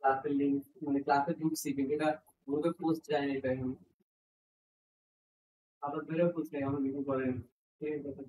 క్లాసులు లింక్స్ మన క్లాసులు లింక్స్ क्योंकि वो तो पोस्ट जाने गए हम आप मेरे पूछ रहे हम मीटिंग कर रहे हैं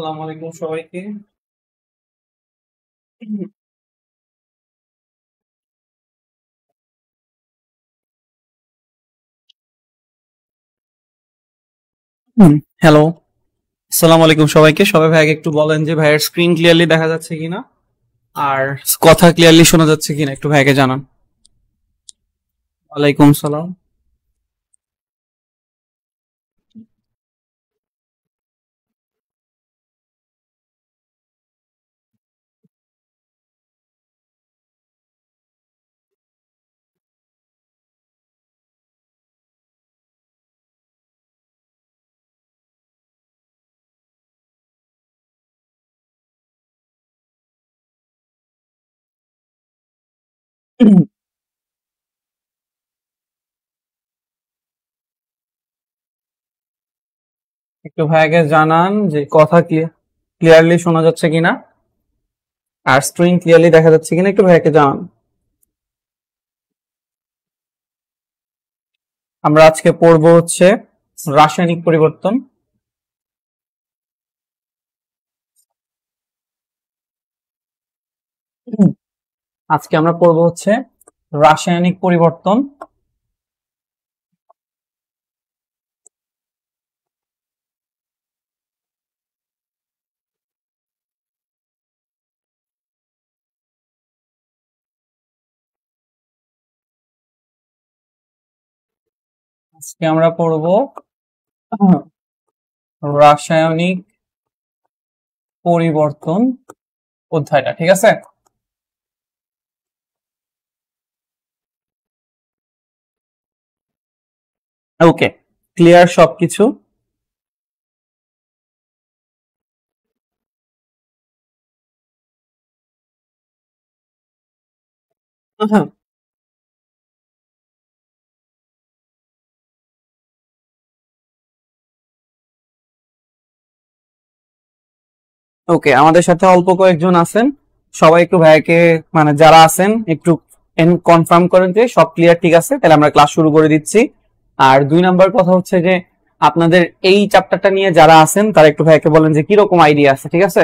আসসালামু আলাইকুম সবাইকে হ্যালো আসসালামু আলাইকুম সবাইকে সবাই ভাই একটু বলেন যে ভাইয়ের স্ক্রিন ক্লিয়ারলি দেখা যাচ্ছে কিনা আর কথা ক্লিয়ারলি শোনা যাচ্ছে কিনা একটু ভাইকে জানান ওয়ালাইকুম সালাম একটু ভাইকে জানান যে কথা ক্লিয়ারলি শোনা যাচ্ছে কিনা আর স্ট্রিং ক্লিয়ারলি দেখা যাচ্ছে কিনা একটু ভাইকে জানান আমরা আজকে পড়ব হচ্ছে রাসায়নিক পরিবর্তন আজকে আমরা পড়ব হচ্ছে রাসায়নিক পরিবর্তন আজকে আমরা পড়ব রাসায়নিক পরিবর্তন অধ্যায়টা ঠিক আছে ওকে ক্লিয়ার সবকিছু হ্যাঁ uh-huh. ওকে আমাদের সাথে অল্প কয়েকজন আছেন সবাই একটু ভাইকে মানে যারা আছেন একটু কনফার্ম করেন যে সব ক্লিয়ার ঠিক আছে তাহলে আমরা ক্লাস শুরু করে দিচ্ছি আর দুই নাম্বার কথা হচ্ছে যে আপনাদের এই চ্যাপ্টারটা নিয়ে যারা আছেন তারা একটু ভাইকে বলেন যে কিরকম আইডিয়া আছে ঠিক আছে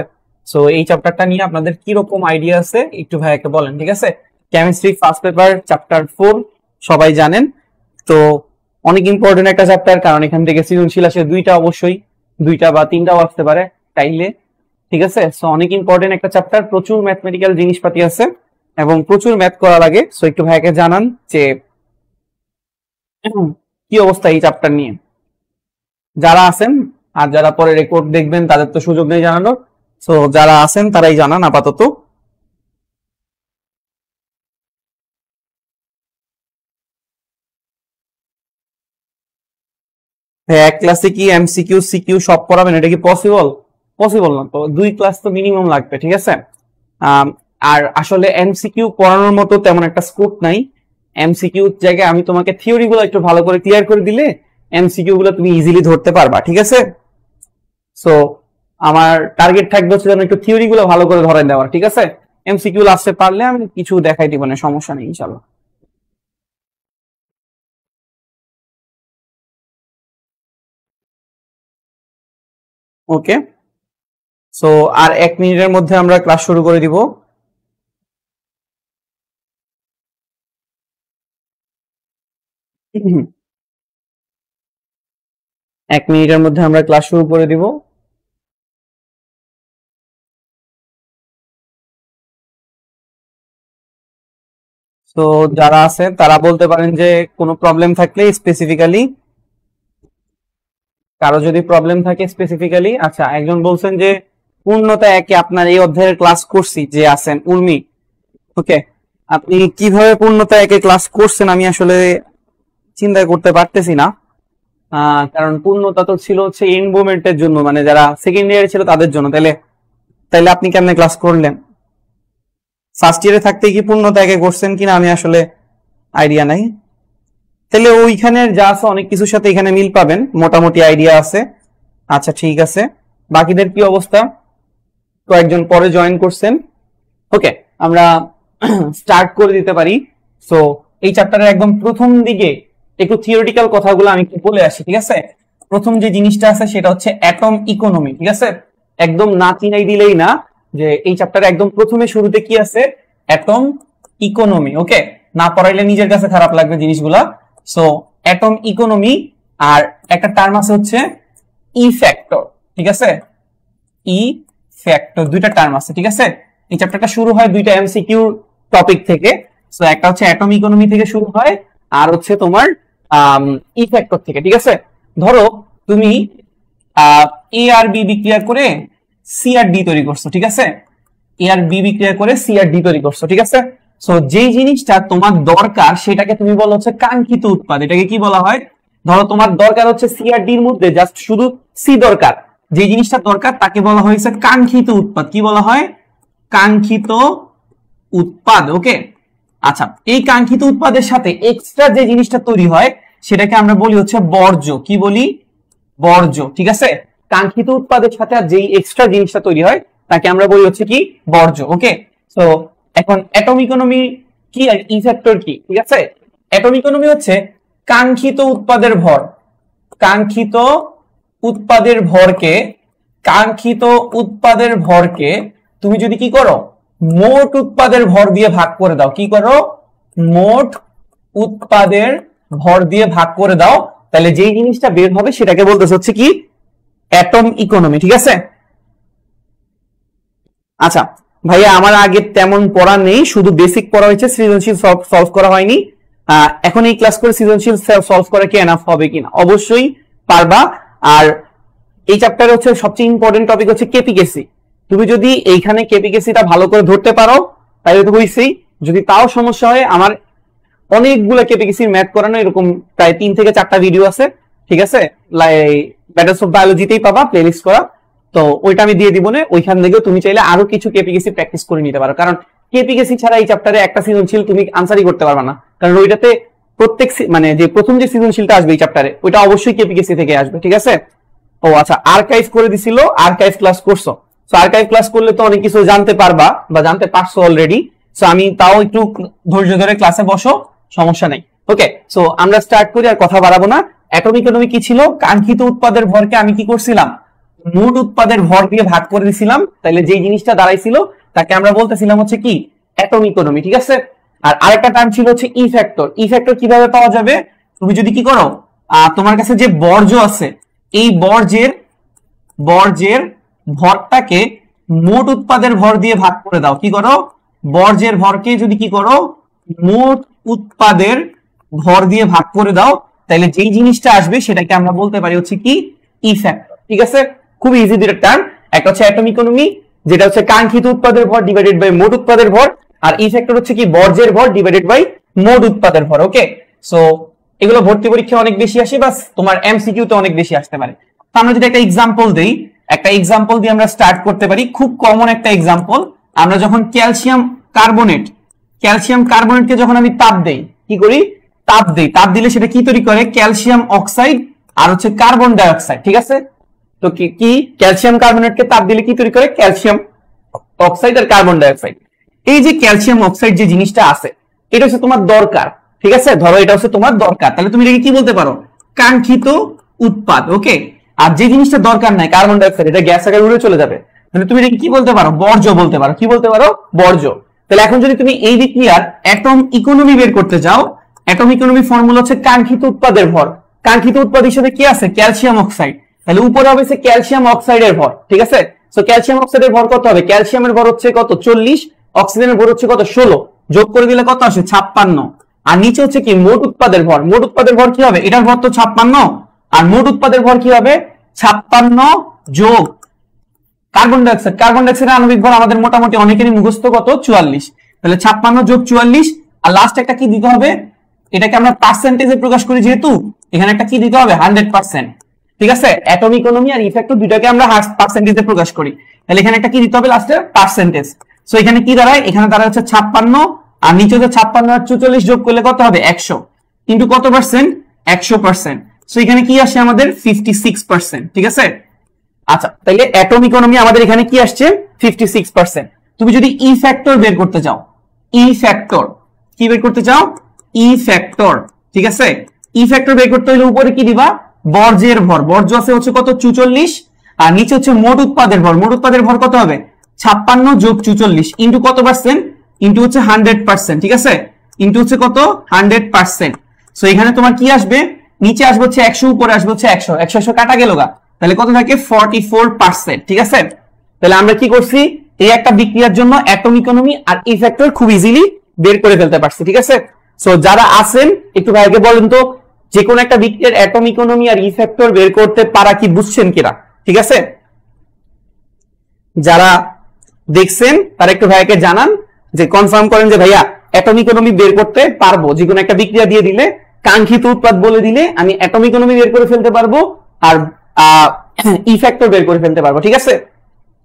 সো এই চ্যাপ্টারটা নিয়ে আপনাদের কিরকম আইডিয়া আছে একটু ভাইকে বলেন ঠিক আছে chemistry first paper chapter four সবাই জানেন তো অনেক ইম্পর্টেন্ট একটা চ্যাপ্টার কারণ এখান থেকে সৃজনশীল আসে দুইটা অবশ্যই দুইটা বা তিনটাও আসতে পারে টাইলে ঠিক আছে সো অনেক ইম্পর্টেন্ট একটা চ্যাপ্টার প্রচুর ম্যাথমেটিক্যাল জিনিসপাতি আছে এবং প্রচুর ম্যাথ করা লাগে সো একটু ভাইকে জানান যে কি অবস্থা এই চাপটা নিয়ে যারা আছেন আর যারা পরে রেকর্ড দেখবেন তাদের তো সুযোগ নেই জানানোর সো যারা আছেন তারাই জানান আপাতত হ্যাঁ, এক ক্লাসে কি এমসিকিউ সিকিউ সব করাবেন এটা কি পসিবল পসিবল না তো দুই ক্লাস তো মিনিমাম লাগবে ঠিক আছে আর আসলে এমসিকিউ পড়ানোর মতো তেমন একটা স্কোপ নাই এমসিকিউর জায়গায় আমি তোমাকে গুলো একটু ভালো করে ক্লিয়ার করে দিলে এমসিকিউ গুলো তুমি ইজিলি ধরতে পারবা ঠিক আছে সো আমার টার্গেট থাকবে হচ্ছে যেন একটু থিওরি গুলো ভালো করে ধরে দেওয়ার ঠিক আছে এমসিকিউ লাস্টে পারলে আমি কিছু দেখাই দিব না সমস্যা নেই চলো ওকে সো আর এক মিনিটের মধ্যে আমরা ক্লাস শুরু করে দিব এক মিনিটের মধ্যে আমরা ক্লাস শুরু করে দিব তো যারা আছেন তারা বলতে পারেন যে কোনো প্রবলেম থাকলে স্পেসিফিক্যালি কারো যদি প্রবলেম থাকে স্পেসিফিক্যালি আচ্ছা একজন বলছেন যে পূর্ণতা একে আপনার এই অধ্যায়ের ক্লাস করছি যে আছেন উর্মি ওকে আপনি কিভাবে পূর্ণতা একে ক্লাস করছেন আমি আসলে চিন্তা করতে পারতেছি না কারণ পূর্ণতা তো ছিল হচ্ছে এনভোমেন্টের জন্য মানে যারা সেকেন্ড ইয়ারে ছিল তাদের জন্য তাহলে তাহলে আপনি কেমনে ক্লাস করলেন ফার্স্ট ইয়ারে থাকতে কি পূর্ণতা একে করছেন কিনা আমি আসলে আইডিয়া নাই তাহলে ওইখানের যা আছে অনেক কিছুর সাথে এখানে মিল পাবেন মোটামুটি আইডিয়া আছে আচ্ছা ঠিক আছে বাকিদের কি অবস্থা কয়েকজন পরে জয়েন করছেন ওকে আমরা স্টার্ট করে দিতে পারি সো এই চ্যাপ্টারের একদম প্রথম দিকে একটু থিওরিটিক্যাল কথাগুলো আমি একটু বলে আসি ঠিক আছে প্রথম যে জিনিসটা আছে সেটা হচ্ছে অ্যাটম ইকোনমি ঠিক আছে একদম না চিনাই দিলেই না যে এই চ্যাপ্টারে একদম প্রথমে শুরুতে কি আছে অ্যাটম ইকোনমি ওকে না পড়াইলে নিজের কাছে খারাপ লাগবে জিনিসগুলা সো অ্যাটম ইকোনমি আর একটা টার্ম আছে হচ্ছে ই e ফ্যাক্টর ঠিক আছে ই e ফ্যাক্টর দুইটা টার্ম আছে ঠিক আছে এই চ্যাপ্টারটা শুরু হয় দুইটা এমসিকিউ টপিক থেকে সো একটা হচ্ছে অ্যাটম ইকোনমি থেকে শুরু হয় আর হচ্ছে তোমার ই ফ্যাক্টর থেকে ঠিক আছে ধরো তুমি এ আর বি বিক্রিয়া করে সি আর ডি তৈরি করছো ঠিক আছে এ আর বি বিক্রিয়া করে সি আর ডি তৈরি করছো ঠিক আছে সো যেই জিনিসটা তোমার দরকার সেটাকে তুমি বলো হচ্ছে কাঙ্ক্ষিত উৎপাদ এটাকে কি বলা হয় ধরো তোমার দরকার হচ্ছে সি আর ডির মধ্যে জাস্ট শুধু সি দরকার যে জিনিসটা দরকার তাকে বলা হয়েছে কাঙ্ক্ষিত উৎপাদ কি বলা হয় কাঙ্ক্ষিত উৎপাদ ওকে আচ্ছা এই কাঙ্ক্ষিত উৎপাদের সাথে এক্সট্রা যে জিনিসটা তৈরি হয় সেটাকে আমরা বলি হচ্ছে বর্জ্য কি বলি বর্জ্য ঠিক আছে কাঙ্ক্ষিত উৎপাদের সাথে যেই এক্সট্রা জিনিসটা তৈরি হয় তাকে আমরা বলি হচ্ছে কি বর্জ্য ওকে তো এখন অ্যাটম ইকোনমি কি আর ইফ্যাক্টর e কি ঠিক আছে অ্যাটম ইকোনমি হচ্ছে কাঙ্ক্ষিত উৎপাদের ভর কাঙ্ক্ষিত উৎপাদের ভরকে কাঙ্ক্ষিত উৎপাদের ভরকে তুমি যদি কি করো মোট উৎপাদের ভর দিয়ে ভাগ করে দাও কি করো মোট উৎপাদের ভর দিয়ে ভাগ করে দাও তাহলে যেই জিনিসটা বের হবে সেটাকে বলতেছে হচ্ছে কি অ্যাটম ইকোনমি ঠিক আছে আচ্ছা ভাইয়া আমার আগে তেমন পড়া নেই শুধু বেসিক পড়া হয়েছে সৃজনশীল সলভ করা হয়নি এখন এই ক্লাস করে সৃজনশীল সলভ করা কি এনাফ হবে কিনা অবশ্যই পারবা আর এই চ্যাপ্টারে হচ্ছে সবচেয়ে ইম্পর্টেন্ট টপিক হচ্ছে কেপিকেসি তুমি যদি এইখানে কেপিকেসিটা ভালো করে ধরতে পারো তাহলে তো হইছেই যদি তাও সমস্যা হয় আমার অনেকগুলো কেপিকেসির ম্যাথ করানো এরকম প্রায় তিন থেকে চারটা ভিডিও আছে ঠিক আছে ব্যাটার্স অফ বায়োলজিতেই পাবা প্লেলিস্ট করা তো ওইটা আমি দিয়ে দিব না ওইখান থেকেও তুমি চাইলে আরো কিছু কেপিকেসি প্র্যাকটিস করে নিতে পারো কারণ কেপিকেসি ছাড়া এই চ্যাপ্টারে একটা সিজনশীল তুমি আনসারই করতে পারবা না কারণ ওইটাতে প্রত্যেক মানে যে প্রথম যে সিজনশীলটা আসবে এই চ্যাপ্টারে ওইটা অবশ্যই কেপিকেসি থেকে আসবে ঠিক আছে ও আচ্ছা আর্কাইভ করে দিছিল আর্কাইভ ক্লাস করছো সো আর্কাইভ ক্লাস করলে তো অনেক কিছু জানতে পারবা বা জানতে পারছো অলরেডি সো আমি তাও একটু ধৈর্য ধরে ক্লাসে বসো সমস্যা নেই ওকে সো আমরা স্টার্ট করি আর কথা বাড়াবো না অ্যাটম ইকোনমি কি ছিল কাঙ্ক্ষিত উৎপাদের ভরকে আমি কি করছিলাম মোট উৎপাদের ভর দিয়ে ভাগ করে দিছিলাম তাহলে যে জিনিসটা দাঁড়াইছিল তাকে আমরা বলতেছিলাম হচ্ছে কি অ্যাটম ইকোনমি ঠিক আছে আর আরেকটা টার্ম ছিল হচ্ছে ই ফ্যাক্টর ই ফ্যাক্টর কিভাবে পাওয়া যাবে তুমি যদি কি করো তোমার কাছে যে বর্জ্য আছে এই বর্জ্যের বর্জ্যের ভরটাকে মোট উৎপাদের ভর দিয়ে ভাগ করে দাও কি করো বর্জ্যের ভরকে যদি কি করো মোট উৎপাদের ভর দিয়ে ভাগ করে দাও তাহলে যেই জিনিসটা আসবে সেটাকে আমরা বলতে পারি হচ্ছে কি ই ফ্যাক্টর ঠিক আছে খুব ইজি দুটো টার্ম একটা হচ্ছে অ্যাটম ইকোনমি যেটা হচ্ছে কাঙ্ক্ষিত উৎপাদের ভর ডিভাইডেড বাই মোট উৎপাদের ভর আর ই ফ্যাক্টর হচ্ছে কি বর্জ্যের ভর ডিভাইডেড বাই মোট উৎপাদের ভর ওকে সো এগুলো ভর্তি পরীক্ষা অনেক বেশি আসে বাস তোমার এমসিকিউ তে অনেক বেশি আসতে পারে তো আমরা যদি একটা এক্সাম্পল দেই একটা এক্সাম্পল দিয়ে আমরা স্টার্ট করতে পারি খুব কমন একটা এক্সাম্পল আমরা যখন ক্যালসিয়াম কার্বনেট ক্যালসিয়াম কার্বনেটকে যখন আমি তাপ দেই কি করি তাপ দেই তাপ দিলে সেটা কি তৈরি করে ক্যালসিয়াম অক্সাইড আর হচ্ছে কার্বন ডাই অক্সাইড ঠিক আছে তো কি ক্যালসিয়াম কার্বনেটকে তাপ দিলে কি তৈরি করে ক্যালসিয়াম অক্সাইড আর কার্বন ডাই অক্সাইড এই যে ক্যালসিয়াম অক্সাইড যে জিনিসটা আছে এটা হচ্ছে তোমার দরকার ঠিক আছে ধরো এটা হচ্ছে তোমার দরকার তাহলে তুমি এটাকে কি বলতে পারো কাঙ্ক্ষিত উৎপাদ ওকে আর যে জিনিসটা দরকার নাই কার্বন ডাই অক্সাইড এটা গ্যাস আকারে উড়ে চলে যাবে তাহলে তুমি এটাকে কি বলতে পারো বর্জ্য বলতে পারো কি বলতে পারো বর্জ্য তাহলে এখন যদি তুমি এই দিক নিয়ে আর অ্যাটম ইকোনমি বের করতে যাও অ্যাটম ইকোনমি ফর্মুলা হচ্ছে কাঙ্ক্ষিত উৎপাদের ভর কাঙ্ক্ষিত উৎপাদ হিসেবে কি আছে ক্যালসিয়াম অক্সাইড তাহলে উপরে হবে সে ক্যালসিয়াম অক্সাইডের ভর ঠিক আছে তো ক্যালসিয়াম অক্সাইডের ভর কত হবে ক্যালসিয়ামের ভর হচ্ছে কত চল্লিশ অক্সিজেনের ভর হচ্ছে কত ষোলো যোগ করে দিলে কত আসে ছাপ্পান্ন আর নিচে হচ্ছে কি মোট উৎপাদের ভর মোট উৎপাদের ভর কি হবে এটার ভর তো ছাপ্পান্ন আর মোট উৎপাদের ভর কি হবে ছাপ্পান্ন যোগ কার্বন ডাইঅক্সাইড কার্বন ডাইঅক্সাইডের আণবিক ভর আমাদের মোটামুটি অনেকেরই মুখস্থ কত চুয়াল্লিশ তাহলে ছাপ্পান্ন যোগ চুয়াল্লিশ আর লাস্ট একটা কি দিতে হবে এটাকে আমরা পার্সেন্টেজে প্রকাশ করি যেহেতু এখানে একটা কি দিতে হবে হান্ড্রেড পার্সেন্ট ঠিক আছে অ্যাটমিক ইকোনমি আর ইফেক্টও দুটাকে আমরা পার্সেন্টেজে প্রকাশ করি তাহলে এখানে একটা কি দিতে হবে লাস্টে পার্সেন্টেজ সো এখানে কি দাঁড়ায় এখানে দাঁড়ায় হচ্ছে ছাপ্পান্ন আর নিচে হচ্ছে ছাপ্পান্ন আর চুচল্লিশ যোগ করলে কত হবে একশো কিন্তু কত পার্সেন্ট একশো পার্সেন্ট সো এখানে কি আসে আমাদের ফিফটি সিক্স পার্সেন্ট ঠিক আছে আচ্ছা তাহলে অ্যাটম ইকোনমি আমাদের এখানে কি আসছে ফিফটি সিক্স পার্সেন্ট তুমি যদি ই e ফ্যাক্টর বের করতে চাও ই e ফ্যাক্টর কি বের করতে চাও ই e ফ্যাক্টর ঠিক আছে ই ফ্যাক্টর বের করতে হলে উপরে কি দিবা বর্জ্যের ভর বর্জ্য আছে হচ্ছে কত চুচল্লিশ আর নিচে হচ্ছে মোট উৎপাদের ভর মোট উৎপাদের ভর কত হবে ছাপ্পান্ন যোগ চুচল্লিশ ইন্টু কত পার্সেন্ট ইন্টু হচ্ছে হান্ড্রেড পার্সেন্ট ঠিক আছে ইন্টু হচ্ছে কত হান্ড্রেড পার্সেন্ট সো এখানে তোমার কি আসবে নিচে আসবে হচ্ছে একশো উপরে আসবে হচ্ছে একশো একশো একশো কাটা গেল গা তাহলে কত থাকে ফর্টি ঠিক আছে তাহলে আমরা কি করছি এই একটা বিক্রিয়ার জন্য অ্যাটম ইকোনমি আর এই e ফ্যাক্টর খুব ইজিলি বের করে ফেলতে পারছি ঠিক আছে সো যারা আছেন একটু ভাইকে বলেন তো যে কোনো একটা বিক্রিয়ার অ্যাটম ইকোনমি আর ই e ফ্যাক্টর বের করতে পারা কি বুঝছেন কিরা ঠিক আছে যারা দেখছেন তার একটু ভাইকে জানান যে কনফার্ম করেন যে ভাইয়া অ্যাটম ইকোনমি বের করতে পারবো যে কোনো একটা বিক্রিয়া দিয়ে দিলে কাঙ্ক্ষিত উৎপাদ বলে দিলে আমি অ্যাটম ইকোনমি বের করে ফেলতে পারবো আর ইফেক্টও বের করে ফেলতে পারবো ঠিক আছে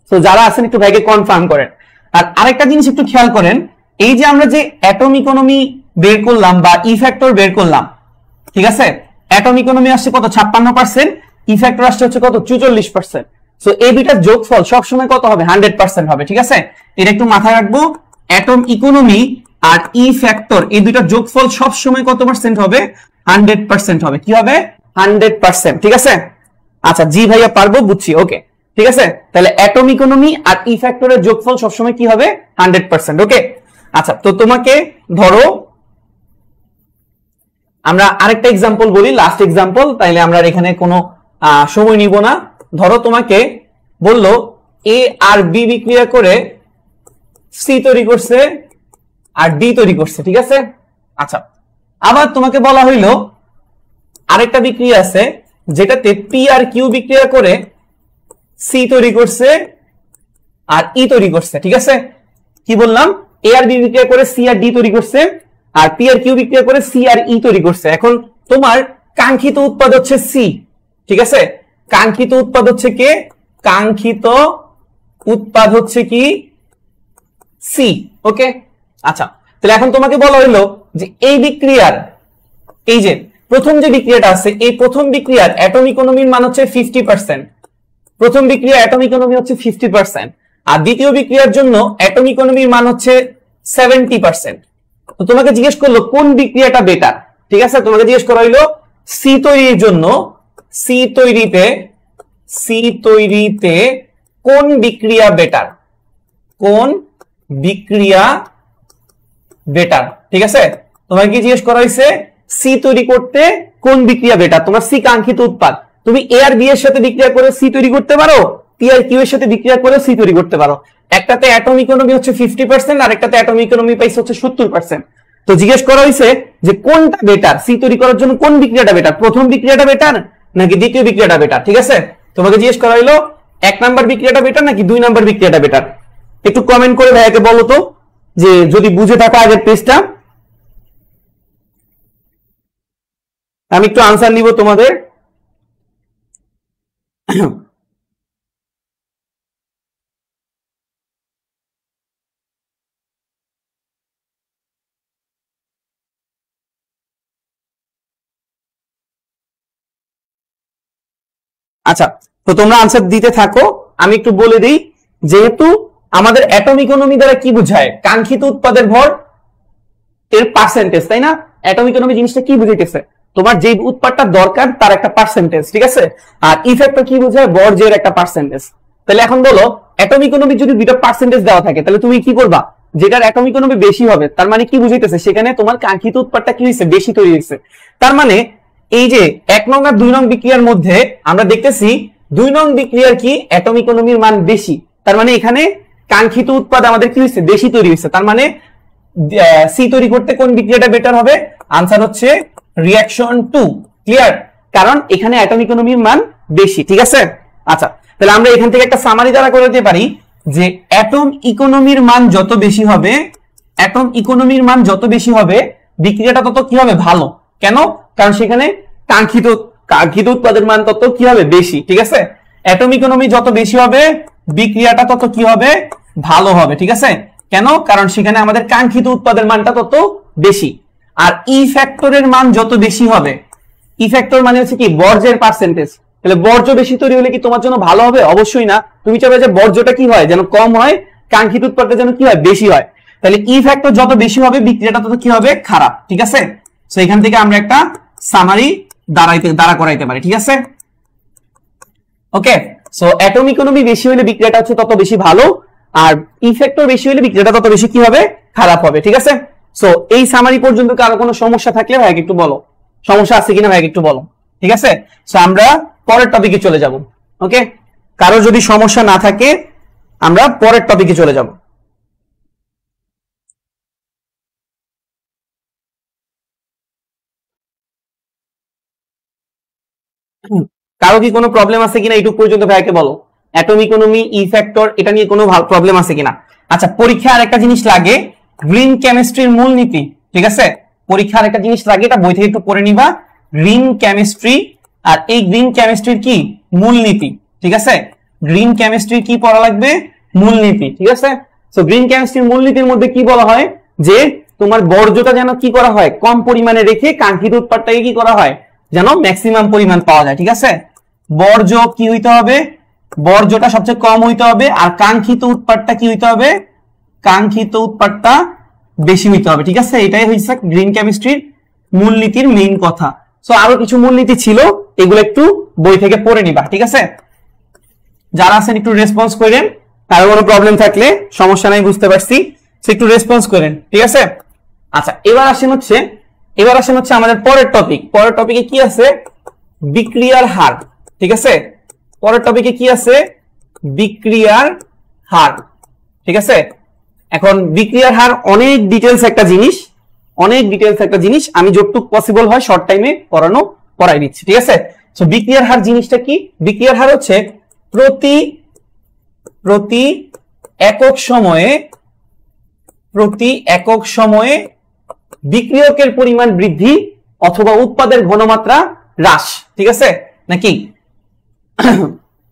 তো যারা আছেন একটু ভাইকে কনফার্ম করেন আর আরেকটা জিনিস একটু খেয়াল করেন এই যে আমরা যে অ্যাটম ইকোনমি বের করলাম বা ইফেক্টর e বের করলাম ঠিক আছে অ্যাটম ইকোনমি আসছে কত ছাপ্পান্ন পার্সেন্ট ইফেক্টর e আসছে হচ্ছে কত চুচল্লিশ পার্সেন্ট সো এই দুইটার যোগফল সবসময় কত হবে হান্ড্রেড পার্সেন্ট হবে ঠিক আছে এটা একটু মাথায় রাখবো অ্যাটম ইকোনমি আর ই e ফ্যাক্টর এই দুইটা যোগফল সবসময় কত পার্সেন্ট হবে হান্ড্রেড পার্সেন্ট হবে কি হবে হান্ড্রেড পার্সেন্ট ঠিক আছে আচ্ছা জি ভাইয়া পারবো বুঝছি ওকে ঠিক আছে তাহলে অ্যাটম ইকোনমি আর ই e ফ্যাক্টরের যোগফল সবসময় কি হবে হান্ড্রেড পার্সেন্ট ওকে আচ্ছা তো তোমাকে ধরো আমরা আরেকটা এক্সাম্পল বলি লাস্ট এক্সাম্পল তাইলে আমরা এখানে কোনো সময় নিব না ধরো তোমাকে বলল এ আর বি বিক্রিয়া করে সি তৈরি করছে আর ডি তৈরি করছে ঠিক আছে আচ্ছা আবার তোমাকে বলা হইল আরেকটা বিক্রিয়া আছে যেটাতে পি আর কিউ বিক্রিয়া করে সি তৈরি করছে আর ই e তৈরি করছে ঠিক আছে কি বললাম এ আর বি বিক্রিয়া করে সি আর ডি তৈরি করছে আর পি আর কিউ বিক্রিয়া করে সি আর ই e তৈরি করছে এখন তোমার কাঙ্ক্ষিত উৎপাদ হচ্ছে সি ঠিক আছে কাঙ্ক্ষিত উৎপাদ হচ্ছে কে কাঙ্ক্ষিত উৎপাদ হচ্ছে কি সি ওকে আচ্ছা তাহলে এখন তোমাকে বলা হইলো যে এই বিক্রিয়ার এই যে প্রথম যে বিক্রিয়াটা আছে এই প্রথম বিক্রিয়ার অ্যাটম ইকোনমির মান হচ্ছে ফিফটি পার্সেন্ট প্রথম বিক্রিয়া অ্যাটম ইকোনমি হচ্ছে ফিফটি পার্সেন্ট আর দ্বিতীয় বিক্রিয়ার জন্য অ্যাটম ইকোনমির মান হচ্ছে সেভেন্টি পার্সেন্ট তো তোমাকে জিজ্ঞেস করলো কোন বিক্রিয়াটা বেটার ঠিক আছে তোমাকে জিজ্ঞেস করা হইলো সি তৈরির জন্য সি তৈরিতে সি তৈরিতে কোন বিক্রিয়া বেটার কোন বিক্রিয়া বেটার ঠিক আছে তোমাকে কি জিজ্ঞেস করা হয়েছে সি তৈরি করতে কোন বিক্রিয়া বেটার তোমার সি কাঙ্ক্ষিত উৎপাদ তুমি এ আর বি এর সাথে বিক্রিয়া করে সি তৈরি করতে পারো টি আর কিউ এর সাথে বিক্রিয়া করে সি তৈরি করতে পারো একটাতে অ্যাটম ইকোনমি হচ্ছে ফিফটি পার্সেন্ট আর একটাতে অ্যাটম ইকোনমি পাইস হচ্ছে সত্তর পার্সেন্ট তো জিজ্ঞেস করা হয়েছে যে কোনটা বেটার সি তৈরি করার জন্য কোন বিক্রিয়াটা বেটার প্রথম বিক্রিয়াটা বেটার নাকি দ্বিতীয় বিক্রিয়াটা বেটার ঠিক আছে তোমাকে জিজ্ঞেস করা হইলো এক নাম্বার বিক্রিয়াটা বেটার নাকি দুই নাম্বার বিক্রিয়াটা বেটার একটু কমেন্ট করে ভাইয়াকে বলো তো যে যদি বুঝে থাকো আগের পেজটা আমি একটু আনসার নিব তোমাদের আচ্ছা তো তোমরা আনসার দিতে থাকো আমি একটু বলে দিই যেহেতু আমাদের অ্যাটম ইকোনমি দ্বারা কি বোঝায় কাঙ্ক্ষিত উৎপাদের ভর এর পার্সেন্টেজ তাই না অ্যাটম ইকোনমি জিনিসটা কি বুঝাইতেছে তোমার যে উৎপাদটা দরকার তার একটা পার্সেন্টেজ ঠিক আছে আর ইফেক্টটা কি বোঝায় বর্জ্যের একটা পার্সেন্টেজ তাহলে এখন বলো অ্যাটম ইকোনমি যদি দুইটা পার্সেন্টেজ দেওয়া থাকে তাহলে তুমি কি করবা যেটার অ্যাটম ইকোনমি বেশি হবে তার মানে কি বুঝাইতেছে সেখানে তোমার কাঙ্ক্ষিত উৎপাদটা কি হয়েছে বেশি তৈরি হয়েছে তার মানে এই যে এক নং আর দুই নং বিক্রিয়ার মধ্যে আমরা দেখতেছি দুই নং বিক্রিয়ার কি অ্যাটম ইকোনমির মান বেশি তার মানে এখানে কাঙ্ক্ষিত উৎপাদ আমাদের কি হয়েছে বেশি তৈরি হয়েছে তার মানে সি তৈরি করতে কোন বিক্রিয়াটা বেটার হবে আনসার হচ্ছে রিয়াকশন টু ক্লিয়ার কারণ এখানে অ্যাটম ইকোনমির মান বেশি ঠিক আছে আচ্ছা তাহলে আমরা এখান থেকে একটা সামারি দ্বারা করে দিতে পারি যে অ্যাটম ইকোনমির মান যত বেশি হবে অ্যাটম ইকোনমির মান যত বেশি হবে বিক্রিয়াটা তত কি হবে ভালো কেন কারণ সেখানে কাঙ্ক্ষিত কাঙ্ক্ষিত উৎপাদের মান তত কি হবে বেশি ঠিক আছে অ্যাটম ইকোনমি যত বেশি হবে বিক্রিয়াটা তত কি হবে ভালো হবে ঠিক আছে কেন কারণ সেখানে আমাদের কাঙ্ক্ষিত উৎপাদের মানটা তত বেশি আর ই e ফ্যাক্টরের মান যত বেশি হবে ই e ফ্যাক্টর মানে হচ্ছে কি বর্জ্যের পার্সেন্টেজ তাহলে বর্জ্য বেশি তৈরি হলে কি তোমার জন্য ভালো হবে অবশ্যই না তুমি চাবে যে বর্জ্যটা কি হয় যেন কম হয় কাঙ্ক্ষিত উৎপাদটা যেন কি হয় বেশি হয় তাহলে ই e ফ্যাক্টর যত বেশি হবে বিক্রিয়াটা তত কি হবে খারাপ ঠিক আছে তো এখান থেকে আমরা একটা সামারি দাঁড়াইতে দাঁড়া করাইতে পারি ঠিক আছে ওকে সো অ্যাটম ইকোনমি বেশি হলে বিক্রিয়াটা হচ্ছে তত বেশি ভালো আর ইফেক্টও বেশি হলে বিক্রিয়াটা তত বেশি কি হবে খারাপ হবে ঠিক আছে সো এই সামারি পর্যন্ত কারো কোনো সমস্যা থাকলে ভাই একটু বলো সমস্যা আছে কিনা ভাই একটু বলো ঠিক আছে সো আমরা পরের টপিকে চলে যাব ওকে কারো যদি সমস্যা না থাকে আমরা পরের টপিকে চলে যাব কারো কি কোনো প্রবলেম আছে কিনা এইটুকু পর্যন্ত ভাইকে বলো অ্যাটম ইকোনমি ই ফ্যাক্টর এটা নিয়ে কোনো প্রবলেম আছে কিনা আচ্ছা পরীক্ষা আর একটা জিনিস লাগে গ্রিন কেমিস্ট্রির মূলনীতি ঠিক আছে পরীক্ষা আর একটা জিনিস লাগে এটা বই থেকে একটু পড়ে নিবা গ্রিন কেমিস্ট্রি আর এই গ্রিন কেমিস্ট্রির কি মূলনীতি ঠিক আছে গ্রিন কেমিস্ট্রির কি পড়া লাগবে মূলনীতি ঠিক আছে তো গ্রিন কেমিস্ট্রির মূলনীতির মধ্যে কি বলা হয় যে তোমার বর্জ্যটা যেন কি করা হয় কম পরিমাণে রেখে কাঙ্ক্ষিত উৎপাদটাকে কি করা হয় যেন ম্যাক্সিমাম পরিমাণ পাওয়া যায় ঠিক আছে বর্জ্য কি হইতে হবে বর্জ্যটা সবচেয়ে কম হইতে হবে আর কাঙ্ক্ষিত উৎপাদটা কি হইতে হবে কাঙ্ক্ষিত উৎপাদটা বেশি হইতে হবে ঠিক আছে এটাই হয়েছে গ্রিন কেমিস্ট্রির মূলনীতির মেইন কথা সো আরো কিছু মূলনীতি ছিল এগুলো একটু বই থেকে পড়ে নিবা ঠিক আছে যারা আছেন একটু রেসপন্স করেন কারো কোনো প্রবলেম থাকলে সমস্যা নাই বুঝতে পারছি সে একটু রেসপন্স করেন ঠিক আছে আচ্ছা এবার আসেন হচ্ছে এবার আসেন হচ্ছে আমাদের পরের টপিক পরের টপিকে কি আছে বিক্রিয়ার হার ঠিক আছে পরের টপিকে কি আছে বিক্রিয়ার হার ঠিক আছে এখন বিক্রিয়ার হার অনেক ডিটেলস একটা জিনিস অনেক ডিটেলস একটা জিনিস আমি যতটুক পসিবল হয় শর্ট টাইমে পড়ানো পড়াই দিচ্ছি ঠিক আছে তো বিক্রিয়ার হার জিনিসটা কি বিক্রিয়ার হার হচ্ছে প্রতি প্রতি একক সময়ে প্রতি একক সময়ে বিক্রিয়কের পরিমাণ বৃদ্ধি অথবা উৎপাদের ঘনমাত্রা হ্রাস ঠিক আছে নাকি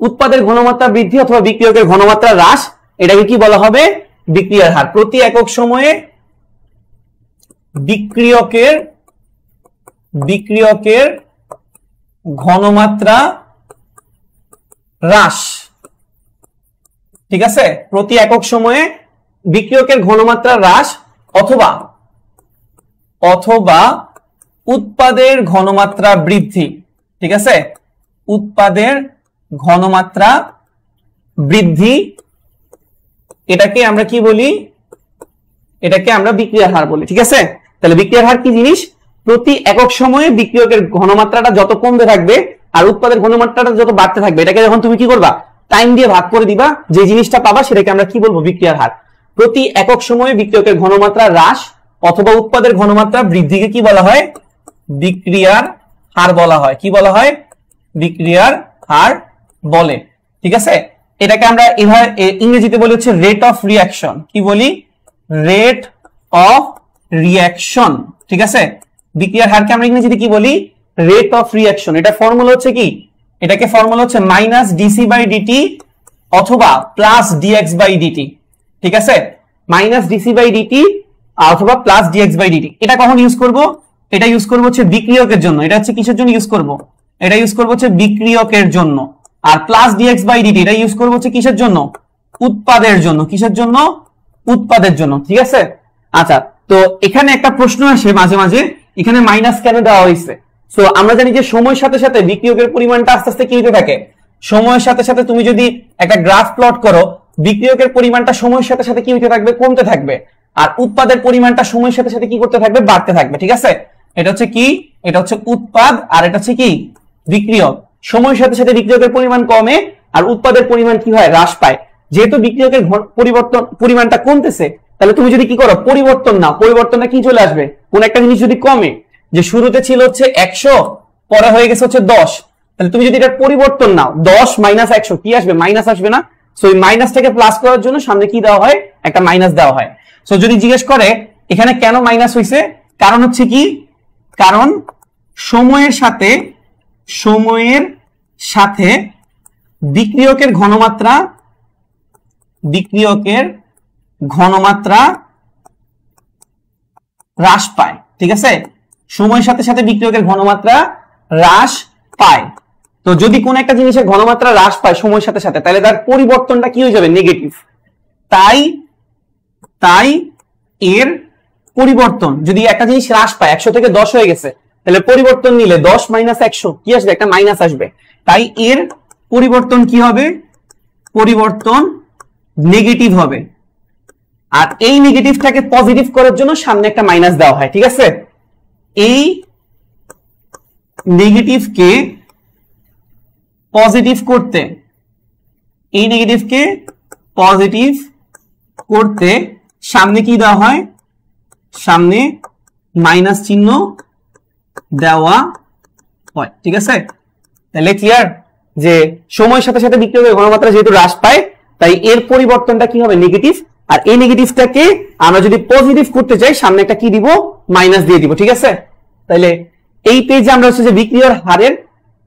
উৎপাদের ঘনমাত্রা বৃদ্ধি অথবা বিক্রিয়কের ঘনমাত্রা হ্রাস এটাকে কি বলা হবে বিক্রিয়ার হার প্রতি একক সময়ে বিক্রিয়কের বিক্রিয়কের ঘনমাত্রা হ্রাস ঠিক আছে প্রতি একক সময়ে বিক্রিয়কের ঘনমাত্রা হ্রাস অথবা অথবা উৎপাদের ঘনমাত্রা বৃদ্ধি ঠিক আছে উৎপাদের ঘনমাত্রা বৃদ্ধি এটাকে আমরা কি বলি এটাকে আমরা বিক্রিয়ার হার বলি ঠিক আছে তাহলে বিক্রিয়ার হার কি জিনিস প্রতি একক সময়ে বিক্রিয়কের ঘনমাত্রাটা যত থাকবে আর উৎপাদের ঘনমাত্রাটা যত বাড়তে থাকবে এটাকে যখন তুমি কি করবা টাইম দিয়ে ভাগ করে দিবা যে জিনিসটা পাবা সেটাকে আমরা কি বলবো বিক্রিয়ার হার প্রতি একক সময়ে বিক্রিয়কের ঘনমাত্রা হ্রাস অথবা উৎপাদের ঘনমাত্রা বৃদ্ধিকে কি বলা হয় বিক্রিয়ার হার বলা হয় কি বলা হয় বিক্রিয়ার হার বলে ঠিক আছে এটাকে আমরা এভাবে ইংরেজিতে বলি হচ্ছে রেট অফ রিয়াকশন কি বলি রেট অফ রিয়াকশন ঠিক আছে বিক্রিয়ার হারকে আমরা ইংরেজিতে কি বলি রেট অফ রিয়াকশন এটা ফর্মুলা হচ্ছে কি এটাকে ফর্মুলা হচ্ছে মাইনাস ডিসি বাই ডিটি অথবা প্লাস ডিএক্স বাই ডিটি ঠিক আছে মাইনাস ডিসি বাই ডিটি অথবা প্লাস ডিএক্স বাই ডিটি এটা কখন ইউজ করব এটা ইউজ করব হচ্ছে বিক্রিয়কের জন্য এটা হচ্ছে কিসের জন্য ইউজ করব এটা ইউজ করব হচ্ছে বিক্রিয়কের জন্য আর প্লাস ডিএক্স বাই ডিটি এটা ইউজ করবো হচ্ছে কিসের জন্য উৎপাদের জন্য কিসের জন্য উৎপাদের জন্য ঠিক আছে আচ্ছা তো এখানে একটা প্রশ্ন আসে মাঝে মাঝে এখানে মাইনাস কেন দেওয়া হয়েছে সো আমরা জানি যে সময়ের সাথে সাথে বিক্রিয়কের পরিমাণটা আস্তে আস্তে কি থাকে সময়ের সাথে সাথে তুমি যদি একটা গ্রাফ প্লট করো বিক্রিয়কের পরিমাণটা সময়ের সাথে সাথে কি হতে থাকবে কমতে থাকবে আর উৎপাদের পরিমাণটা সময়ের সাথে সাথে কি করতে থাকবে বাড়তে থাকবে ঠিক আছে এটা হচ্ছে কি এটা হচ্ছে উৎপাদ আর এটা হচ্ছে কি বিক্রিয়ক সময়ের সাথে সাথে বিক্রিয়কের পরিমাণ কমে আর উৎপাদের পরিমাণ কি হয় হ্রাস পায় যেহেতু বিক্রিয়কের পরিবর্তন পরিমাণটা কমতেছে তাহলে তুমি যদি কি করো পরিবর্তন না পরিবর্তনটা কি চলে আসবে কোন একটা জিনিস যদি কমে যে শুরুতে ছিল হচ্ছে একশো পরে হয়ে গেছে হচ্ছে দশ তাহলে তুমি যদি এটার পরিবর্তন নাও দশ মাইনাস একশো কি আসবে মাইনাস আসবে না সো এই মাইনাসটাকে প্লাস করার জন্য সামনে কি দেওয়া হয় একটা মাইনাস দেওয়া হয় সো যদি জিজ্ঞেস করে এখানে কেন মাইনাস হয়েছে কারণ হচ্ছে কি কারণ সময়ের সাথে সময়ের সাথে বিক্রিয়কের ঘনমাত্রা বিক্রিয়কের ঘনমাত্রা হ্রাস পায় ঠিক আছে সময়ের সাথে সাথে বিক্রিয়কের ঘনমাত্রা হ্রাস পায় তো যদি কোন একটা জিনিসের ঘনমাত্রা হ্রাস পায় সময়ের সাথে সাথে তাহলে তার পরিবর্তনটা কি হয়ে যাবে নেগেটিভ তাই তাই এর পরিবর্তন যদি একটা জিনিস হ্রাস পায় একশো থেকে দশ হয়ে গেছে তাহলে পরিবর্তন নিলে দশ মাইনাস একশো কি আসবে একটা মাইনাস আসবে তাই এর পরিবর্তন কি হবে পরিবর্তন নেগেটিভ হবে আর এই নেগেটিভটাকে পজিটিভ করার জন্য সামনে একটা মাইনাস দেওয়া হয় ঠিক আছে এই নেগেটিভকে পজিটিভ করতে এই নেগেটিভকে পজিটিভ করতে সামনে কি দেওয়া হয় সামনে মাইনাস চিহ্ন দেওয়া হয় ঠিক আছে তাহলে ক্লিয়ার যে সময়ের সাথে সাথে বিক্রিয়কের ঘনমাত্রা যেহেতু হ্রাস পায় তাই এর পরিবর্তনটা কি হবে নেগেটিভ আর এই নেগেটিভটাকে আমরা যদি পজিটিভ করতে চাই সামনে একটা কি দিব মাইনাস দিয়ে দিব ঠিক আছে তাহলে এই পেজে আমরা হচ্ছে যে বিক্রিয়ার হারের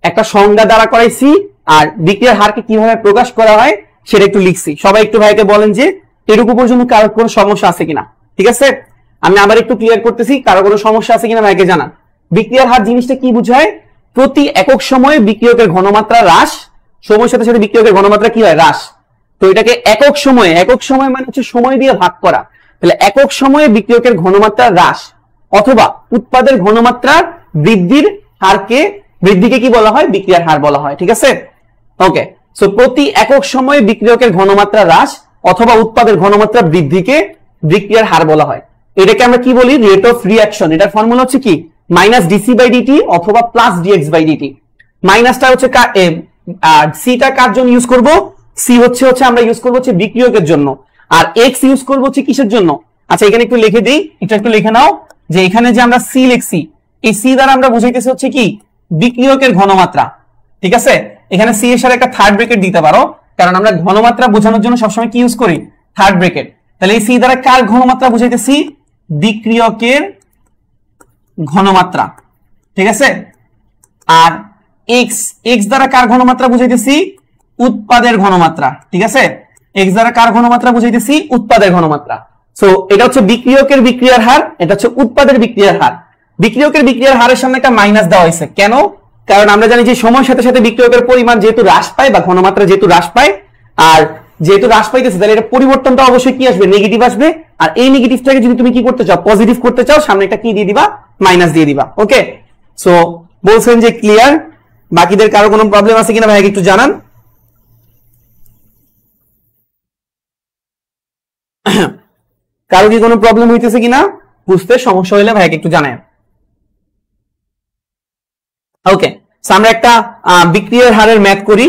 একটা সংজ্ঞা দ্বারা করাইছি আর বিক্রিয়ার হারকে কিভাবে প্রকাশ করা হয় সেটা একটু লিখছি সবাই একটু ভাইকে বলেন যে এরকম পর্যন্ত কারো কোনো সমস্যা আছে কিনা ঠিক আছে আমি আবার একটু ক্লিয়ার করতেছি কারো কোনো সমস্যা আছে কিনা ভাইকে জানা বিক্রিয়ার হার জিনিসটা কি বুঝায় প্রতি একক সময়ে বিক্রিয়কের ঘনমাত্রা হ্রাস সময়ের সাথে সাথে বিক্রিয়কের ঘনমাত্রা কি হয় হ্রাস তো এটাকে একক সময়ে একক সময় মানে হচ্ছে সময় দিয়ে ভাগ করা তাহলে একক সময়ে বিক্রিয়কের ঘনমাত্রা হ্রাস অথবা উৎপাদের ঘনমাত্রার বৃদ্ধির হারকে বৃদ্ধিকে কি বলা হয় বিক্রিয়ার হার বলা হয় ঠিক আছে ওকে সো প্রতি একক সময়ে বিক্রিয়কের ঘনমাত্রা হ্রাস অথবা উৎপাদের ঘনমাত্রা বৃদ্ধিকে বিক্রিয়ার হার বলা হয় এটাকে আমরা কি বলি রেট অফ রিয়াকশন এটার ফর্মুলা হচ্ছে কি মাইনাস ডিসি বাই ডিটি অথবা প্লাস ডিএক্স বাই ডিটি মাইনাসটা হচ্ছে সিটা কার জন্য ইউজ করব সি হচ্ছে হচ্ছে আমরা ইউজ করবো হচ্ছে বিক্রিয়কের জন্য আর এক্স ইউজ করবো হচ্ছে কিসের জন্য আচ্ছা এখানে একটু লিখে দিই এটা একটু লিখে নাও যে এখানে যে আমরা সি লিখছি এই সি দ্বারা আমরা বুঝাইতেছি হচ্ছে কি বিক্রিয়কের ঘনমাত্রা ঠিক আছে এখানে সি এর সাথে একটা থার্ড ব্রেকেট দিতে পারো কারণ আমরা ঘনমাত্রা বোঝানোর জন্য সবসময় কি ইউজ করি থার্ড ব্রেকেট তাহলে এই সি দ্বারা কার ঘনমাত্রা বুঝাইতেছি বিক্রিয়কের ঘনমাত্রা ঠিক আছে আর এক্স এক্স দ্বারা কার ঘনমাত্রা বুঝাইতেছি উৎপাদের ঘনমাত্রা ঠিক আছে এক্স দ্বারা কার ঘনমাত্রা বুঝাইতেছি উৎপাদের ঘনমাত্রা সো এটা হচ্ছে বিক্রিয়কের বিক্রিয়ার হার এটা হচ্ছে উৎপাদের বিক্রিয়ার হার বিক্রিয়কের বিক্রিয়ার হারের সামনে একটা মাইনাস দেওয়া হয়েছে কেন কারণ আমরা জানি যে সময়ের সাথে সাথে বিক্রিয়কের পরিমাণ যেহেতু হ্রাস পায় বা ঘনমাত্রা যেহেতু হ্রাস পায় আর যেহেতু হ্রাস পাইতেছে তাহলে এটা পরিবর্তনটা অবশ্যই কি আসবে নেগেটিভ আসবে আর এই নেগেটিভটাকে যদি তুমি কি করতে চাও পজিটিভ করতে চাও সামনে একটা কি দিয়ে দিবা মাইনাস দিয়ে দিবা ওকে সো বলছেন যে ক্লিয়ার বাকিদের কারো কোনো প্রবলেম আছে কিনা ভাইকে একটু জানান কারো কি কোনো প্রবলেম হইতেছে কিনা বুঝতে সমস্যা হইলে ভাইকে একটু জানায় ওকে আমরা একটা বিক্রিয়ার হারের ম্যাথ করি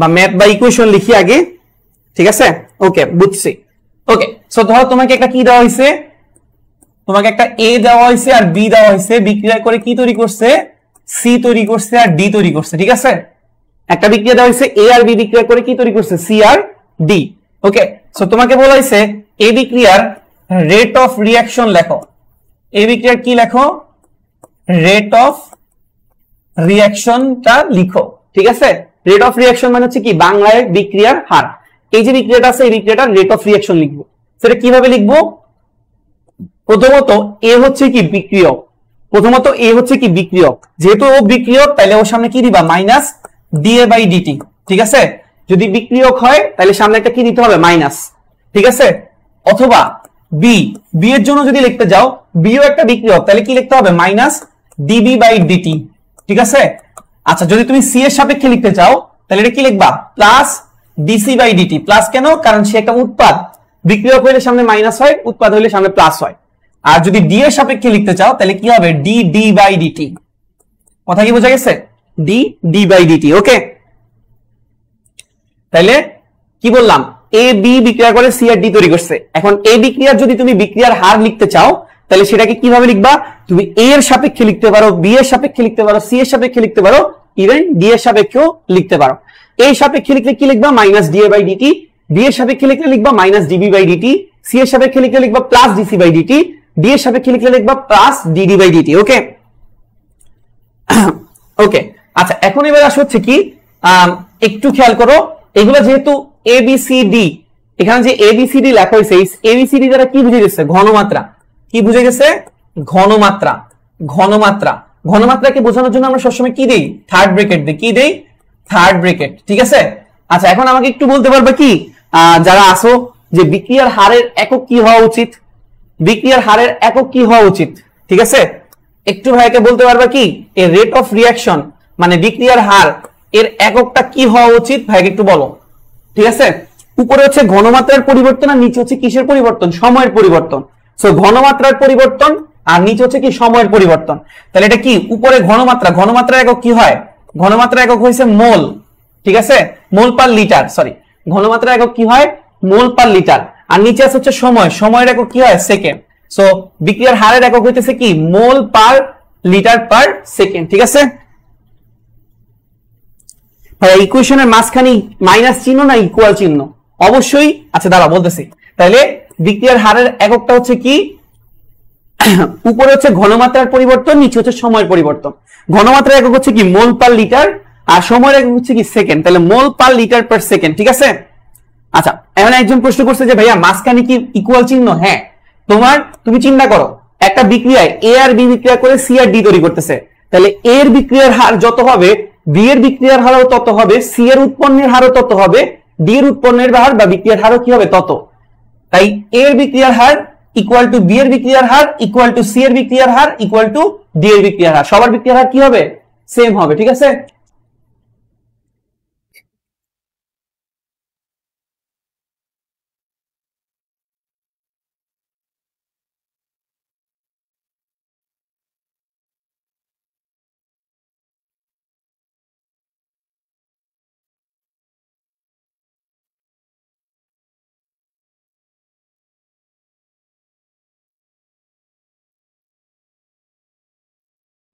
বা ম্যাথ বা ইকুয়েশন লিখি আগে ঠিক আছে ওকে বুঝছি ওকে সো ধরো তোমাকে একটা কি দেওয়া হয়েছে তোমাকে একটা এ দেওয়া হয়েছে আর বি দেওয়া হয়েছে বিক্রিয়া করে কি তৈরি করছে সি তৈরি করছে আর ডি তৈরি করছে ঠিক আছে একটা বিক্রিয়া দেওয়া হয়েছে এ আর বি বিক্রিয়া করে কি তৈরি করছে সি আর ডি ওকে সো তোমাকে বলা হয়েছে এ বিক্রিয়ার রেট অফ রিয়াকশন লেখো এ বিক্রিয়ার কি লেখো রেট অফ রিয়াকশনটা লিখো ঠিক আছে রেট অফ রিয়াকশন মানে হচ্ছে কি বাংলায় বিক্রিয়ার হার এই যে বিক্রিয়াটা আছে এই বিক্রিয়াটার রেট অফ রিয়াকশন লিখবো সেটা কিভাবে লিখবো প্রথমত এ হচ্ছে কি বিক্রিয়ক প্রথমত এ হচ্ছে কি বিক্রিয়ক যেহেতু ও বিক্রিয়ক তাহলে ওর সামনে কি দিবা মাইনাস ডিএ বাই ডিটি ঠিক আছে যদি বিক্রিয়ক হয় তাহলে সামনে একটা কি দিতে হবে মাইনাস ঠিক আছে অথবা বি বি এর জন্য যদি লিখতে যাও বিও একটা বিক্রিয়ক তাহলে কি লিখতে হবে মাইনাস ডিবি বাই ডিটি ঠিক আছে আচ্ছা যদি তুমি সি এর সাপেক্ষে লিখতে চাও তাহলে এটা কি লিখবা plus dc by dt plus কেন কারণ সে একটা উৎপাদ বিক্রিয়ক হইলে সামনে মাইনাস হয় উৎপাদ হইলে সামনে প্লাস হয় আর যদি ডি এর সাপেক্ষে লিখতে চাও তাহলে কি হবে ডি ডি বাই ডিটি কথা কি বোঝা গেছে d D by dt okay তাহলে কি বললাম এ বি বিক্রিয়া করে সি আর ডি তৈরি করছে এখন এ বিক্রিয়ার যদি তুমি বিক্রিয়ার হার লিখতে চাও তাহলে সেটাকে কিভাবে লিখবা তুমি এ এর সাপেক্ষে লিখতে পারো বি এর সাপেক্ষে লিখতে পারো সি এর সাপেক্ষে লিখতে পারো ইভেন ডি এর সাপেক্ষেও লিখতে পারো এর সাপেক্ষে লিখলে কি লিখবা minus A by dt D এর সাপেক্ষে লিখলে লিখবা minus db by dt C এর সাপেক্ষে লিখলে লিখবা plus dc by dt D এর সাপেক্ষে লিখলে লিখবা plus dd by dt okay okay আচ্ছা এখন এবার আসা হচ্ছে কি একটু খেয়াল করো এগুলো যেহেতু এ বি সি ডি এখানে যে এ বি সি ডি লেখা হয়েছে এ বি সি ডি দ্বারা কি বুঝে গেছে ঘনমাত্রা কি বুঝে গেছে ঘনমাত্রা ঘনমাত্রা ঘনমাত্রাকে বোঝানোর জন্য আমরা সবসময় কি দেই থার্ড ব্রেকেট দিই কি দেই থার্ড ব্রেকেট ঠিক আছে আচ্ছা এখন আমাকে একটু বলতে পারবে কি যারা আসো যে বিক্রিয়ার হারের একক কি হওয়া উচিত বিক্রিয়ার হারের একক কি হওয়া উচিত ঠিক আছে একটু ভাইকে বলতে পারবে কি এর রেট অফ রিয়াকশন মানে বিক্রিয়ার হার এর এককটা কি হওয়া উচিত ভাইকে একটু বলো ঠিক আছে উপরে হচ্ছে ঘনমাত্রার পরিবর্তন আর নিচে হচ্ছে কিসের পরিবর্তন সময়ের পরিবর্তন সো ঘনমাত্রার পরিবর্তন আর নিচে হচ্ছে কি সময়ের পরিবর্তন তাহলে এটা কি উপরে ঘনমাত্রা ঘনমাত্রার একক কি হয় ঘনমাত্রা একক হয়েছে মোল ঠিক আছে মোল পার লিটার সরি ঘনমাত্রা একক কি হয় মোল পার লিটার আর নিচে আছে হচ্ছে সময় সময়ের একক কি হয় সেকেন্ড সো বিক্রিয়ার হারের একক হইতেছে কি মোল পার লিটার পার সেকেন্ড ঠিক আছে ভাইয়া ইকুয়েশনের মাঝখানে মাইনাস চিহ্ন না ইকুয়াল চিহ্ন অবশ্যই আচ্ছা দাঁড়া বলতেছি তাহলে বিক্রিয়ার হারের এককটা হচ্ছে কি উপরে হচ্ছে ঘনমাত্রার পরিবর্তন নিচে হচ্ছে সময়ের পরিবর্তন ঘনমাত্রা একক হচ্ছে কি মোল পার লিটার আর সময়ের একক হচ্ছে কি সেকেন্ড তাহলে মোল পার লিটার পার সেকেন্ড ঠিক আছে আচ্ছা এমন একজন প্রশ্ন করছে যে ভাইয়া মাঝখানে কি ইকুয়াল চিহ্ন হ্যাঁ তোমার তুমি চিন্তা করো একটা বিক্রিয়ায় এ আর বি বিক্রিয়া করে সি আর ডি তৈরি করতেছে তাহলে এ এর বিক্রিয়ার হার যত হবে বি এর বিক্রিয়ার হারও তত হবে সি এর উৎপন্নের হারও তত হবে ডি এর উৎপন্নের হার বা বিক্রিয়ার হারও কি হবে তত তাই এর বিক্রিয়ার হার ইকুয়াল টু বি এর বিক্রিয়ার হার ইকুয়াল টু সি এর বিক্রিয়ার হার ইকুয়াল টু ডি এর বিক্রিয়ার হার সবার বিক্রিয়ার হার কি হবে সেম হবে ঠিক আছে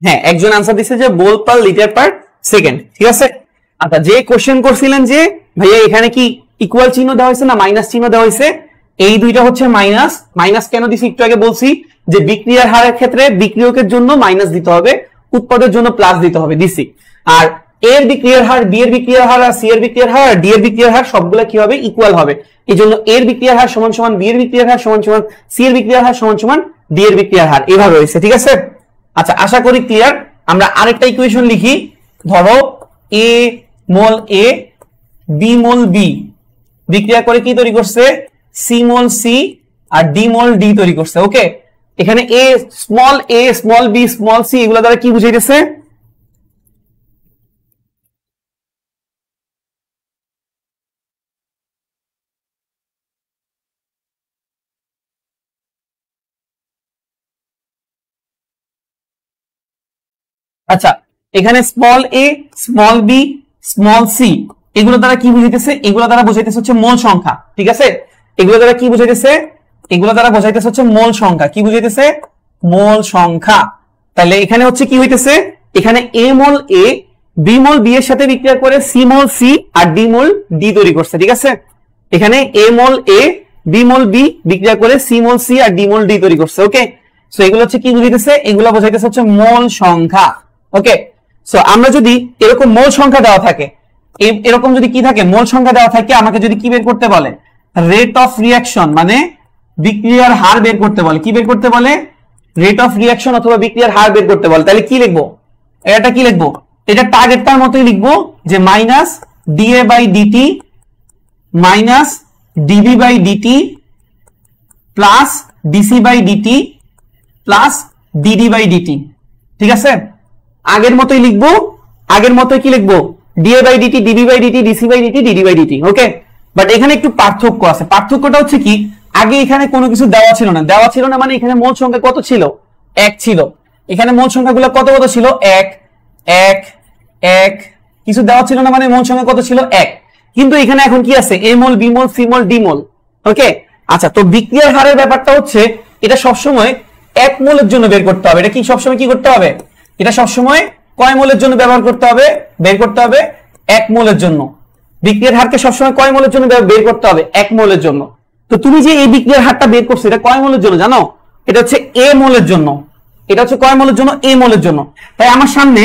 হ্যাঁ একজন আনসার দিছে যে বোল পার লিটার পার সেকেন্ড ঠিক আছে আচ্ছা যে কোশ্চেন করছিলেন যে ভাইয়া এখানে কি ইকুয়াল চিহ্ন দেওয়া হয়েছে না মাইনাস চিহ্ন দেওয়া হয়েছে এই দুইটা হচ্ছে মাইনাস মাইনাস কেন দিছি একটু আগে বলছি যে বিক্রিয়ার হারের ক্ষেত্রে বিক্রিয়কের জন্য মাইনাস দিতে হবে উৎপাদের জন্য প্লাস দিতে হবে দিছি আর এর বিক্রিয়ার হার বি এর বিক্রিয়ার হার আর সি এর বিক্রিয়ার হার আর ডি এর বিক্রিয়ার হার সবগুলা কি হবে ইকুয়াল হবে এই জন্য এর বিক্রিয়ার হার সমান সমান বি এর বিক্রিয়ার হার সমান সমান সি এর বিক্রিয়ার হার সমান সমান ডি এর বিক্রিয়ার হার এভাবে রয়েছে ঠিক আছে আচ্ছা আশা করি ক্লিয়ার আমরা আরেকটা ইকুয়েশন লিখি ধরো এ মোল এ বি মোল বি বিক্রিয়া করে কি তৈরি করছে সি মোল সি আর ডি মোল ডি তৈরি করছে ওকে এখানে এ small a small b small c এগুলো দ্বারা কি বুঝাইতেছে আচ্ছা এখানে small a small b small c এগুলো দ্বারা কি বুঝাইতেছে এগুলো দ্বারা বুঝাইতেছে হচ্ছে মোল সংখ্যা ঠিক আছে এগুলো দ্বারা কি বুঝাইতেছে এগুলো দ্বারা বোঝাইতেছে হচ্ছে মোল সংখ্যা কি বুঝাইতেছে মোল সংখ্যা তাহলে এখানে হচ্ছে কি হইতেছে এখানে এ মোল এ বি মোল বি এর সাথে বিক্রিয়া করে সি মোল সি আর ডি মোল ডি তৈরি করছে ঠিক আছে এখানে এ মোল এ বি মোল বি বিক্রিয়া করে সি মোল সি আর ডি মোল ডি তৈরি করছে ওকে সো এগুলো হচ্ছে কি বুঝাইতেছে এগুলো বোঝাইতেছে হচ্ছে মোল সংখ্যা ওকে সো আমরা যদি এরকম মোল সংখ্যা দেওয়া থাকে এরকম যদি কি থাকে মোল সংখ্যা দেওয়া থাকে আমাকে যদি কি বের করতে বলে রেট অফ রিয়াকশন মানে বিক্রিয়ার হার বের করতে বলে কি বের করতে বলে রেট অফ রিয়াকশন অথবা বিক্রিয়ার হার বের করতে বলে তাহলে কি লিখবো এটা কি লিখবো এটা টার্গেটটার মতোই লিখবো যে minus da by dt minus db by dt plus dc by dt plus dd by dt ঠিক আছে আগের মতোই লিখবো আগের মতোই কি লিখবো da by dt db by dt dc by dt dd by dt okay but এখানে একটু পার্থক্য আছে পার্থক্যটা হচ্ছে কি আগে এখানে কোনো কিছু দেওয়া ছিল না দেওয়া ছিল না মানে এখানে মোট সংখ্যা কত ছিল এক ছিল এখানে মোট সংখ্যাগুলো কত কত ছিল এক এক এক কিছু দেওয়া ছিল না মানে মোট সংখ্যা কত ছিল এক কিন্তু এখানে এখন কি আছে A mole B mole C mole D mole okay আচ্ছা তো বিক্রিয়ার হারের ব্যাপারটা হচ্ছে এটা সবসময় এক মোলের জন্য বের করতে হবে এটা কি সবসময় কি করতে হবে এটা সবসময় কয় মোলের জন্য ব্যবহার করতে হবে বের করতে হবে এক মোলের জন্য বিক্রিয়ার হারকে সবসময় কয় মোলের জন্য বের করতে হবে এক মোলের জন্য তো তুমি যে এই বিক্রিয়ার হারটা বের করছো এটা কয় মোলের জন্য জানো এটা হচ্ছে এ মোলের জন্য এটা হচ্ছে কয় মোলের জন্য এ মোলের জন্য তাই আমার সামনে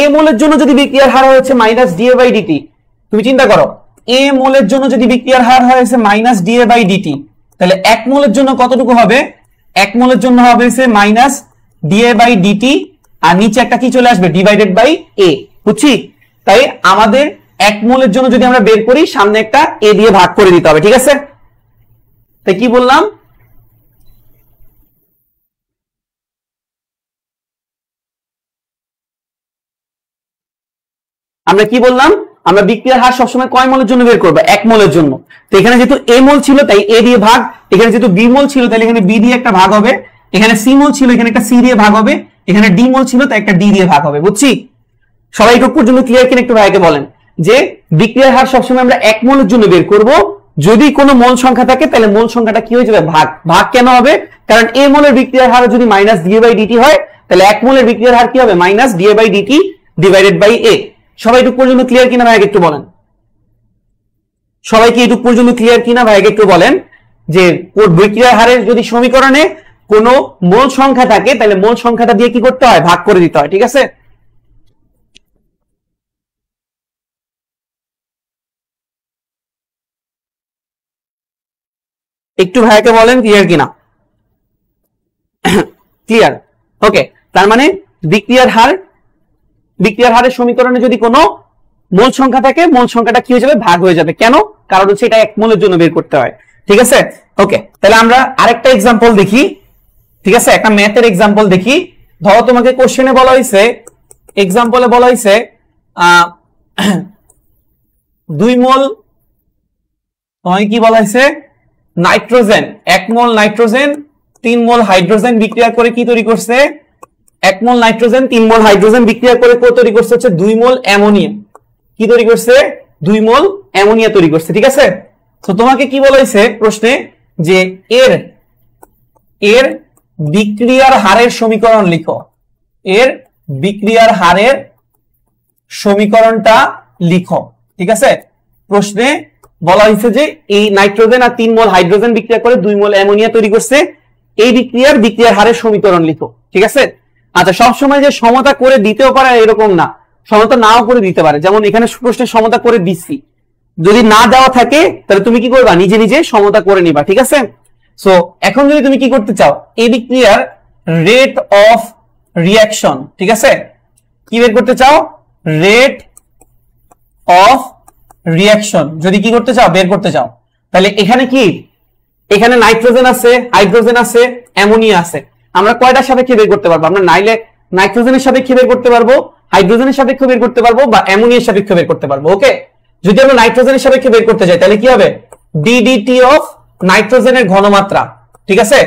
এ মোলের জন্য যদি বিক্রিয়ার হার হয়েছে মাইনাস ডিএ বাই ডিটি তুমি চিন্তা করো এ মোলের জন্য যদি বিক্রিয়ার হার হয়েছে মাইনাস ডিএ বাই ডিটি তাহলে এক মোলের জন্য কতটুকু হবে এক মোলের জন্য হবে মাইনাস ডিএ বাই ডিটি আর নিচে একটা কি চলে আসবে ডিভাইডেড বাই এ বুঝছি তাই আমাদের এক মোলের জন্য যদি আমরা বের করি সামনে একটা এ দিয়ে ভাগ করে দিতে হবে ঠিক আছে তাই কি বললাম আমরা কি বললাম আমরা বিক্রিয়ার হার সবসময় কয় মোলের জন্য বের করবো এক মোলের জন্য তো এখানে যেহেতু এ মোল ছিল তাই এ দিয়ে ভাগ এখানে যেহেতু বি মোল ছিল তাহলে এখানে বি দিয়ে একটা ভাগ হবে এখানে সি মোল ছিল এখানে একটা সি দিয়ে ভাগ হবে এখানে ডি মোল ছিল তাই একটা ডি দিয়ে ভাগ হবে বুঝছি সবাই একক পর্যন্ত ক্লিয়ার কিনা একটু ভাইকে বলেন যে বিক্রিয়ার হার সবসময় আমরা এক মোলের জন্য বের করব যদি কোনো মোল সংখ্যা থাকে তাহলে মোল সংখ্যাটা কি হয়ে যাবে ভাগ ভাগ কেন হবে কারণ এ মোলের বিক্রিয়ার হার যদি মাইনাস ডিএ বাই ডিটি হয় তাহলে এক মোলের বিক্রিয়ার হার কি হবে minus da by dt divided by A সবাই এটুক পর্যন্ত ক্লিয়ার কিনা ভাইকে একটু বলেন সবাইকে এটুক পর্যন্ত ক্লিয়ার কিনা ভাইকে একটু বলেন যে বিক্রিয়ার হারের যদি সমীকরণে কোনো মূল সংখ্যা থাকে তাহলে মূল সংখ্যাটা দিয়ে কি করতে হয় ভাগ করে দিতে হয় ঠিক আছে একটু ভাইকে বলেন ক্লিয়ার কিনা ক্লিয়ার ওকে তার মানে বিক্রিয়ার হার বিক্রিয়ার হারের সমীকরণে যদি কোনো মূল সংখ্যা থাকে মূল সংখ্যাটা কি হয়ে যাবে ভাগ হয়ে যাবে কেন কারণ হচ্ছে এটা এক মূলের জন্য বের করতে হয় ঠিক আছে ওকে তাহলে আমরা আরেকটা এক্সাম্পল দেখি ঠিক আছে একটা ম্যাথের এক্সাম্পল দেখি ধরো তোমাকে কোশ্চেনে বলা হয়েছে এক্সাম্পলে বলা হয়েছে দুই মোল তোমাকে কি বলা হয়েছে নাইট্রোজেন এক মোল নাইট্রোজেন তিন মোল হাইড্রোজেন বিক্রিয়া করে কি তৈরি করছে এক মোল নাইট্রোজেন তিন মোল হাইড্রোজেন বিক্রিয়া করে তৈরি করছে হচ্ছে দুই মোল অ্যামোনিয়া কি তৈরি করছে দুই মোল অ্যামোনিয়া তৈরি করছে ঠিক আছে তো তোমাকে কি বলা হয়েছে প্রশ্নে যে এর এর বিক্রিয়ার হারের সমীকরণ লিখো এর বিক্রিয়ার হারের সমীকরণটা লিখো ঠিক আছে প্রশ্নে বলা হয়েছে যে এই নাইট্রোজেন আর তিন মোল হাইড্রোজেন বিক্রিয়া করে দুই মোল অ্যামোনিয়া তৈরি করছে এই বিক্রিয়ার বিক্রিয়ার হারের সমীকরণ লিখো ঠিক আছে আচ্ছা সবসময় যে সমতা করে দিতেও পারে এরকম না সমতা নাও করে দিতে পারে যেমন এখানে প্রশ্নের সমতা করে দিচ্ছি যদি না দেওয়া থাকে তাহলে তুমি কি করবা নিজে নিজে সমতা করে নিবা ঠিক আছে সো এখন যদি তুমি কি করতে চাও এই রেট অফ রিয়াকশন ঠিক আছে কি বের করতে চাও রেট অফ রিয়াকশন যদি কি করতে চাও বের করতে চাও তাহলে এখানে কি এখানে নাইট্রোজেন আছে হাইড্রোজেন আছে অ্যামোনিয়া আছে আমরা কয়টার সাথে কি বের করতে পারবো আমরা নাইলে নাইট্রোজেনের সাথে কি বের করতে পারবো হাইড্রোজেনের সাথে বের করতে পারবো বা অ্যামোনিয়ার সাপেক্ষে বের করতে পারবো ওকে যদি আমরা নাইট্রোজেনের সাপেক্ষে বের করতে যাই তাহলে কি হবে ডিডিটি অফ নাইট্রোজেনের ঘনমাত্রা ঠিক আছে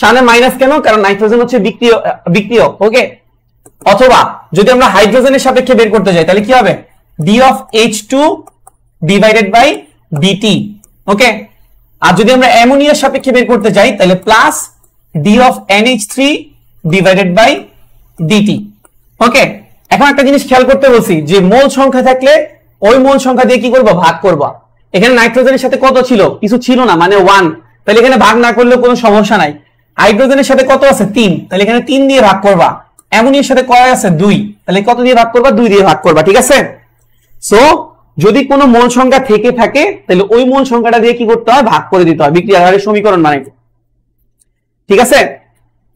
সামনে মাইনাস কেন কারণ নাইট্রোজেন হচ্ছে বিক্রিয় বিক্রিয় ওকে অথবা যদি আমরা হাইড্রোজেনের সাপেক্ষে বের করতে যাই তাহলে কি হবে d of H two divided by dt okay আর যদি আমরা অ্যামোনিয়ার সাপেক্ষে বের করতে চাই তাহলে plus d of H three divided by dt okay এখন একটা জিনিস খেয়াল করতে বলছি যে মোল সংখ্যা থাকলে ওই মোল সংখ্যা দিয়ে কি করবো ভাগ করবা এখানে নাইট্রোজেনের সাথে কত ছিল কিছু ছিল না মানে ওয়ান তাহলে এখানে ভাগ না করলেও কোনো সমস্যা নাই হাইড্রোজেনের সাথে কত আছে তিন তাহলে এখানে তিন দিয়ে ভাগ করবা অ্যামোনিয়ার সাথে কয় আছে দুই তাহলে কত দিয়ে ভাগ করবা দুই দিয়ে ভাগ করবা ঠিক আছে সো যদি কোনো মোল সংখ্যা থেকে থাকে তাহলে ওই মোল সংখ্যাটা দিয়ে কি করতে হয় ভাগ করে দিতে হয় বিক্রিয়ার হারের সমীকরণ বানাইতে ঠিক আছে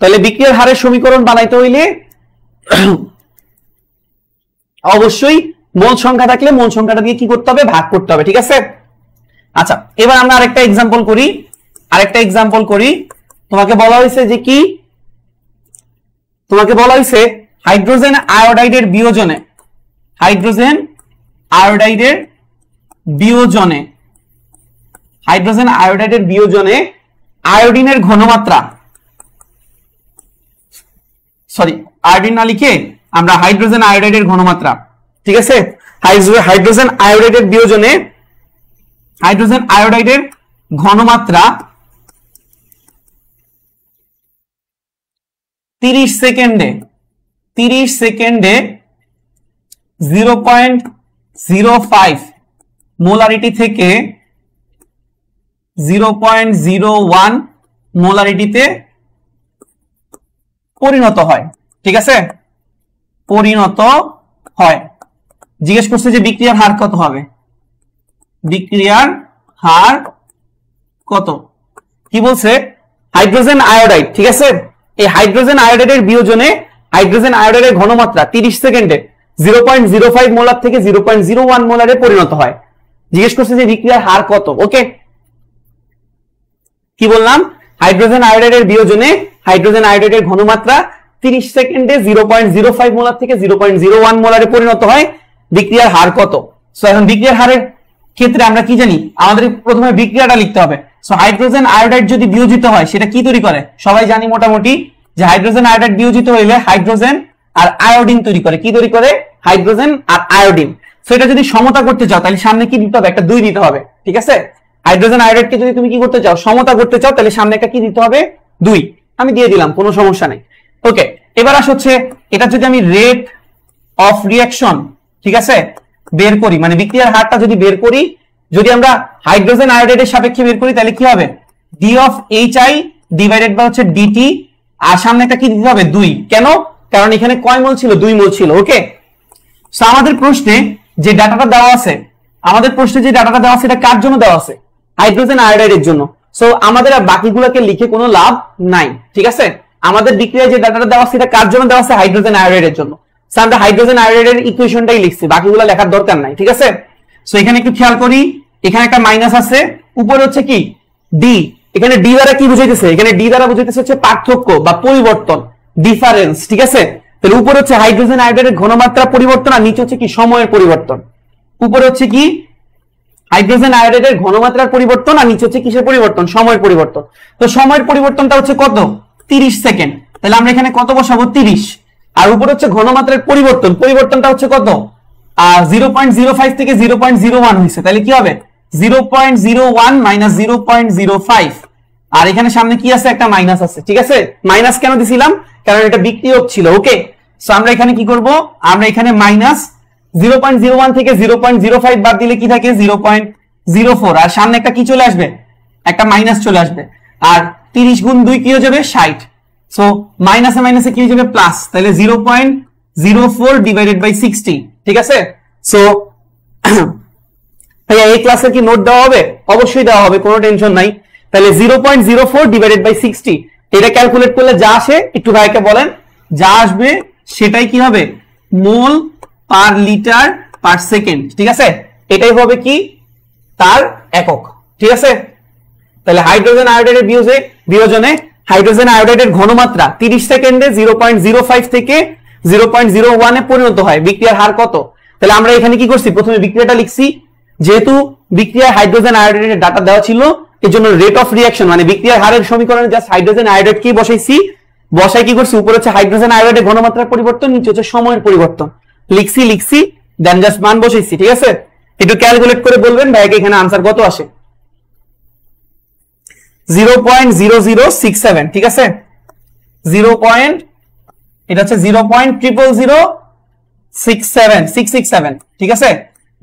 তাহলে বিক্রিয়ার হারের সমীকরণ বানাইতে হইলে অবশ্যই মোল সংখ্যা থাকলে মোল সংখ্যাটা দিয়ে কি করতে হবে ভাগ করতে হবে ঠিক আছে আচ্ছা এবার আমরা আরেকটা এক্সাম্পল করি আরেকটা এক্সাম্পল করি তোমাকে বলা হয়েছে যে কি তোমাকে বলা হয়েছে হাইড্রোজেন আয়োডাইডের বিয়োজনে হাইড্রোজেন আয়োডাইডের বিয়োজনে হাইড্রোজেন আয়োডাইডের বিয়োজনে আয়োডিনের ঘনমাত্রা সরি আয়োডিন না লিখে আমরা হাইড্রোজেন আয়োডাইডের ঘনমাত্রা ঠিক আছে হাইড্রোজেন আয়োডাইডের বিয়োজনে হাইড্রোজেন আয়োডাইডের ঘনমাত্রা তিরিশ সেকেন্ডে তিরিশ সেকেন্ডে zero point zero five molarity থেকে জিরো পয়েন্ট জিরো ওয়ান মোলারিটিতে পরিণত হয় ঠিক আছে পরিণত হয় জিজ্ঞেস করছে যে বিক্রিয়ার হার কত হবে বিক্রিয়ার হার কত কি বলছে হাইড্রোজেন আয়োডাইড ঠিক আছে এই হাইড্রোজেন আয়োডাইডের বিয়োজনে হাইড্রোজেন আয়োডাইডের ঘনমাত্রা 30 সেকেন্ডে 0.05 মোলার থেকে 0.01 মোলারে পরিণত হয় জিজ্ঞেস করছে যে বিক্রিয়ার হার কত ওকে কি বললাম হাইড্রোজেন আয়োডাইডের বিয়োজনে হাইড্রোজেন আয়োডাইডের ঘনমাত্রা 30 সেকেন্ডে 0.05 মোলার থেকে 0.01 মোলারে পরিণত হয় বিক্রিয়ার হার কত সো এখন বিক্রিয়ার হারের ক্ষেত্রে আমরা কি জানি আমাদের প্রথমে বিক্রিয়াটা লিখতে হবে সো হাইড্রোজেন আয়োডাইড যদি বিয়োজিত হয় সেটা কি তৈরি করে সবাই জানি মোটামুটি যে হাইড্রোজেন আয়োডাইড বিয়োজিত হইলে হাইড্রোজেন আর আয়োডিন তৈরি করে কি তৈরি করে হাইড্রোজেন আর আয়োডিন সো এটা যদি সমতা করতে চাও তাহলে সামনে কি দিতে হবে একটা দুই দিতে হবে ঠিক আছে হাইড্রোজেন আয়োডাইডকে যদি তুমি কি করতে চাও সমতা করতে চাও তাহলে সামনে একটা কি দিতে হবে দুই আমি দিয়ে দিলাম কোনো সমস্যা নেই ওকে এবার আস হচ্ছে এটা যদি আমি রেট অফ রিয়াকশন ঠিক আছে বের করি মানে বিক্রিয়ার হারটা যদি বের করি যদি আমরা হাইড্রোজেন আয়োডাইডের সাপেক্ষে বের করি তাহলে কি হবে d of H I divided by হচ্ছে ডিটি আর সামনে একটা কি দিতে হবে দুই কেন কারণ এখানে কয় মোল ছিল দুই মোল ছিল ওকে সো আমাদের প্রশ্নে যে ডাটাটা দেওয়া আছে আমাদের প্রশ্নে যে ডাটাটা দেওয়া আছে এটা কার জন্য দেওয়া আছে হাইড্রোজেন আয়োডাইডের জন্য সো আমাদের আর বাকিগুলোকে লিখে কোনো লাভ নাই ঠিক আছে আমাদের বিক্রিয়ায় যে ডাটাটা দেওয়া আছে এটা কার জন্য দেওয়া আছে হাইড্রোজেন আয়োডাইডের জন্য আমরা হাইড্রোজেন এর ইকুয়েশনটাই লিখছি বাকিগুলো লেখার দরকার নাই ঠিক আছে সো এখানে একটু খেয়াল করি এখানে একটা মাইনাস আছে উপরে হচ্ছে কি ডি এখানে ডি দ্বারা কি বুঝাইতেছে এখানে ডি দ্বারা বুঝাইতেছে হচ্ছে পার্থক্য বা পরিবর্তন ডিফারেন্স ঠিক আছে তাহলে উপরে হচ্ছে হাইড্রোজেন এর ঘনমাত্রা পরিবর্তন আর নিচে হচ্ছে কি সময়ের পরিবর্তন উপরে হচ্ছে কি হাইড্রোজেন এর ঘনমাত্রার পরিবর্তন আর নিচে হচ্ছে কিসের পরিবর্তন সময়ের পরিবর্তন তো সময়ের পরিবর্তনটা হচ্ছে কত 30 সেকেন্ড তাহলে আমরা এখানে কত বসাবো 30 আর উপরে হচ্ছে ঘনমাত্রার পরিবর্তন পরিবর্তনটা হচ্ছে কত জিরো পয়েন্ট জিরো ফাইভ থেকে জিরো পয়েন্ট জিরো ওয়ান হয়েছে তাহলে কি হবে zero point zero one minus zero point zero five আর এখানে সামনে কি আছে একটা মাইনাস আছে ঠিক আছে মাইনাস কেন দিছিলাম কারণ এটা বিক্রিয়ক ছিল ওকে সো আমরা এখানে কি করব আমরা এখানে minus zero point zero one থেকে জিরো পয়েন্ট জিরো ফাইভ বাদ দিলে কি থাকে জিরো পয়েন্ট জিরো ফোর আর সামনে একটা কি চলে আসবে একটা মাইনাস চলে আসবে আর তিরিশ গুণ দুই কি হয়ে যাবে ষাট সো মাইনাসে মাইনাসে কি হয়ে যাবে প্লাস তাহলে zero point zero four divided by sixty ঠিক আছে সো তাই এই ক্লাসের কি নোট দেওয়া হবে অবশ্যই দেওয়া হবে কোনো টেনশন নাই তাহলে zero point zero four divided by sixty এটা ক্যালকুলেট করলে যা আসে একটু ভাইকে বলেন যা আসবে সেটাই কি হবে মোল পার লিটার পার সেকেন্ড ঠিক আছে এটাই হবে কি তার একক ঠিক আছে তাহলে হাইড্রোজেন আয়োডাইডের বিয়োজে বিয়োজনে হাইড্রোজেন আয়োডাইডের ঘনমাত্রা তিরিশ সেকেন্ডে জিরো পয়েন্ট জিরো ফাইভ থেকে জিরো পয়েন্ট জিরো পরিণত হয় বিক্রিয়ার হার কত তাহলে আমরা এখানে কি করছি প্রথমে বিক্রিয়াটা লিখছি যেহেতু বিক্রিয়ায় হাইড্রোজেন আয়োডাইডের ডাটা দেওয়া ছিল এর জন্য রেট অফ রিয়াকশন মানে বিক্রিয়ার হারের সমীকরণে জাস্ট হাইড্রোজেন কি বসাইছি বসাই কি করছি উপরে হচ্ছে হাইড্রোজেন আয়োডাইডের ঘনমাত্রার পরিবর্তন নিচে হচ্ছে সময়ের পরিবর্তন লিখছি লিখছি দেন জাস্ট মান বসাইছি ঠিক আছে একটু ক্যালকুলেট করে বলবেন ভাইকে এখানে আনসার কত আসে zero point zero zero six seven ঠিক আছে জিরো পয়েন্ট এটা হচ্ছে zero point triple zero six seven six six seven ঠিক আছে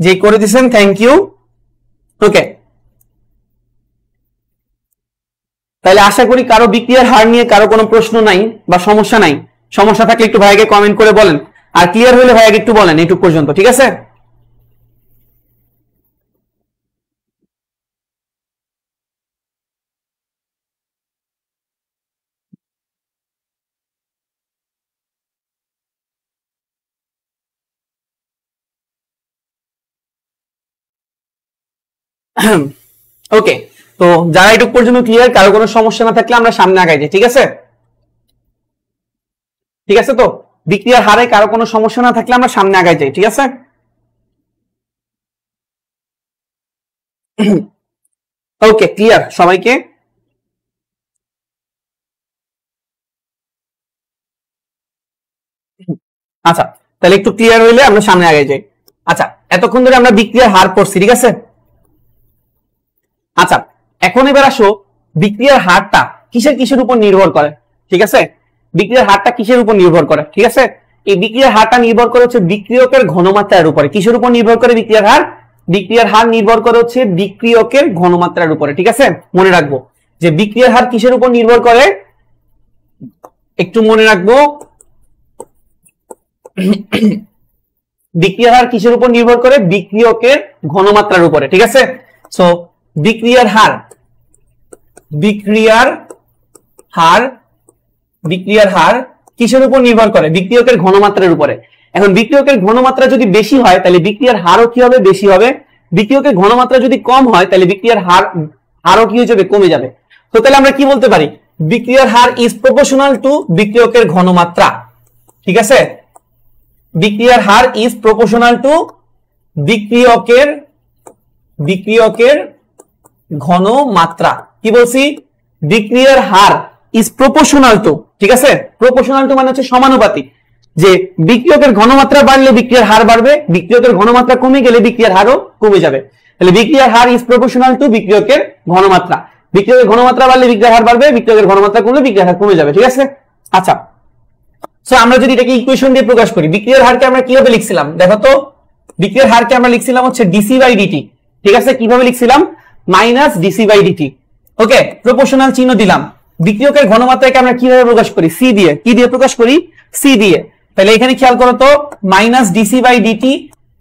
যে করে দিচ্ছেন থ্যাংক ইউ ওকে তাহলে আশা করি কারো বিক্রিয়ার হার নিয়ে কারো কোনো প্রশ্ন নাই বা সমস্যা নাই সমস্যা থাকলে একটু ভাইয়াকে কমেন্ট করে বলেন আর ক্লিয়ার হলে ভাইয়াকে একটু বলেন এটুক পর্যন্ত ঠিক আছে ওকে তো যারা এটুক পর্যন্ত ক্লিয়ার কারো কোনো সমস্যা না থাকলে আমরা সামনে আগাই যাই ঠিক আছে ঠিক আছে তো বিক্রিয়ার হারে কারো কোনো সমস্যা না থাকলে আমরা সামনে আগাই যাই ঠিক আছে ওকে ক্লিয়ার সবাইকে আচ্ছা তাহলে একটু ক্লিয়ার হইলে আমরা সামনে আগে যাই আচ্ছা এতক্ষণ ধরে আমরা বিক্রিয়ার হার পড়ছি ঠিক আছে আচ্ছা এখন এবার আসো বিক্রিয়ার হারটা কিসের কিসের উপর নির্ভর করে ঠিক আছে বিক্রিয়ার হারটা কিসের উপর নির্ভর করে ঠিক আছে এই বিক্রিয়ার হারটা নির্ভর করে হচ্ছে বিক্রিয়কের ঘনমাত্রার উপরে কিসের উপর নির্ভর করে বিক্রিয়ার হার বিক্রিয়ার হার নির্ভর করে হচ্ছে বিক্রিয়কের ঘনমাত্রার উপরে ঠিক আছে মনে রাখবো যে বিক্রিয়ার হার কিসের উপর নির্ভর করে একটু মনে রাখবো বিক্রিয়ার হার কিসের উপর নির্ভর করে বিক্রিয়কের ঘনমাত্রার উপরে ঠিক আছে সো বিক্রিয়ার হার বিক্রিয়ার হার বিক্রিয়ার হার কিসের উপর নির্ভর করে বিক্রিয়কের ঘনমাত্রার উপরে এখন বিক্রিয়কের ঘনমাত্রা যদি বেশি হয় তাহলে বিক্রিয়ার হারও কি হবে বেশি হবে বিক্রিয়কের ঘনমাত্রা যদি কম হয় তাহলে বিক্রিয়ার হার হারও কি হয়ে যাবে কমে যাবে তো তাহলে আমরা কি বলতে পারি বিক্রিয়ার হার ইজ প্রপোর্শনাল টু বিক্রিয়কের ঘনমাত্রা ঠিক আছে বিক্রিয়ার হার ইজ প্রপোর্শনাল টু বিক্রিয়কের বিক্রিয়কের ঘন মাত্রা কি বলছি বিক্রিয়ার হার ইজ প্রপোশনাল টু ঠিক আছে প্রপোশনাল টু মানে হচ্ছে সমানুপাতিক যে বিক্রিয়কের ঘনমাত্রা বাড়লে বিক্রিয়ার হার বাড়বে বিক্রিয়কের ঘনমাত্রা কমে গেলে বিক্রিয়ার হারও কমে যাবে তাহলে বিক্রিয়ার হার ইজ প্রপোশনাল টু বিক্রিয়কের ঘনমাত্রা বিক্রিয়কের ঘনমাত্রা বাড়লে বিক্রিয়ার হার বাড়বে বিক্রিয়কের ঘনমাত্রা কমলে বিক্রিয়ার হার কমে যাবে ঠিক আছে আচ্ছা সো আমরা যদি এটাকে ইকুয়েশন দিয়ে প্রকাশ করি বিক্রিয়ার হারকে আমরা কিভাবে লিখছিলাম দেখো তো বিক্রিয়ার হারকে আমরা লিখছিলাম হচ্ছে ডিসি বাই ডিটি ঠিক আছে কিভাবে লিখছিলাম minus dc by dt okay proportional চিহ্ন দিলাম বিক্রিয়কের ঘনমাত্রাকে আমরা কিভাবে প্রকাশ করি সি দিয়ে কি দিয়ে প্রকাশ করি সি দিয়ে তাহলে এখানে খেয়াল করো তো minus dc by dt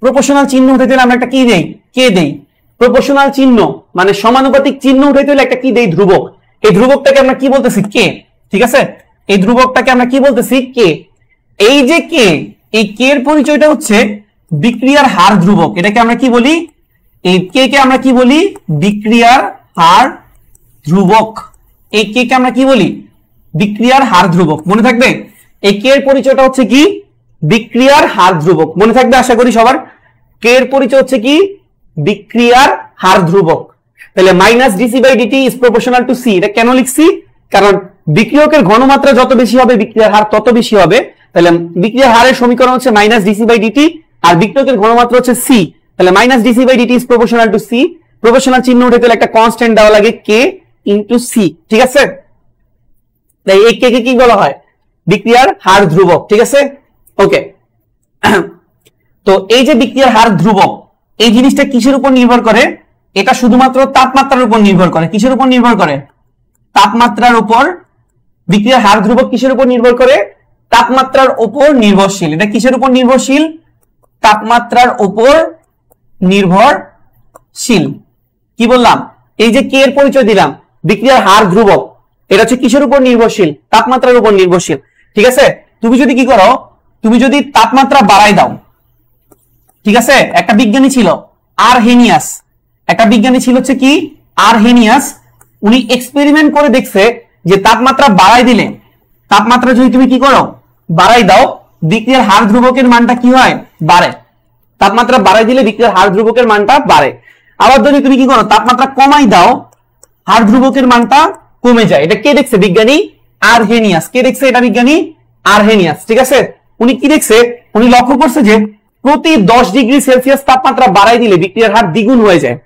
proportional চিহ্ন উঠাইতে হলে আমরা একটা কি দেই কে দেই প্রপোর্শনাল চিহ্ন মানে সমানুপাতিক চিহ্ন উঠাইতে হলে একটা কি দেই ধ্রুবক এই ধ্রুবকটাকে আমরা কি বলতেছি কে ঠিক আছে এই ধ্রুবকটাকে আমরা কি বলতেছি কে এই যে কে এই কে এর পরিচয়টা হচ্ছে বিক্রিয়ার হার ধ্রুবক এটাকে আমরা কি বলি এই কে কে আমরা কি বলি বিক্রিয়ার হার ধ্রুবক এই কে আমরা কি বলি বিক্রিয়ার হার ধ্রুবক মনে থাকবে একে এর পরিচয়টা হচ্ছে কি বিক্রিয়ার হার ধ্রুবক মনে থাকবে আশা করি সবার কে এর পরিচয় হচ্ছে কি বিক্রিয়ার হার ধ্রুবক তাহলে minus dc by dt is proportional to C এটা কেন লিখছি কারণ বিক্রিয়কের ঘনমাত্রা যত বেশি হবে বিক্রিয়ার হার তত বেশি হবে তাহলে বিক্রিয়ার হারের সমীকরণ হচ্ছে মাইনাস ডিসি বাই ডিটি আর বিক্রিয়কের ঘনমাত্রা হচ্ছে সি তাহলে minus dc by dt is proportional to C proportional চিহ্ন উঠে তাহলে একটা কনস্ট্যান্ট দেওয়া লাগে কে ইন্টু সি ঠিক আছে তাই এই কে কে কি বলা হয় বিক্রিয়ার হার ধ্রুবক ঠিক আছে ওকে তো এই যে বিক্রিয়ার হার ধ্রুবক এই জিনিসটা কিসের উপর নির্ভর করে এটা শুধুমাত্র তাপমাত্রার উপর নির্ভর করে কিসের উপর নির্ভর করে তাপমাত্রার উপর বিক্রিয়ার হার ধ্রুবক কিসের উপর নির্ভর করে তাপমাত্রার উপর নির্ভরশীল এটা কিসের উপর নির্ভরশীল তাপমাত্রার উপর নির্ভরশীল কি বললাম এই যে কে এর পরিচয় দিলাম বিক্রিয়ার হার ধ্রুবক এটা হচ্ছে কিসের উপর নির্ভরশীল তাপমাত্রার উপর নির্ভরশীল ঠিক আছে তুমি যদি কি করো তুমি যদি তাপমাত্রা বাড়াই দাও ঠিক আছে একটা বিজ্ঞানী ছিল আর হেনিয়াস একটা বিজ্ঞানী ছিল হচ্ছে কি আর হেনিয়াস উনি এক্সপেরিমেন্ট করে দেখছে যে তাপমাত্রা বাড়াই দিলে তাপমাত্রা যদি তুমি কি করো বাড়াই দাও বিক্রিয়ার হার ধ্রুবকের মানটা কি হয় বাড়ে তাপমাত্রা বাড়াই দিলে বিক্রিয়ার হার ধ্রুবকের মানটা বাড়ে আবার যদি তুমি কি করো তাপমাত্রা কমাই দাও হার ধ্রুবকের মানটা কমে যায় এটা কে দেখছে বিজ্ঞানী আরহেনিয়াস কে দেখছে এটা বিজ্ঞানী আরহেনিয়াস ঠিক আছে উনি কি দেখছে উনি লক্ষ্য করছে যে প্রতি দশ ডিগ্রি সেলসিয়াস তাপমাত্রা বাড়াই দিলে বিক্রিয়ার হার দ্বিগুণ হয়ে যায়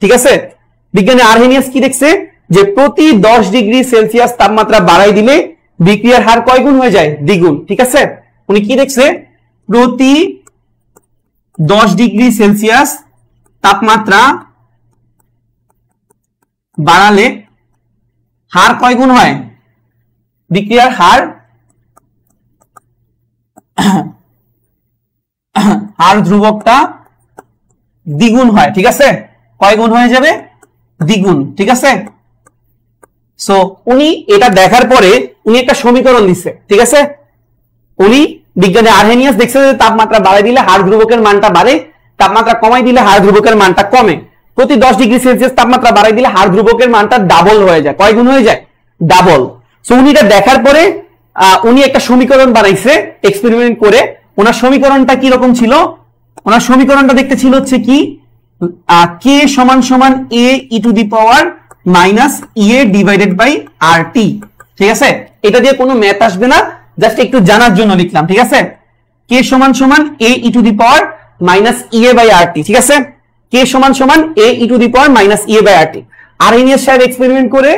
ঠিক আছে বিজ্ঞানী আরহেনিয়াস কি দেখছে যে প্রতি দশ ডিগ্রি সেলসিয়াস তাপমাত্রা বাড়াই দিলে বিক্রিয়ার হার কয় গুণ হয়ে যায় দ্বিগুণ ঠিক আছে উনি কি দেখছে প্রতি দশ ডিগ্রি সেলসিয়াস তাপমাত্রা বাড়ালে হার কয় গুণ হয় বিক্রিয়ার হার হার ধ্রুবকটা দ্বিগুণ হয় ঠিক আছে কয় গুণ হয়ে যাবে দ্বিগুণ ঠিক আছে সো উনি এটা দেখার পরে উনি একটা সমীকরণ দিছে ঠিক আছে উনি বিজ্ঞানী আর্হেনিয়াস দেখছে যে তাপমাত্রা বাড়াই দিলে হাড় ধ্রুবকের মানটা বাড়ে তাপমাত্রা কমাই দিলে হাড় ধ্রুবকের মানটা কমে প্রতি দশ ডিগ্রি সেলসিয়াস তাপমাত্রা বাড়াই দিলে হাড় ধ্রুবকের মানটা ডাবল হয়ে যায় কয়েক গুণ হয়ে যায় ডাবল সো উনি এটা দেখার পরে উনি একটা সমীকরণ বানাইছে এক্সপেরিমেন্ট করে ওনার সমীকরণটা কি রকম ছিল ওনার সমীকরণটা দেখতে ছিল হচ্ছে কি কে সমান সমান A e to the power minus A divided by R T ঠিক আছে এটা দিয়ে কোনো ম্যাথ আসবে না জাস্ট একটু জানার জন্য লিখলাম ঠিক আছে কে সমান সমান A e to the power minus E A by R T ঠিক আছে কে সমান সমান A e to the power minus E A by R T Arrhenius সাহেব এক্সপেরিমেন্ট করে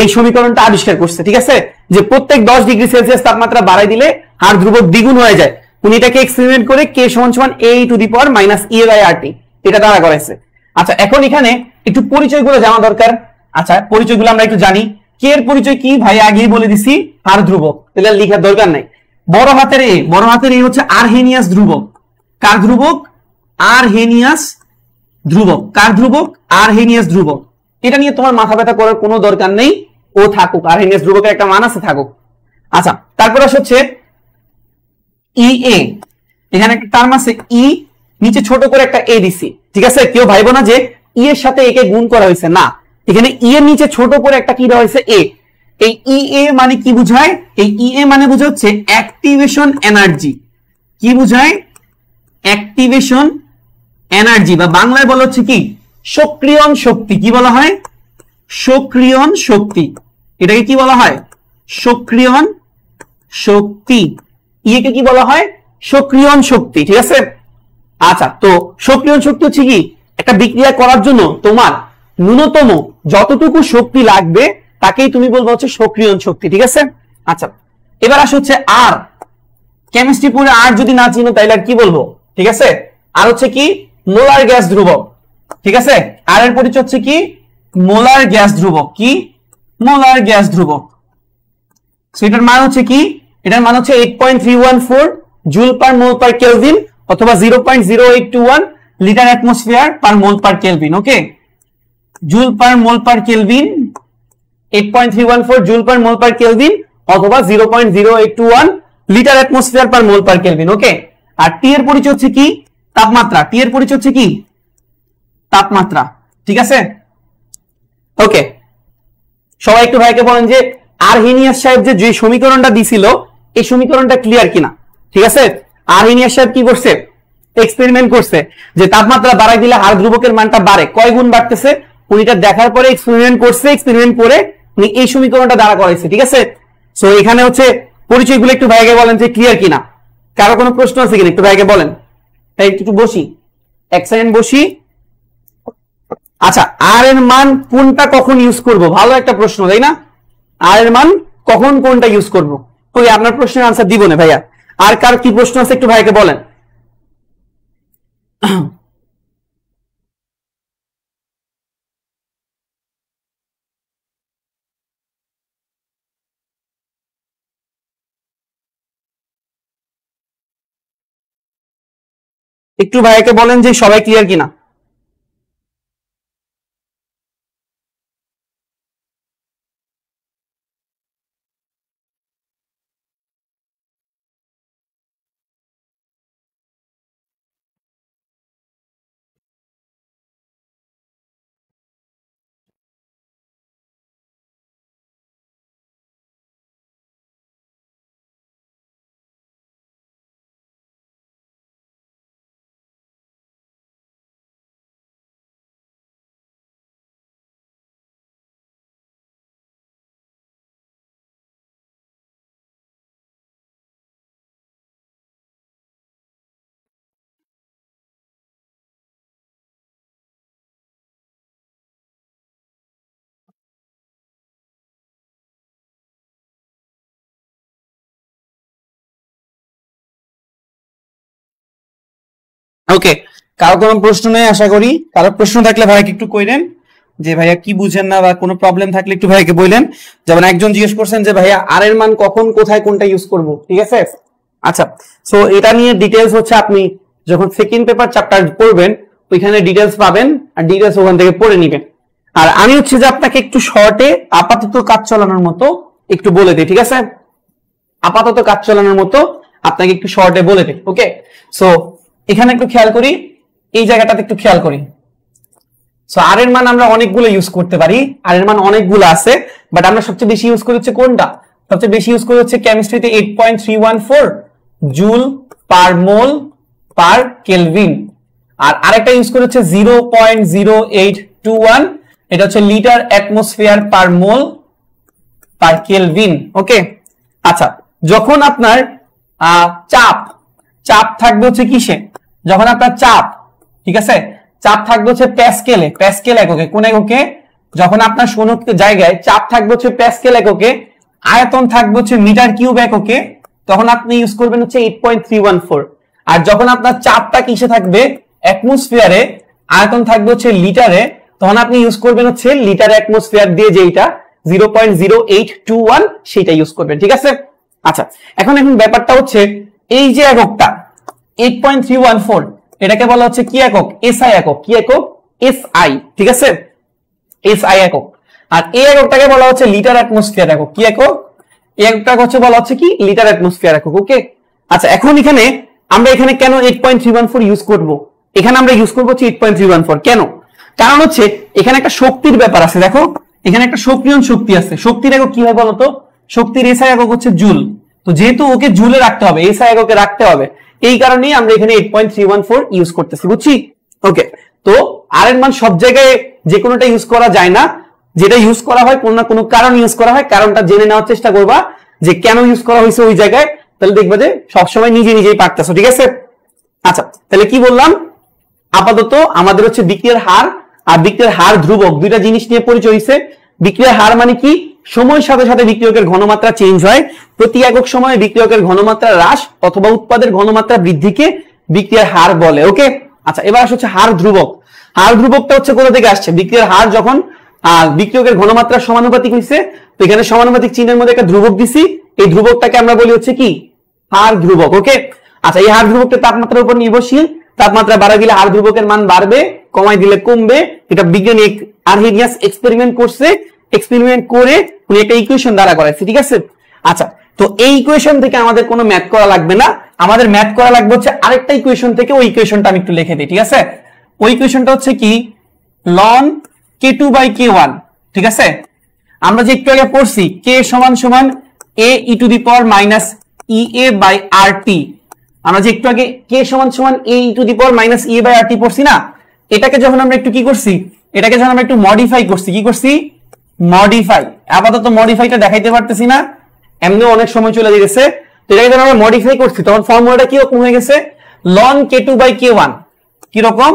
এই সমীকরণটা আবিষ্কার করছে ঠিক আছে যে প্রত্যেক দশ ডিগ্রি সেলসিয়াস তাপমাত্রা বাড়াই দিলে আর ধ্রুবক দ্বিগুণ হয়ে যায় উনি এটাকে এক্সপেরিমেন্ট করে কে সমান সমান A e to the power minus E by R T এটা দ্বারা করাইছে আচ্ছা এখন এখানে একটু পরিচয়গুলো জানা দরকার আচ্ছা পরিচয়গুলো আমরা একটু জানি কে এর পরিচয় কি ভাই আগেই বলে দিছি আর ধ্রুবক তাহলে লিখার দরকার নাই বড় হাতের এ বড় হাতের এ হচ্ছে আরহেনিয়াস ধ্রুবক কার ধ্রুবক আরহেনিয়াস ধ্রুবক কার ধ্রুবক আরহেনিয়াস ধ্রুবক এটা নিয়ে তোমার মাথা ব্যথা করার কোনো দরকার নেই ও থাকুক আরহেনিয়াস ধ্রুবকের একটা মান আছে থাকুক আচ্ছা তারপর হচ্ছে ই এ এখানে একটা টার্ম আছে ই নিচে ছোট করে একটা এ দিছি ঠিক আছে কেউ ভাইবো না যে ই এর সাথে একে গুণ করা হয়েছে না এখানে ই e এর নিচে ছোট করে একটা কি রয়েছে এ এই ই e এ মানে কি বুঝায় এই ই e এ মানে হচ্ছে অ্যাক্টিভেশন এনার্জি কি বুঝায় অ্যাক্টিভেশন এনার্জি বা বাংলায় বলা হচ্ছে কি সক্রিয়ন শক্তি কি বলা হয় সক্রিয়ন শক্তি এটাকে কি বলা হয় সক্রিয়ন শক্তি ইয়েকে কি বলা হয় সক্রিয়ন শক্তি ঠিক আছে আচ্ছা তো সক্রিয়ন শক্তি হচ্ছে কি একটা বিক্রিয়া করার জন্য তোমার ন্যূনতম যতটুকু শক্তি লাগবে তাকেই তুমি বলবো হচ্ছে সক্রিয়ণ শক্তি ঠিক আছে আচ্ছা এবার আস হচ্ছে আর কেমিস্ট্রি পড়ে আর যদি না চিনো তাইলে আর কি বলবো ঠিক আছে আর হচ্ছে কি মোলার গ্যাস ধ্রুবক ঠিক আছে আর এর পরিচয় হচ্ছে কি মোলার গ্যাস ধ্রুবক কি মোলার গ্যাস ধ্রুবক এটার মান হচ্ছে কি এটার মান হচ্ছে eight point three one four joule per mole per kelvin অথবা zero point zero eight two one litre atmosphere per mole per kelvin okay joule per mole per kelvin eight point three one four joule per mole per kelvin অথবা zero point zero eight two one litre atmosphere per mole per kelvin okay R T এর পরিচয় হচ্ছে কি তাপমাত্রা টি এর পরিচয় হচ্ছে কি তাপমাত্রা ঠিক আছে ওকে সবাই একটু ভাইকে বলেন যে আরহিনিয়াস সাহেব যে যে সমীকরণটা দিছিল এই সমীকরণটা ক্লিয়ার কিনা ঠিক আছে আরহিনিয়াস সাহেব কি করছে এক্সপেরিমেন্ট করছে যে তাপমাত্রা বাড়াই দিলে আর ধ্রুবকের মানটা বাড়ে কয় গুণ বাড়তেছে উনি দেখার পরে এক্সপেরিমেন্ট করছে এক্সপেরিমেন্ট করে উনি এই সমীকরণটা দাঁড়া করাইছে ঠিক আছে সো এখানে হচ্ছে পরিচয়গুলো একটু ভাইকে বলেন যে ক্লিয়ার কিনা কারো কোনো প্রশ্ন আছে কিনা একটু ভাইকে বলেন তাই একটু বসি এক সেকেন্ড বসি আচ্ছা আর এর মান কোনটা কখন ইউজ করব ভালো একটা প্রশ্ন তাই না আর এর মান কখন কোনটা ইউজ করব ওই আপনার প্রশ্নের আনসার দিব না ভাইয়া আর কার কি প্রশ্ন আছে একটু ভাইকে বলেন একটু ভাইকে বলেন যে সবাই ক্লিয়ার কিনা ওকে কারো কোনো প্রশ্ন নেই আশা করি কারো প্রশ্ন থাকলে ভাইকে একটু কইলেন যে ভাইয়া কি বুঝেন না বা কোনো প্রবলেম থাকলে একটু ভাইকে বললেন যেমন একজন জিজ্ঞেস করছেন যে ভাইয়া আর এর মান কখন কোথায় কোনটা ইউজ করব ঠিক আছে আচ্ছা সো এটা নিয়ে ডিটেলস হচ্ছে আপনি যখন সেকেন্ড পেপার চ্যাপ্টার পড়বেন ওইখানে ডিটেলস পাবেন আর ডিটেলস ওখান থেকে পড়ে নিবেন আর আমি হচ্ছে যে আপনাকে একটু শর্টে আপাতত কাজ চালানোর মতো একটু বলে দিই ঠিক আছে আপাতত কাজ চালানোর মতো আপনাকে একটু শর্টে বলে দিই ওকে সো এখানে একটু খেয়াল করি এই জায়গাটাতে একটু খেয়াল করি সো আর এর মান আমরা অনেকগুলো ইউজ করতে পারি আর এর মান অনেকগুলো আছে বাট আমরা সবচেয়ে বেশি ইউজ করি হচ্ছে কোনটা সবচেয়ে বেশি ইউজ করি হচ্ছে কেমিস্ট্রিতে eight point three one four joule per mole per kelvin আর আরেকটা ইউজ করে হচ্ছে zero point zero eight two one এটা হচ্ছে litre atmosphere per mole per kelvin okay আচ্ছা যখন আপনার চাপ চাপ থাকবে হচ্ছে কিসে যখন আপনার চাপ ঠিক আছে চাপ থাকবে হচ্ছে প্যাসকেলে প্যাসকেল এককে কোন এককে যখন আপনার সোনক্ত জায়গায় চাপ থাকবে হচ্ছে প্যাসকেল এককে আয়তন থাকবে হচ্ছে মিটার কিউব এককে তখন আপনি ইউজ করবেন হচ্ছে eight point three one four আর যখন আপনার চাপটা কিসে থাকবে অ্যাটমসফিয়ারে আয়তন থাকবে হচ্ছে লিটারে তখন আপনি ইউজ করবেন হচ্ছে লিটার অ্যাটমসফিয়ার দিয়ে যেইটা zero point zero eight two one সেটা ইউজ করবেন ঠিক আছে আচ্ছা এখন এখন ব্যাপারটা হচ্ছে এই যে এককটা eight point three one four এটাকে বলা হচ্ছে কি একক এস আই একক কি একক এস আই ঠিক আছে এস আই একক আর এই এককটাকে বলা হচ্ছে লিটার অ্যাটমোসফিয়ার একক কি একক এই এককটা হচ্ছে বলা হচ্ছে কি লিটার অ্যাটমোসফিয়ার একক ওকে আচ্ছা এখন এখানে আমরা এখানে কেন eight point three one four use করবো এখানে আমরা ইউজ করবো হচ্ছে eight point three one four কেন কারণ হচ্ছে এখানে একটা শক্তির ব্যাপার আছে দেখো এখানে একটা সক্রিয়ন শক্তি আছে শক্তির একক কি হয় বলতো শক্তির এসআই একক হচ্ছে জুল তো যেহেতু ওকে জুলে রাখতে হবে এস আই ওকে রাখতে হবে এই কারণেই আমরা এখানে eight point three one four use করতেছি বুঝছি ওকে তো আর এর মান সব জায়গায় যে কোনোটা ইউজ করা যায় না যেটা ইউজ করা হয় কোনো না কোনো কারণ ইউজ করা হয় কারণটা জেনে নেওয়ার চেষ্টা করবা যে কেন ইউজ করা হয়েছে ওই জায়গায় তাহলে দেখবা যে সবসময় নিজে নিজেই পারতেছো ঠিক আছে আচ্ছা তাহলে কি বললাম আপাতত আমাদের হচ্ছে বিক্রিয়ার হার আর বিক্রিয়ার হার ধ্রুবক দুইটা জিনিস নিয়ে পরিচয় হয়েছে বিক্রিয়ার হার মানে কি সময়ের সাথে সাথে বিক্রিয়কের ঘনমাত্রা চেঞ্জ হয় প্রতি একক সময়ে বিক্রিয়কের ঘনমাত্রা হ্রাস অথবা উৎপাদের ঘনমাত্রা বৃদ্ধিকে বিক্রিয়ার হার বলে ওকে আচ্ছা এবার আসে হচ্ছে হার ধ্রুবক হার ধ্রুবকটা হচ্ছে কোথা থেকে আসছে বিক্রিয়ার হার যখন বিক্রিয়কের ঘনমাত্রা সমানুপাতিক নিচ্ছে তো এখানে সমানুপাতিক চিহ্নের মধ্যে একটা ধ্রুবক দিছি এই ধ্রুবকটাকে আমরা বলি হচ্ছে কি হার ধ্রুবক ওকে আচ্ছা এই হার ধ্রুবকটা তাপমাত্রার উপর নির্ভরশীল তাপমাত্রা বাড়া দিলে হার ধ্রুবকের মান বাড়বে কমাই দিলে কমবে এটা বিজ্ঞানী আরহিনিয়াস এক্সপেরিমেন্ট করছে এক্সপেরিমেন্ট করে উনি একটা ইকুয়েশন দ্বারা করাইছে ঠিক আছে আচ্ছা তো এই ইকুয়েশন থেকে আমাদের কোনো ম্যাথ করা লাগবে না আমাদের ম্যাথ করা লাগবে হচ্ছে আরেকটা ইকুয়েশন থেকে ওই ইকুয়েশনটা আমি একটু লিখে দিই ঠিক আছে ওই ইকুয়েশনটা হচ্ছে কি ln K two by K one ঠিক আছে আমরা যে একটু আগে পড়ছি কে সমান সমান A e to the power minus E A by R T আমরা যে একটু আগে কে সমান সমান A e to the power minus E by R T পড়ছি না এটাকে যখন আমরা একটু কি করছি এটাকে যখন আমরা একটু মডিফাই করছি কি করছি মডিফাই আপাতত মডিফাইটা দেখাইতে পারতেছি না এমনি অনেক সময় চলে গেছে তো এটাকে যখন আমরা মডিফাই করছি তখন ফর্মুলাটা কিরকম হয়ে গেছে ln K two by K one কিরকম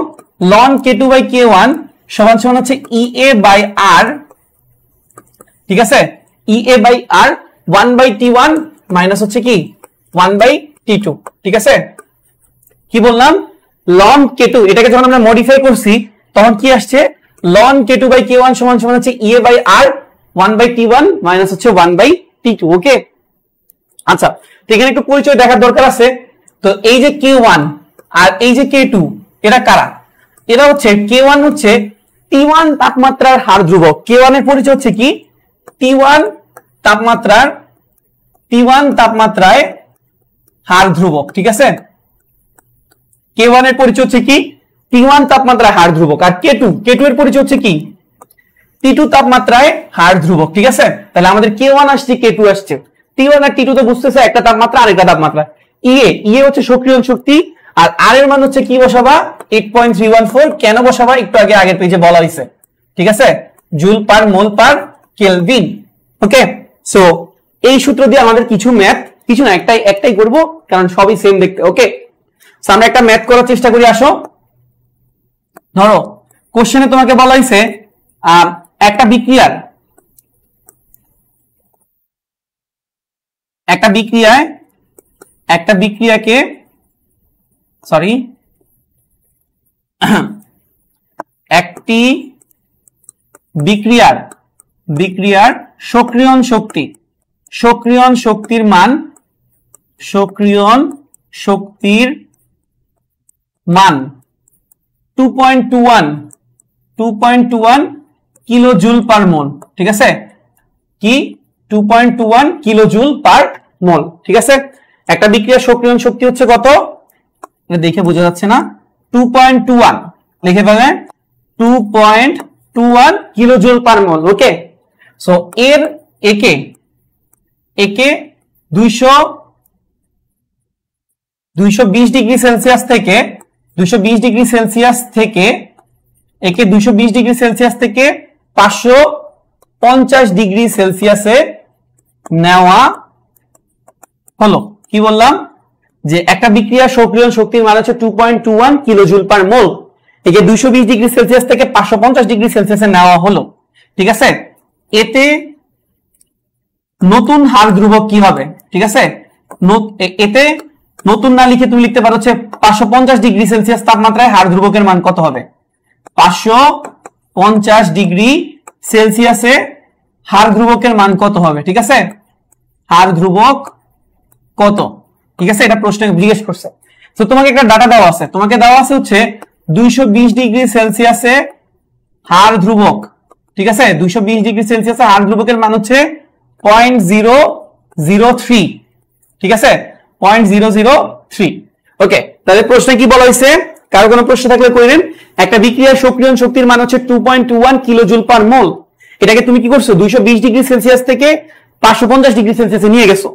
ln K two by K one সমান সমান হচ্ছে ই এ বাই আর ঠিক আছে E A by R one by T one minus হচ্ছে কি ওয়ান বাই টি টু ঠিক আছে কি বললাম লন কে টু এটাকে যখন আমরা মডিফাই করছি তখন কি আসছে ln K two by K one সমান সমান হচ্ছে ইয়ে by R one by T one minus হচ্ছে one by T two okay আচ্ছা তো এখানে একটু পরিচয় দেখার দরকার আছে তো এই যে কে ওয়ান আর এই যে কে টু এরা কারা এরা হচ্ছে কে ওয়ান হচ্ছে টি ওয়ান তাপমাত্রার হার ধ্রুবক কে ওয়ান এর পরিচয় হচ্ছে কি টি ওয়ান তাপমাত্রার টি ওয়ান তাপমাত্রায় হার ধ্রুবক ঠিক আছে কে ওয়ান এর পরিচয় হচ্ছে কি টি তাপমাত্রায় হার ধ্রুবক আর কে টু কে টু এর পরিচয় হচ্ছে কি টি টু তাপমাত্রায় হার ধ্রুবক ঠিক আছে তাহলে আমাদের কে ওয়ান আসছে কে টু আসছে টি ওয়ান আর টি টু তো বুঝতেছে একটা তাপমাত্রা আরেকটা তাপমাত্রা ইয়ে ইয়ে হচ্ছে সক্রিয়ণ শক্তি আর আর এর মান হচ্ছে কি বসাবা eight point three one four কেন বসাবা একটু আগে আগের পেজে বলা হয়েছে ঠিক আছে joule per mole per kelvin okay so এই সূত্র দিয়ে আমাদের কিছু ম্যাথ কিছু না একটাই একটাই করব কারণ সবই সেম দেখতে ওকে আমরা একটা ম্যাথ করার চেষ্টা করি আসো ধরো কোশ্চেনে তোমাকে বলা হয়েছে একটা বিক্রিয়ার একটা বিক্রিয়ায় একটা বিক্রিয়াকে সরি একটি বিক্রিয়ার বিক্রিয়ার সক্রিয়ন শক্তি সক্রিয়ন শক্তির মান সক্রিয়ন শক্তির মান 2.21 2.21 কিলো জুল পার মোল ঠিক আছে কি 2.21 কিলো জুল পার মোল ঠিক আছে একটা বিক্রিয়া সক্রিয়ণ শক্তি হচ্ছে কত দেখে বোঝা যাচ্ছে না 2.21 লিখে পাবে 2.21 kilo joule per mole okay so এর একে একে দুইশো 220 ডিগ্রি সেলসিয়াস থেকে দুশো ডিগ্রি সেলসিয়াস থেকে একে দুশো ডিগ্রি সেলসিয়াস থেকে পাঁচশো ডিগ্রি সেলসিয়াসে নেওয়া হলো কি বললাম যে একটা বিক্রিয়া সক্রিয় শক্তির মান হচ্ছে two point two one kilojoule per mole একে দুইশো বিশ ডিগ্রি সেলসিয়াস থেকে পাঁচশো পঞ্চাশ ডিগ্রি সেলসিয়াসে নেওয়া হলো ঠিক আছে এতে নতুন হার ধ্রুবক কি হবে ঠিক আছে এতে নতুন না লিখে তুমি লিখতে পারো হচ্ছে পাঁচশো পঞ্চাশ ডিগ্রি সেলসিয়াস তাপমাত্রায় হার ধ্রুবকের মান কত হবে পাঁচশো পঞ্চাশ ডিগ্রি সেলসিয়াসে হার ধ্রুবকের মান কত হবে ঠিক আছে হার ধ্রুবক কত ঠিক আছে এটা প্রশ্ন জিজ্ঞেস করছে তো তোমাকে একটা ডাটা দেওয়া আছে তোমাকে দেওয়া আছে হচ্ছে দুইশো ডিগ্রি সেলসিয়াসে হার ধ্রুবক ঠিক আছে দুইশো ডিগ্রি সেলসিয়াসে হার ধ্রুবকের মান হচ্ছে পয়েন্ট জিরো জিরো থ্রি ঠিক আছে point zero zero three okay তাহলে প্রশ্নে কি বলা হয়েছে কারো কোনো প্রশ্ন থাকলে করেন একটা বিক্রিয়ার সক্রিয়ন শক্তির মান হচ্ছে two point two one kilojoule per mole এটাকে তুমি কি করছো দুইশো বিশ ডিগ্রি সেলসিয়াস থেকে পাঁচশো পঞ্চাশ ডিগ্রি সেলসিয়াসে নিয়ে গেছো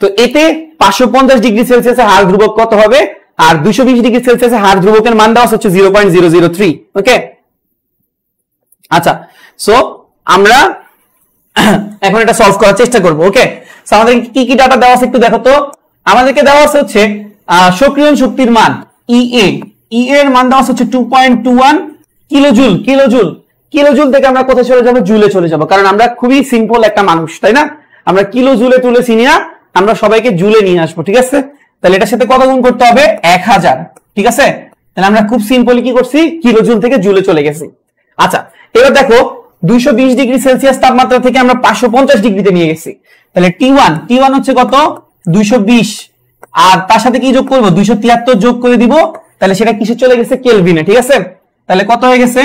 তো এতে পাঁচশো পঞ্চাশ ডিগ্রি সেলসিয়াসে হার ধ্রুবক কত হবে আর দুইশো বিশ ডিগ্রি সেলসিয়াসে হার ধ্রুবকের মান দেওয়া হচ্ছে zero point zero zero three okay আচ্ছা সো আমরা এখন এটা সলভ করার চেষ্টা করবো ওকে আমাদের কি কি ডাটা দেওয়া আছে একটু দেখো তো আমাদেরকে দেওয়া আছে হচ্ছে সক্রিয়ন শক্তির মান ই এ ই এর মান দেওয়া আছে two point two one kilojoule kilojoule kilojoule থেকে আমরা কোথায় চলে যাবো জুলে চলে যাবো কারণ আমরা খুবই সিম্পল একটা মানুষ তাই না আমরা কিলো জুলে তুলেছি না আমরা সবাইকে জুলে নিয়ে আসবো ঠিক আছে তাহলে এটার সাথে কত গুণ করতে হবে এক হাজার ঠিক আছে তাহলে আমরা খুব সিম্পলি কি করছি কিলো জুল থেকে জুলে চলে গেছি আচ্ছা এবার দেখো দুইশো বিশ ডিগ্রি সেলসিয়াস তাপমাত্রা থেকে আমরা পাঁচশো পঞ্চাশ ডিগ্রিতে নিয়ে গেছি তাহলে টি ওয়ান টি ওয়ান হচ্ছে কত দুইশো আর তার সাথে কি যোগ করবো দুইশো তিয়াত্তর যোগ করে দিব তাহলে সেটা কিসে চলে গেছে কেলভিনে ঠিক আছে তাহলে কত হয়ে গেছে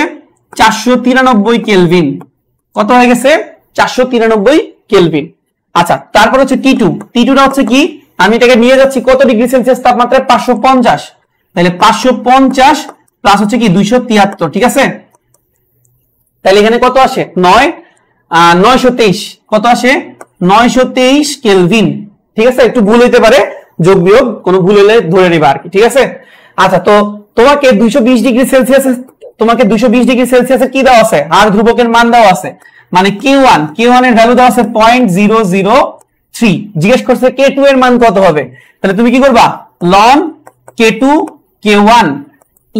চারশো তিরানব্বই কেলভিন কত হয়ে গেছে চারশো তিরানব্বই কেলভিন আচ্ছা তারপর হচ্ছে টি টু টি টুটা হচ্ছে কি আমি এটাকে নিয়ে যাচ্ছি কত ডিগ্রি সেলসিয়াস তাপমাত্রায় পাঁচশো পঞ্চাশ তাহলে পাঁচশো পঞ্চাশ প্লাস হচ্ছে কি দুইশো তিয়াত্তর ঠিক আছে তাহলে এখানে কত আসে নয় আহ নয়শো তেইশ কত আসে নয়শো তেইশ কেলভিন ঠিক আছে একটু ভুল হইতে পারে যোগ বিয়োগ কোনো ভুল হলে ধরে নেবা আর কি ঠিক আছে আচ্ছা তো তোমাকে দুইশো বিশ ডিগ্রি সেলসিয়াসে তোমাকে দুইশো বিশ ডিগ্রি সেলসিয়াসে কি দেওয়া আছে আর ধ্রুবকের মান দেওয়া আছে মানে কিউ ওয়ান কিউ ওয়ান এর ভ্যালু দেওয়া আছে পয়েন্ট জিরো জিরো থ্রি জিজ্ঞেস করছে কে টু এর মান কত হবে তাহলে তুমি কি করবা ln K two K one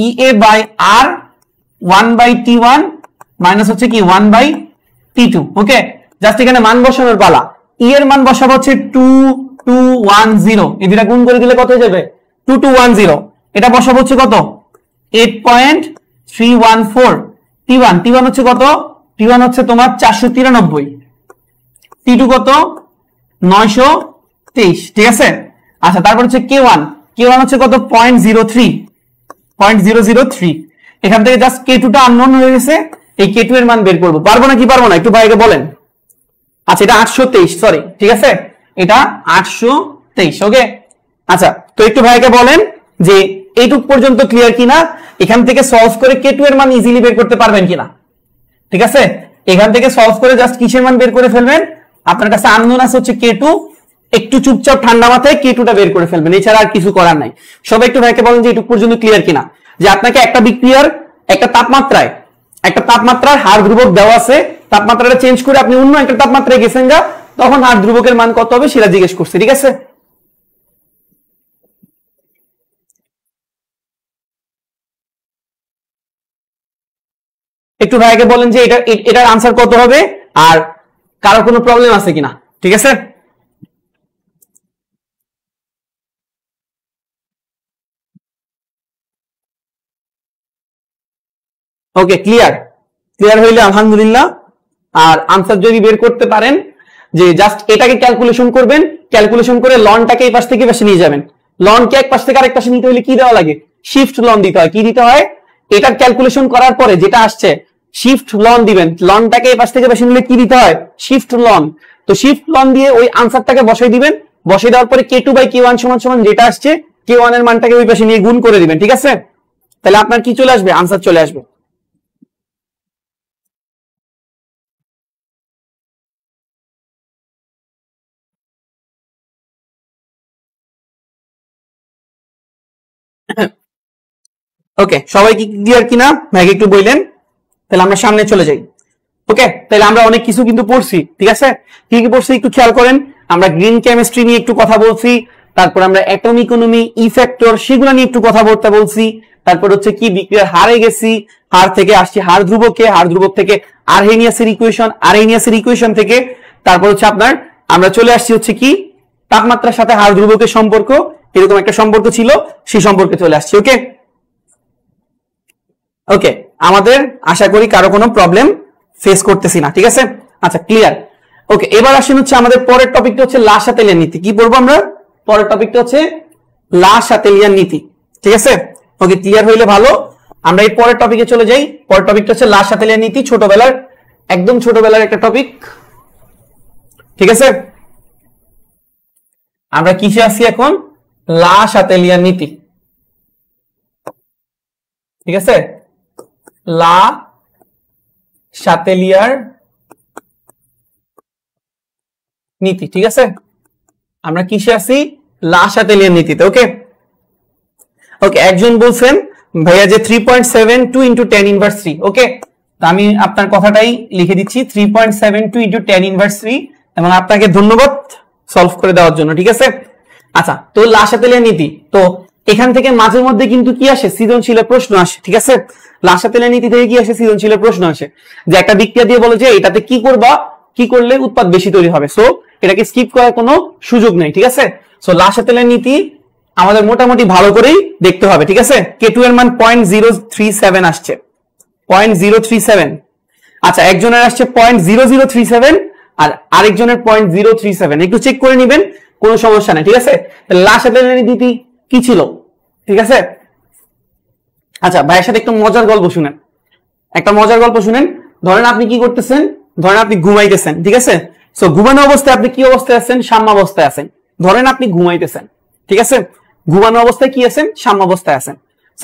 E A by R one by T one minus হচ্ছে কি one by T two okay just এখানে মান বসানোর পালা ই e এর মান বসাবো হচ্ছে টু টু ওয়ান জিরো এই দুটা করে দিলে কত হয়ে যাবে টু টু ওয়ান জিরো এটা বসাবো হচ্ছে কত eight point three one four T one T one হচ্ছে কত টি ওয়ান হচ্ছে তোমার চারশো তিরানব্বই টি টু কত নয়শো তেইশ ঠিক আছে আচ্ছা তারপর হচ্ছে কে ওয়ান কে ওয়ান হচ্ছে কত point zero three point zero zero three এখান থেকে জাস্ট কে টুটা আননোন হয়ে গেছে এই কে টু এর মান বের করবো পারবো না কি পারবো না একটু ভাইকে বলেন আচ্ছা এটা আটশো তেইশ সরি ঠিক আছে এটা আটশো তেইশ ওকে আচ্ছা তো একটু ভাইকে বলেন যে এইটুক পর্যন্ত ক্লিয়ার কিনা এখান থেকে সলভ করে কে টু এর মান ইজিলি বের করতে পারবেন কিনা ঠিক আছে এখান থেকে সলভ করে জাস্ট কিসের মান বের করে ফেলবেন আপনার কাছে আননোন আছে হচ্ছে কে টু একটু চুপচাপ ঠান্ডা মাথায় কে টুটা বের করে ফেলবেন এছাড়া আর কিছু করার নাই সবাই একটু ভাইকে বলেন যে এটুক পর্যন্ত ক্লিয়ার কিনা যে আপনাকে একটা বিক্রিয়ার একটা তাপমাত্রায় একটা তাপমাত্রার হার ধ্রুবক দেওয়া আছে তাপমাত্রাটা চেঞ্জ করে আপনি অন্য একটা তাপমাত্রায় গেছেন যা তখন আর ধ্রুবকের মান কত হবে সেটা জিজ্ঞেস করছে ঠিক আছে একটু ভাইকে বলেন যে এটা এটার আনসার কত হবে আর কারো কোনো প্রবলেম আছে কিনা ঠিক আছে ওকে ক্লিয়ার ক্লিয়ার হইলে আলহামদুলিল্লাহ আর আনসার যদি বের করতে পারেন যে জাস্ট এটাকে ক্যালকুলেশন করবেন ক্যালকুলেশন করে লনটাকে এই পাশ থেকে পাশে নিয়ে যাবেন লনকে এক পাশ থেকে আরেক পাশে নিতে হলে কি দেওয়া লাগে শিফট লন দিতে হয় কি দিতে হয় এটার ক্যালকুলেশন করার পরে যেটা আসছে শিফট লন দিবেন লনটাকে এই পাশ থেকে পাশে নিলে কি দিতে হয় শিফট লন তো শিফট লন দিয়ে ওই আনসারটাকে বসাই দিবেন বসে দেওয়ার পরে K two by K one সমান সমান যেটা আসছে কে ওয়ান এর মানটাকে ওই পাশে নিয়ে গুণ করে দিবেন ঠিক আছে তাহলে আপনার কি চলে আসবে আনসার চলে আসবে ওকে সবাই কি আর কিনা ম্যাগি একটু বললেন তাহলে আমরা সামনে চলে যাই ওকে তাহলে আমরা অনেক কিছু কিন্তু পড়ছি ঠিক আছে কি কি পড়ছি একটু খেয়াল করেন আমরা গ্রিন কেমিস্ট্রি নিয়ে একটু কথা বলছি তারপর আমরা অ্যাটম ইকোনমি ইফেক্টর সেগুলো নিয়ে একটু কথা বলতে বলছি তারপর হচ্ছে কি বিক্রিয়ার হারে গেছি হার থেকে আসছি হার ধ্রুবকে হার ধ্রুবক থেকে আরহেনিয়াসের ইকুয়েশন আরহেনিয়াসের ইকুয়েশন থেকে তারপর হচ্ছে আপনার আমরা চলে আসছি হচ্ছে কি তাপমাত্রার সাথে হার ধ্রুবকের সম্পর্ক এরকম একটা সম্পর্ক ছিল সেই সম্পর্কে চলে আসছি ওকে ওকে আমাদের আশা করি কারো কোনো প্রবলেম ফেস করতেছি না ঠিক আছে আচ্ছা ক্লিয়ার ওকে এবার আসেন হচ্ছে আমাদের পরের টপিকটা হচ্ছে লাশাতেলিয়ান নীতি কি বলবো আমরা পরের টপিকটা হচ্ছে লাশাতেলিয়ান নীতি ঠিক আছে ওকে ক্লিয়ার হইলে ভালো আমরা এই পরের টপিকে চলে যাই পরের টপিকটা হচ্ছে লাশাতেলিয়ান নীতি ছোটবেলার একদম ছোটবেলার একটা টপিক ঠিক আছে আমরা কিসে আছি এখন লাশাতেলিয়ান নীতি ঠিক আছে লা শাতেলিয়ার নীতি ঠিক আছে আমরা কিসে আছি লা শাতেলিয়ার নীতিতে ওকে ওকে একজন বলছেন ভাইয়া যে three point seven two into ten inverse three okay তা আমি আপনার কথাটাই লিখে দিচ্ছি three point seven two into ten inverse three এবং আপনাকে ধন্যবাদ সলভ করে দেওয়ার জন্য ঠিক আছে আচ্ছা তো লাশাতেলিয়া নীতি তো এখান থেকে মাঝে মধ্যে কিন্তু কি আসে সৃজনশীলের প্রশ্ন আসে ঠিক আছে লাশা তেলের নীতি থেকে কি আসে সৃজনশীলের প্রশ্ন আসে যে একটা বিক্রিয়া দিয়ে বলে যে এটাতে কি করবা কি করলে উৎপাদ বেশি তৈরি হবে সো এটাকে স্কিপ করার কোনো সুযোগ নেই ঠিক আছে সো লাশা তেলের নীতি আমাদের মোটামুটি ভালো করেই দেখতে হবে ঠিক আছে কে টু এর মান পয়েন্ট জিরো থ্রি সেভেন আসছে পয়েন্ট জিরো থ্রি সেভেন আচ্ছা একজনের আসছে point zero zero three seven আর আরেকজনের পয়েন্ট জিরো থ্রি সেভেন একটু চেক করে নিবেন কোনো সমস্যা নেই ঠিক আছে লাশা তেলের নীতি কি ছিল ঠিক আছে আচ্ছা ভাইয়ের সাথে একটু মজার গল্প শুনেন একটা মজার গল্প শুনেন ধরেন আপনি কি করতেছেন ধরেন আপনি ঘুমাইতেছেন ঠিক আছে সো ঘুমানো অবস্থায় আপনি কি অবস্থায় আছেন সাম্য অবস্থায় আছেন ধরেন আপনি ঘুমাইতেছেন ঠিক আছে ঘুমানো অবস্থায় কি আছেন সাম্য অবস্থায় আছেন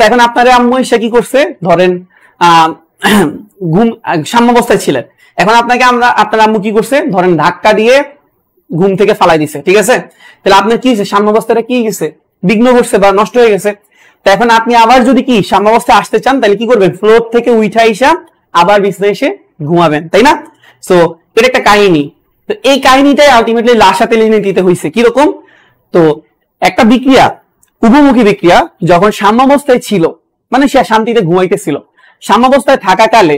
এখন আপনার আম্মু এসে কি করছে ধরেন ঘুম সাম্য অবস্থায় ছিলেন এখন আপনাকে আমরা আপনার আম্মু কি করছে ধরেন ধাক্কা দিয়ে ঘুম থেকে ফালাই দিছে ঠিক আছে তাহলে আপনার কি হয়েছে অবস্থাটা কি গেছে বিঘ্ন ঘটছে বা নষ্ট হয়ে গেছে তা এখন আপনি আবার যদি কি সাম্যাবস্থায় আসতে চান তাহলে কি করবেন ফ্লোর থেকে উঠা ইসা আবার বিছনা এসে ঘুমাবেন তাই না সো এটা একটা কাহিনী তো এই কাহিনীটাই আলটিমেটলি লাশা তেলে দিতে হয়েছে কিরকম তো একটা বিক্রিয়া উভমুখী বিক্রিয়া যখন সাম্যাবস্থায় ছিল মানে সে শান্তিতে ঘুমাইতেছিল সাম্যাবস্থায় থাকাকালে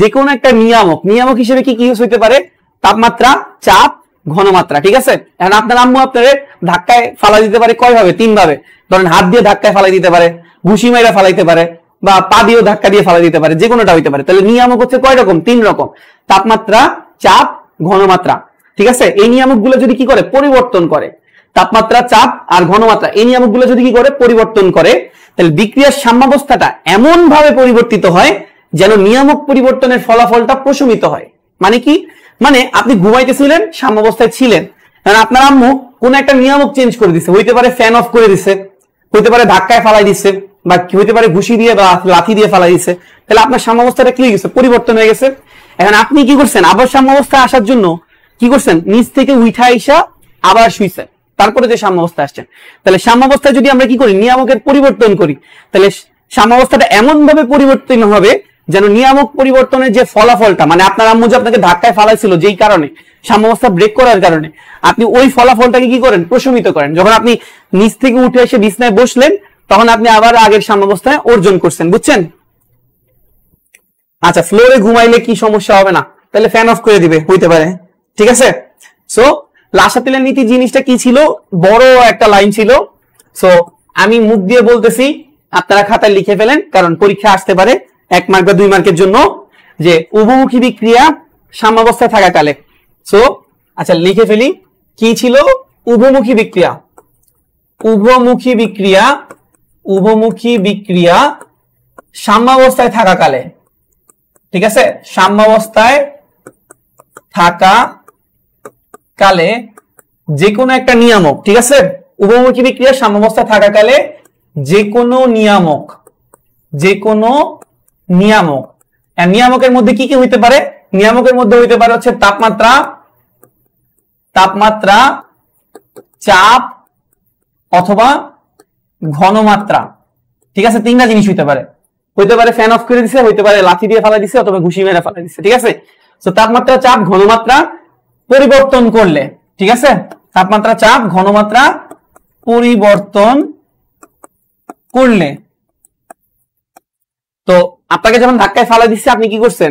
যে কোনো একটা নিয়ামক নিয়ামক হিসেবে কি কি হতে পারে তাপমাত্রা চাপ ঘনমাত্রা ঠিক আছে এখন আপনার আম্মু আপনার ধাক্কায় ফালা দিতে পারে কয় ভাবে তিন ভাবে ধরেন হাত দিয়ে ধাক্কায় ফালাই দিতে পারে ঘুষি মেরে ফালাইতে পারে বা পা দিয়েও ধাক্কা দিয়ে ফালাই দিতে পারে যে কোনোটা হইতে পারে তাহলে নিয়ামক হচ্ছে কয় রকম তিন রকম তাপমাত্রা চাপ ঘনমাত্রা ঠিক আছে এই নিয়ামক গুলো যদি কি করে পরিবর্তন করে তাপমাত্রা চাপ আর ঘনমাত্রা এই নিয়ামক গুলো যদি কি করে পরিবর্তন করে তাহলে বিক্রিয়ার সাম্যাবস্থাটা এমন ভাবে পরিবর্তিত হয় যেন নিয়ামক পরিবর্তনের ফলাফলটা প্রশমিত হয় মানে কি মানে আপনি ঘুমাইতেছিলেন সাম্য অবস্থায় ছিলেন কারণ আপনার আম্মু কোন একটা নিয়ামক চেঞ্জ করে দিছে হইতে পারে ফ্যান অফ করে দিছে হইতে পারে ধাক্কায় ফালাই দিছে বা কি হইতে পারে ঘুষি দিয়ে বা লাথি দিয়ে ফালাই দিছে তাহলে আপনার সাম্য অবস্থাটা কি হয়ে গেছে পরিবর্তন হয়ে গেছে এখন আপনি কি করছেন আবার সাম্য অবস্থায় আসার জন্য কি করছেন নিচ থেকে উঠা আইসা আবার শুইছেন তারপরে যে সাম্য অবস্থায় আসছেন তাহলে সাম্য অবস্থায় যদি আমরা কি করি নিয়ামকের পরিবর্তন করি তাহলে সাম্য অবস্থাটা এমন ভাবে পরিবর্তন হবে যেন নিয়ামক পরিবর্তনের যে ফলাফলটা মানে আপনার আম্মু যে আপনাকে ধাক্কায় ফালাইছিল যেই কারণে সাম্যবস্থা ব্রেক করার কারণে আপনি ওই ফলাফলটাকে কি করেন প্রশমিত করেন যখন আপনি নিচ থেকে উঠে এসে বিছনায় বসলেন তখন আপনি আবার আগের সাম্যবস্থায় অর্জন করছেন বুঝছেন আচ্ছা ফ্লোরে ঘুমাইলে কি সমস্যা হবে না তাহলে ফ্যান অফ করে দিবে হইতে পারে ঠিক আছে সো লাশাতিলের নীতি জিনিসটা কি ছিল বড় একটা লাইন ছিল সো আমি মুখ দিয়ে বলতেছি আপনারা খাতায় লিখে ফেলেন কারণ পরীক্ষা আসতে পারে এক মার্ক বা দুই মার্কের জন্য যে উভমুখী বিক্রিয়া সাম্যাবস্থায় থাকাকালে সো আচ্ছা লিখে ফেলি কি ছিল উভমুখী বিক্রিয়া উভমুখী বিক্রিয়া উভমুখী বিক্রিয়া সাম্যাবস্থায় থাকাকালে ঠিক আছে সাম্যাবস্থায় থাকা কালে যে কোনো একটা নিয়ামক ঠিক আছে উভমুখী বিক্রিয়া সাম্যাবস্থা থাকাকালে যে কোনো নিয়ামক যে কোনো নিয়ামক নিয়ামকের মধ্যে কি কি হইতে পারে নিয়ামকের মধ্যে হইতে পারে হচ্ছে তাপমাত্রা তাপমাত্রা চাপ অথবা ঘনমাত্রা ঠিক আছে তিনটা জিনিস হইতে পারে হইতে পারে ফ্যান অফ করে দিছে হইতে পারে লাথি দিয়ে ফেলা দিছে অথবা ঘুষি মেরে ফেলা দিছে ঠিক আছে তো তাপমাত্রা চাপ ঘনমাত্রা পরিবর্তন করলে ঠিক আছে তাপমাত্রা চাপ ঘনমাত্রা পরিবর্তন করলে তো আপনাকে যখন ধাক্কায় ফালা দিচ্ছে আপনি কি করছেন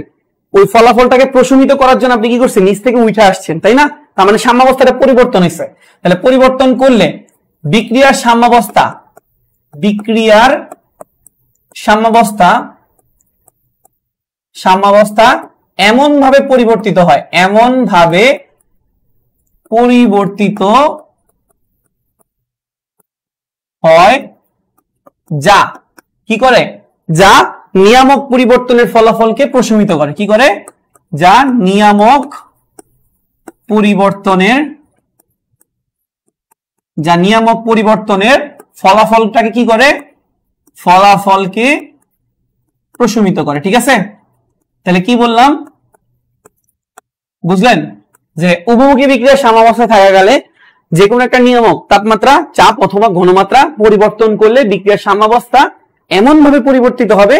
ওই ফলাফলটাকে প্রশমিত করার জন্য আপনি কি করছেন নিচ থেকে উঠে আসছেন তাই না তার মানে সাম্যাবস্থাটা পরিবর্তন হয়েছে তাহলে পরিবর্তন করলে বিক্রিয়ার সাম্যাবস্থা বিক্রিয়ার সাম্যাবস্থা সাম্যাবস্থা এমন ভাবে পরিবর্তিত হয় এমন ভাবে পরিবর্তিত হয় যা কি করে যা নিয়ামক পরিবর্তনের ফলাফলকে প্রশমিত করে কি করে যা নিয়ামক পরিবর্তনের যা নিয়ামক পরিবর্তনের ফলাফলটাকে কি করে ফলাফলকে প্রশমিত করে ঠিক আছে তাহলে কি বললাম বুঝলেন যে উপমুখী বিক্রিয়া সাম্যাবস্থা থাকা গেলে যে কোনো একটা নিয়ামক তাপমাত্রা চাপ অথবা ঘনমাত্রা পরিবর্তন করলে বিক্রিয়ার সাম্যাবস্থা এমন ভাবে পরিবর্তিত হবে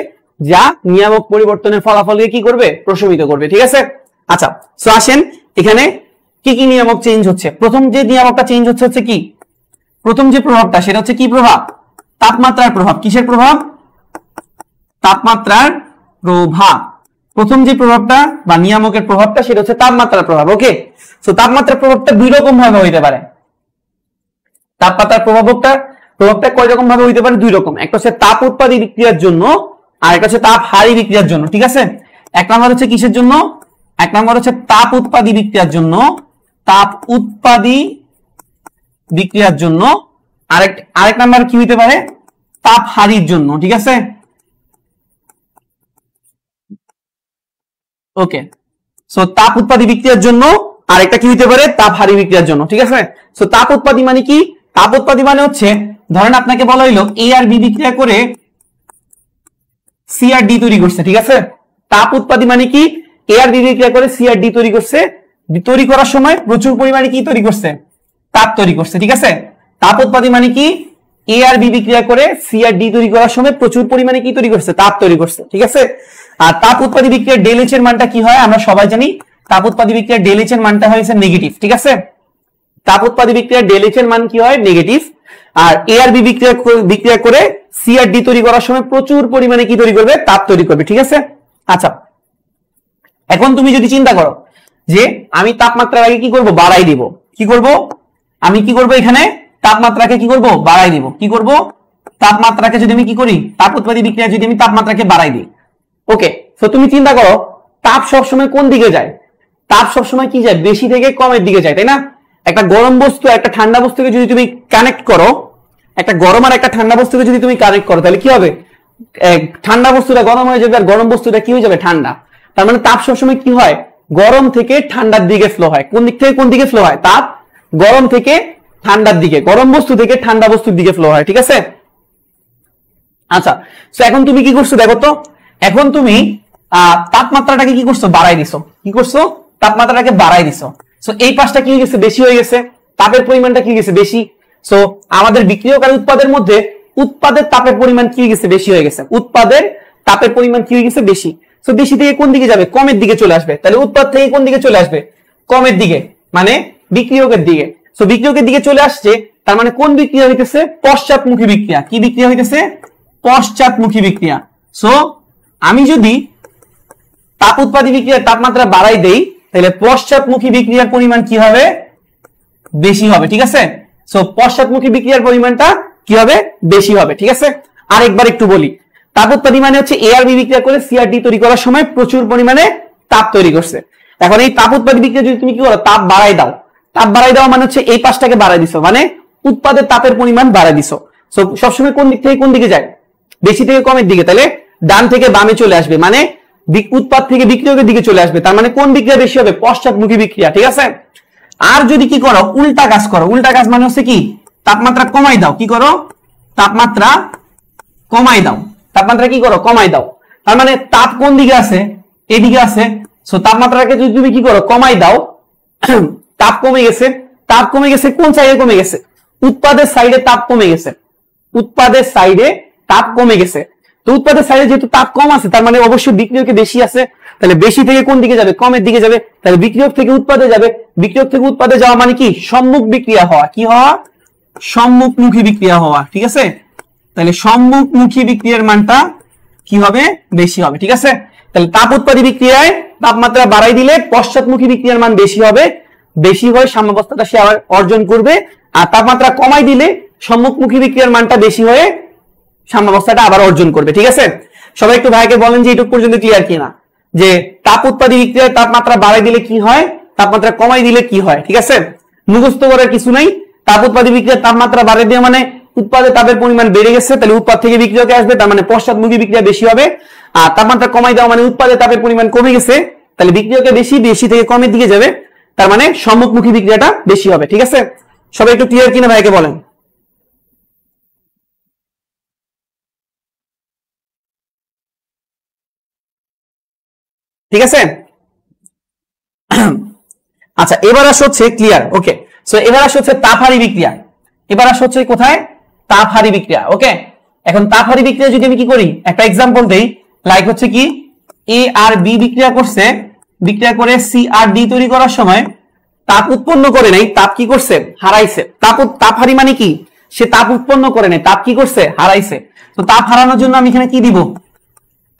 যা নিয়ামক পরিবর্তনের ফলাফলকে কি করবে প্রশমিত করবে ঠিক আছে আচ্ছা সো আসেন এখানে কি কি নিয়ামক চেঞ্জ হচ্ছে প্রথম যে নিয়ামকটা চেঞ্জ হচ্ছে হচ্ছে কি প্রথম যে প্রভাবটা সেটা হচ্ছে কি প্রভাব তাপমাত্রার প্রভাব কিসের প্রভাব তাপমাত্রার প্রভাব প্রথম যে প্রভাবটা বা নিয়ামকের প্রভাবটা সেটা হচ্ছে তাপমাত্রার প্রভাব ওকে সো তাপমাত্রার প্রভাবটা দুই রকম ভাবে হইতে পারে তাপমাত্রার প্রভাবটা প্রভাবটা কয় রকম ভাবে হইতে পারে দুই রকম একটা হচ্ছে তাপ উৎপাদী বিক্রিয়ার জন্য আর এটা হচ্ছে তাপ হারি বিক্রিয়ার জন্য ঠিক আছে এক নম্বর হচ্ছে কিসের জন্য এক নম্বর হচ্ছে তাপ উৎপাদী বিক্রিয়ার জন্য তাপ উৎপাদী বিক্রিয়ার জন্য আরেক আরেক নাম্বার কি হইতে পারে তাপ হারির জন্য ঠিক আছে ওকে সো তাপ উৎপাদী বিক্রিয়ার জন্য আরেকটা কি হইতে পারে তাপ হারি বিক্রিয়ার জন্য ঠিক আছে সো তাপ উৎপাদী মানে কি তাপ উৎপাদী মানে হচ্ছে ধরেন আপনাকে বলা হইলো এ আর বি বিক্রিয়া করে সি আর ডি তৈরি করছে ঠিক আছে তাপ উৎপাদী মানে কি এ আর ডি ক্রিয়া করে সি আর ডি তৈরি করছে তৈরি করার সময় প্রচুর পরিমাণে কি তৈরি করছে তাপ তৈরি করছে ঠিক আছে তাপ উৎপাদী মানে কি এ আর বি বিক্রিয়া করে সি আর ডি তৈরি করার সময় প্রচুর পরিমাণে কি তৈরি করছে তাপ তৈরি করছে ঠিক আছে আর তাপ উৎপাদি বিক্রিয়া ডেলেচ এর মানটা কি হয় আমরা সবাই জানি তাপ উৎপাদী বিক্রিয়া ডেলেচ এর মানটা হয়েছে নেগেটিভ ঠিক আছে তাপ উৎপাদী বিক্রিয়া ডেলেচ এর মান কি হয় নেগেটিভ আর এ আর বি বিক্রিয়া বিক্রিয়া করে সিআরডি তৈরি করার সময় প্রচুর পরিমাণে কি তৈরি করবে তাপ তৈরি করবে ঠিক আছে আচ্ছা এখন তুমি যদি চিন্তা করো যে আমি তাপমাত্রার আগে কি করব বাড়াই দিব কি করব আমি কি করব এখানে তাপমাত্রাকে কি করব বাড়াই দিব কি করব তাপমাত্রাকে যদি আমি কি করি তাপ উৎপাদী বিক্রিয়া যদি আমি তাপমাত্রাকে বাড়াই দিই ওকে তো তুমি চিন্তা করো তাপ সবসময় কোন দিকে যায় তাপ সবসময় কি যায় বেশি থেকে কমের দিকে যায় তাই না একটা গরম বস্তু একটা ঠান্ডা বস্তুকে যদি তুমি কানেক্ট করো একটা গরম আর একটা ঠান্ডা বস্তুকে যদি তুমি কানেক্ট করো তাহলে কি হবে ঠান্ডা বস্তুটা গরম হয়ে যাবে আর গরম বস্তুটা কি হয়ে যাবে ঠান্ডা তার মানে তাপ সবসময় কি হয় গরম থেকে ঠান্ডার দিকে ফ্লো হয় কোন দিক থেকে কোন দিকে ফ্লো হয় তাপ গরম থেকে ঠান্ডার দিকে গরম বস্তু থেকে ঠান্ডা বস্তুর দিকে ফ্লো হয় ঠিক আছে আচ্ছা তো এখন তুমি কি করছো দেখো তো এখন তুমি তাপমাত্রাটাকে কি করছো বাড়াই দিছো কি করছো তাপমাত্রাটাকে বাড়াই দিছো তো এই পাশটা কি হয়ে গেছে বেশি হয়ে গেছে তাপের পরিমাণটা কি গেছে বেশি সো আমাদের বিক্রিয়কারী উৎপাদের মধ্যে উৎপাদের তাপের পরিমাণ কি হয়ে গেছে বেশি হয়ে গেছে উৎপাদের তাপের পরিমাণ কি হয়ে গেছে বেশি সো বেশি থেকে কোন দিকে যাবে কমের দিকে চলে আসবে তাহলে উৎপাদ থেকে কোন দিকে চলে আসবে কমের দিকে মানে বিক্রিয়কের দিকে সো বিক্রিয়কের দিকে চলে আসছে তার মানে কোন বিক্রিয়া হইতেছে পশ্চাৎমুখী বিক্রিয়া কি বিক্রিয়া হইতেছে পশ্চাৎমুখী বিক্রিয়া সো আমি যদি তাপ উৎপাদী বিক্রিয়ার তাপমাত্রা বাড়াই দেই তাহলে পশ্চাৎমুখী বিক্রিয়ার পরিমাণ কি হবে বেশি হবে ঠিক আছে সো পশ্চাৎমুখী বিক্রিয়ার পরিমাণটা কি হবে বেশি হবে ঠিক আছে আরেকবার একটু বলি তাপত পরিমাণে হচ্ছে এআরবি বিক্রিয়া করে সিআরডি তৈরি করার সময় প্রচুর পরিমাণে তাপ তৈরি করছে এখন এই তাপ উৎপাদ বিক্রিয়া যদি তুমি কি করো তাপ বাড়াই দাও তাপ বাড়াই দেওয়া মানে হচ্ছে এই পাশটাকে বাড়াই দিছো মানে উৎপাদের তাপের পরিমাণ বাড়াই দিছো সো সবসময় কোন দিক থেকে কোন দিকে যায় বেশি থেকে কমের দিকে তাহলে ডান থেকে বামে চলে আসবে মানে উৎপাদ থেকে বিক্রিয়কের দিকে চলে আসবে তার মানে কোন বিক্রিয়া বেশি হবে পশ্চাৎমুখী বিক্রিয়া ঠিক আছে আর যদি কি করো উল্টা কাজ করো উল্টা কাজ মানে হচ্ছে কি তাপমাত্রা কমাই দাও কি করো তাপমাত্রা কমাই দাও তাপমাত্রা কি করো কমাই দাও তার মানে তাপ কোন দিকে আছে এদিকে আছে সো তাপমাত্রাকে যদি তুমি কি করো কমাই দাও তাপ কমে গেছে তাপ কমে গেছে কোন সাইডে কমে গেছে উৎপাদের সাইডে তাপ কমে গেছে উৎপাদের সাইডে তাপ কমে গেছে তো উৎপাদের সাইডে যেহেতু তাপ কম আছে তার মানে অবশ্যই বিক্রিয়কে বেশি আছে তাহলে বেশি থেকে কোন দিকে যাবে কমের দিকে যাবে তাহলে বিক্রিয়ক থেকে উৎপাদে যাবে বিক্রিয়ক থেকে উৎপাদে যাওয়া মানে কি সম্মুখ বিক্রিয়া হওয়া কি হওয়া সম্মুখমুখী বিক্রিয়া হওয়া ঠিক আছে তাহলে সম্মুখমুখী বিক্রিয়ার মানটা কি হবে বেশি হবে ঠিক আছে তাহলে তাপ উৎপাদী বিক্রিয়ায় তাপমাত্রা বাড়াই দিলে পশ্চাৎমুখী বিক্রিয়ার মান বেশি হবে বেশি হয়ে সাম্যাবস্থাটা সে আবার অর্জন করবে আর তাপমাত্রা কমাই দিলে সম্মুখমুখী বিক্রিয়ার মানটা বেশি হয়ে সাম্যাবস্থাটা আবার অর্জন করবে ঠিক আছে সবাই একটু ভাইকে বলেন যে এটুক পর্যন্ত ক্লিয়ার কিনা যে তাপ উৎপাদী বিক্রিয়ার তাপমাত্রা বাড়াই দিলে কি হয় তাপমাত্রা কমাই দিলে কি হয় ঠিক আছে মুখস্থ করার কিছু নাই তাপ উৎপাদী বিক্রিয়ার তাপমাত্রা বাড়াই দিয়ে মানে উৎপাদে তাপের পরিমাণ বেড়ে গেছে তাহলে উৎপাদ থেকে বিক্রিয়কে আসবে তার মানে পশ্চাৎমুখী বিক্রিয়া বেশি হবে আর তাপমাত্রা কমাই দেওয়া মানে উৎপাদে তাপের পরিমাণ কমে গেছে তাহলে বিক্রিয়াকে বেশি বেশি থেকে কমের দিকে যাবে তার মানে সম্মুখমুখী বিক্রিয়াটা বেশি হবে ঠিক আছে সবাই একটু ক্লিয়ার কিনা ভাইকে বলেন ঠিক আছে আচ্ছা এবার আস হচ্ছে ক্লিয়ার ওকে সো এবার আস হচ্ছে তাফারি বিক্রিয়া এবার আস হচ্ছে কোথায় তাফারি বিক্রিয়া ওকে এখন তাফারি বিক্রিয়া যদি আমি কি করি একটা এক্সাম্পল দেই লাইক হচ্ছে কি এ আর বি বিক্রিয়া করছে বিক্রিয়া করে সি আর ডি তৈরি করার সময় তাপ উৎপন্ন করে নাই তাপ কি করছে হারাইছে তাপ তাপহারি মানে কি সে তাপ উৎপন্ন করে নাই তাপ কি করছে হারাইছে তো তাপ হারানোর জন্য আমি এখানে কি দিব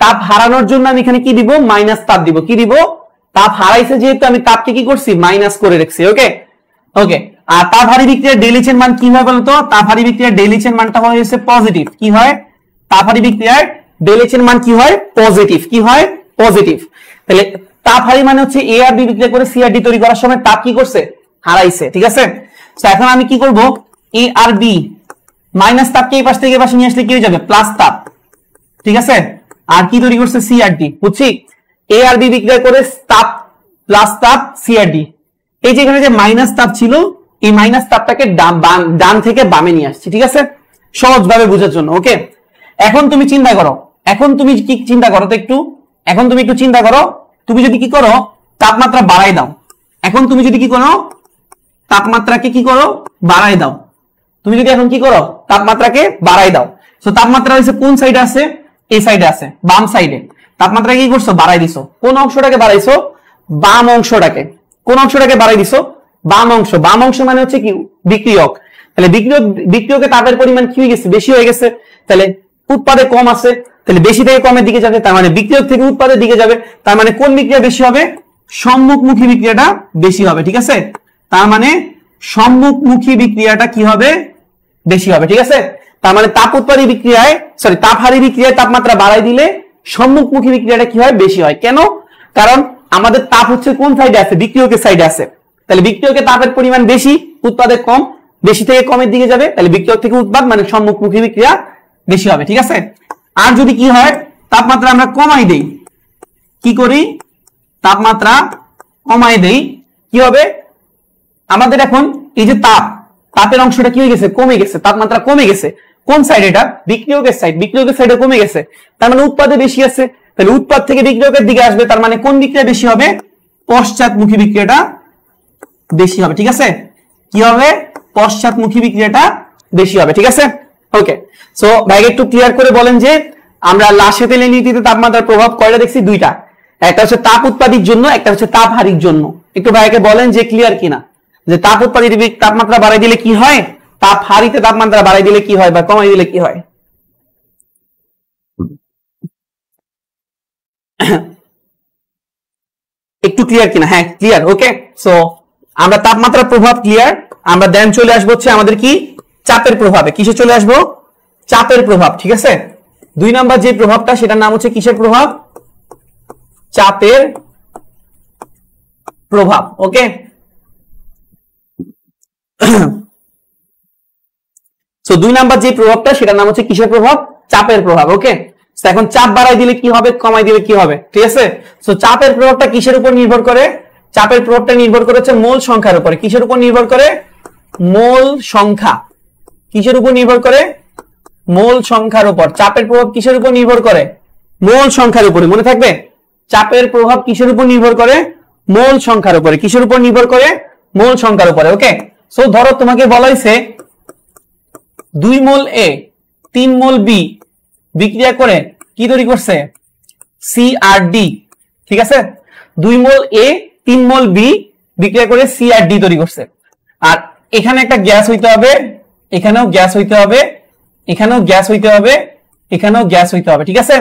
তাপ হারানোর জন্য আমি এখানে কি দিব মাইনাস তাপ দিব কি দিব তাপ হারাইছে যেহেতু আমি তাপকে কি করছি মাইনাস করে রেখেছি ওকে ওকে আর তাপ হারি বিক্রিয়ার ডেলিচের মান কি হয় বলতো তাপ হারি বিক্রিয়ার ডেলিচের মানটা হয়েছে পজিটিভ কি হয় তাপ হারি বিক্রিয়ার ডেলিচের মান কি হয় পজিটিভ কি হয় পজিটিভ তাহলে তাপ হারি মানে হচ্ছে এ আর বি বিক্রিয়া করে সি আর ডি তৈরি করার সময় তাপ কি করছে হারাইছে ঠিক আছে তো এখন আমি কি করব এ আর বি মাইনাস তাপকে এই পাশ থেকে এই পাশে নিয়ে আসলে কি হয়ে যাবে প্লাস তাপ ঠিক আছে আর কি তৈরি করছে সিআরডি বুঝছি এ আর বি বিক্রয় করে তাপ প্লাস তাপ সিআরডি এই যে এখানে যে মাইনাস তাপ ছিল এই মাইনাস তাপটাকে ডান থেকে বামে নিয়ে আসছে ঠিক আছে সহজভাবে বোঝার জন্য ওকে এখন তুমি চিন্তা করো এখন তুমি কি চিন্তা করো তো একটু এখন তুমি একটু চিন্তা করো তুমি যদি কি করো তাপমাত্রা বাড়াই দাও এখন তুমি যদি কি করো তাপমাত্রাকে কি করো বাড়াই দাও তুমি যদি এখন কি করো তাপমাত্রাকে বাড়াই দাও তো তাপমাত্রা হয়েছে কোন সাইডে আছে এই সাইডে আছে বাম সাইডে তাপমাত্রা কি করছো বাড়াই দিছো কোন অংশটাকে বাড়াইছো বাম অংশটাকে কোন অংশটাকে বাড়াই দিছো বাম অংশ বাম অংশ মানে হচ্ছে কি বিক্রিয়ক তাহলে বিক্রিয়ক বিক্রিয়কের তাপের পরিমাণ কি হয়ে গেছে বেশি হয়ে গেছে তাহলে উৎপাদে কম আছে তাহলে বেশি থেকে কমের দিকে যাবে তার মানে বিক্রিয়ক থেকে উৎপাদের দিকে যাবে তার মানে কোন বিক্রিয়া বেশি হবে সম্মুখমুখী বিক্রিয়াটা বেশি হবে ঠিক আছে তার মানে সম্মুখমুখী বিক্রিয়াটা কি হবে বেশি হবে ঠিক আছে তার মানে তাপ উৎপাদী বিক্রিয়ায় সরি তাপহারী বিক্রিয়ায় তাপমাত্রা বাড়াই দিলে সম্মুখমুখী বিক্রিয়াটা কি হয় বেশি হয় কেন কারণ আমাদের তাপ হচ্ছে কোন সাইডে আছে বিক্রিয়কের সাইডে আছে তাহলে বিক্রিয়কে তাপের পরিমাণ বেশি উৎপাদে কম বেশি থেকে কমের দিকে যাবে তাহলে বিক্রিয়ক থেকে উৎপাদ মানে সম্মুখমুখী বিক্রিয়া বেশি হবে ঠিক আছে আর যদি কি হয় তাপমাত্রা আমরা কমাই দেই কি করি তাপমাত্রা কমাই দেই কি হবে আমাদের এখন এই যে তাপ তাপের অংশটা কি হয়ে গেছে কমে গেছে তাপমাত্রা কমে গেছে কোন সাইড এটা বিক্রিয়কের সাইড বিক্রিয়কের সাইডে কমে গেছে তার মানে উৎপাদে বেশি আছে তাহলে উৎপাদ থেকে বিক্রিয়কের দিকে আসবে তার মানে কোন বিক্রিয়া বেশি হবে পশ্চাৎমুখী বিক্রিয়াটা বেশি হবে ঠিক আছে কি হবে পশ্চাৎমুখী বিক্রিয়াটা বেশি হবে ঠিক আছে ওকে সো ভাইকে একটু ক্লিয়ার করে বলেন যে আমরা লাশে তেলে নীতিতে তাপমাত্রার প্রভাব কয়টা দেখছি দুইটা একটা হচ্ছে তাপ উৎপাদির জন্য একটা হচ্ছে তাপ হারির জন্য একটু ভাইকে বলেন যে ক্লিয়ার কিনা যে তাপ উৎপাদিত তাপমাত্রা বাড়াই দিলে কি হয় তাপ হারিতে তাপমাত্রা বাড়াই দিলে কি হয় বা কমাই দিলে কি হয় একটু ক্লিয়ার কিনা হ্যাঁ ক্লিয়ার ওকে সো আমরা তাপমাত্রার প্রভাব ক্লিয়ার আমরা দেন চলে আসবো হচ্ছে আমাদের কি চাপের প্রভাবে কিসে চলে আসবো চাপের প্রভাব ঠিক আছে দুই নাম্বার যে প্রভাবটা সেটার নাম হচ্ছে কিসের প্রভাব চাপের প্রভাব ওকে সো দুই নাম্বার যে প্রভাবটা সেটার নাম হচ্ছে কিসের প্রভাব চাপের প্রভাব ওকে এখন চাপ বাড়াই দিলে কি হবে কমাই দিলে কি হবে ঠিক আছে সো চাপের প্রভাবটা কিসের উপর নির্ভর করে চাপের প্রভাবটা নির্ভর করেছে মোল সংখ্যার উপরে কিসের উপর নির্ভর করে মোল সংখ্যা কিসের উপর নির্ভর করে মোল সংখ্যার উপর চাপের প্রভাব কিসের উপর নির্ভর করে মোল সংখ্যার উপরে মনে থাকবে চাপের প্রভাব কিসের উপর নির্ভর করে মোল সংখ্যার উপরে কিসের উপর নির্ভর করে মোল সংখ্যার উপরে ওকে সো ধরো তোমাকে বলাইছে দুই মোল এ তিন মোল বি বিক্রিয়া করে কি তৈরি করছে সি আর ডি ঠিক আছে দুই মোল এ তিন মোল বি বিক্রিয়া করে সি আর ডি তৈরি করছে আর এখানে একটা গ্যাস হইতে হবে এখানেও গ্যাস হইতে হবে এখানেও গ্যাস হইতে হবে এখানেও গ্যাস হইতে হবে ঠিক আছে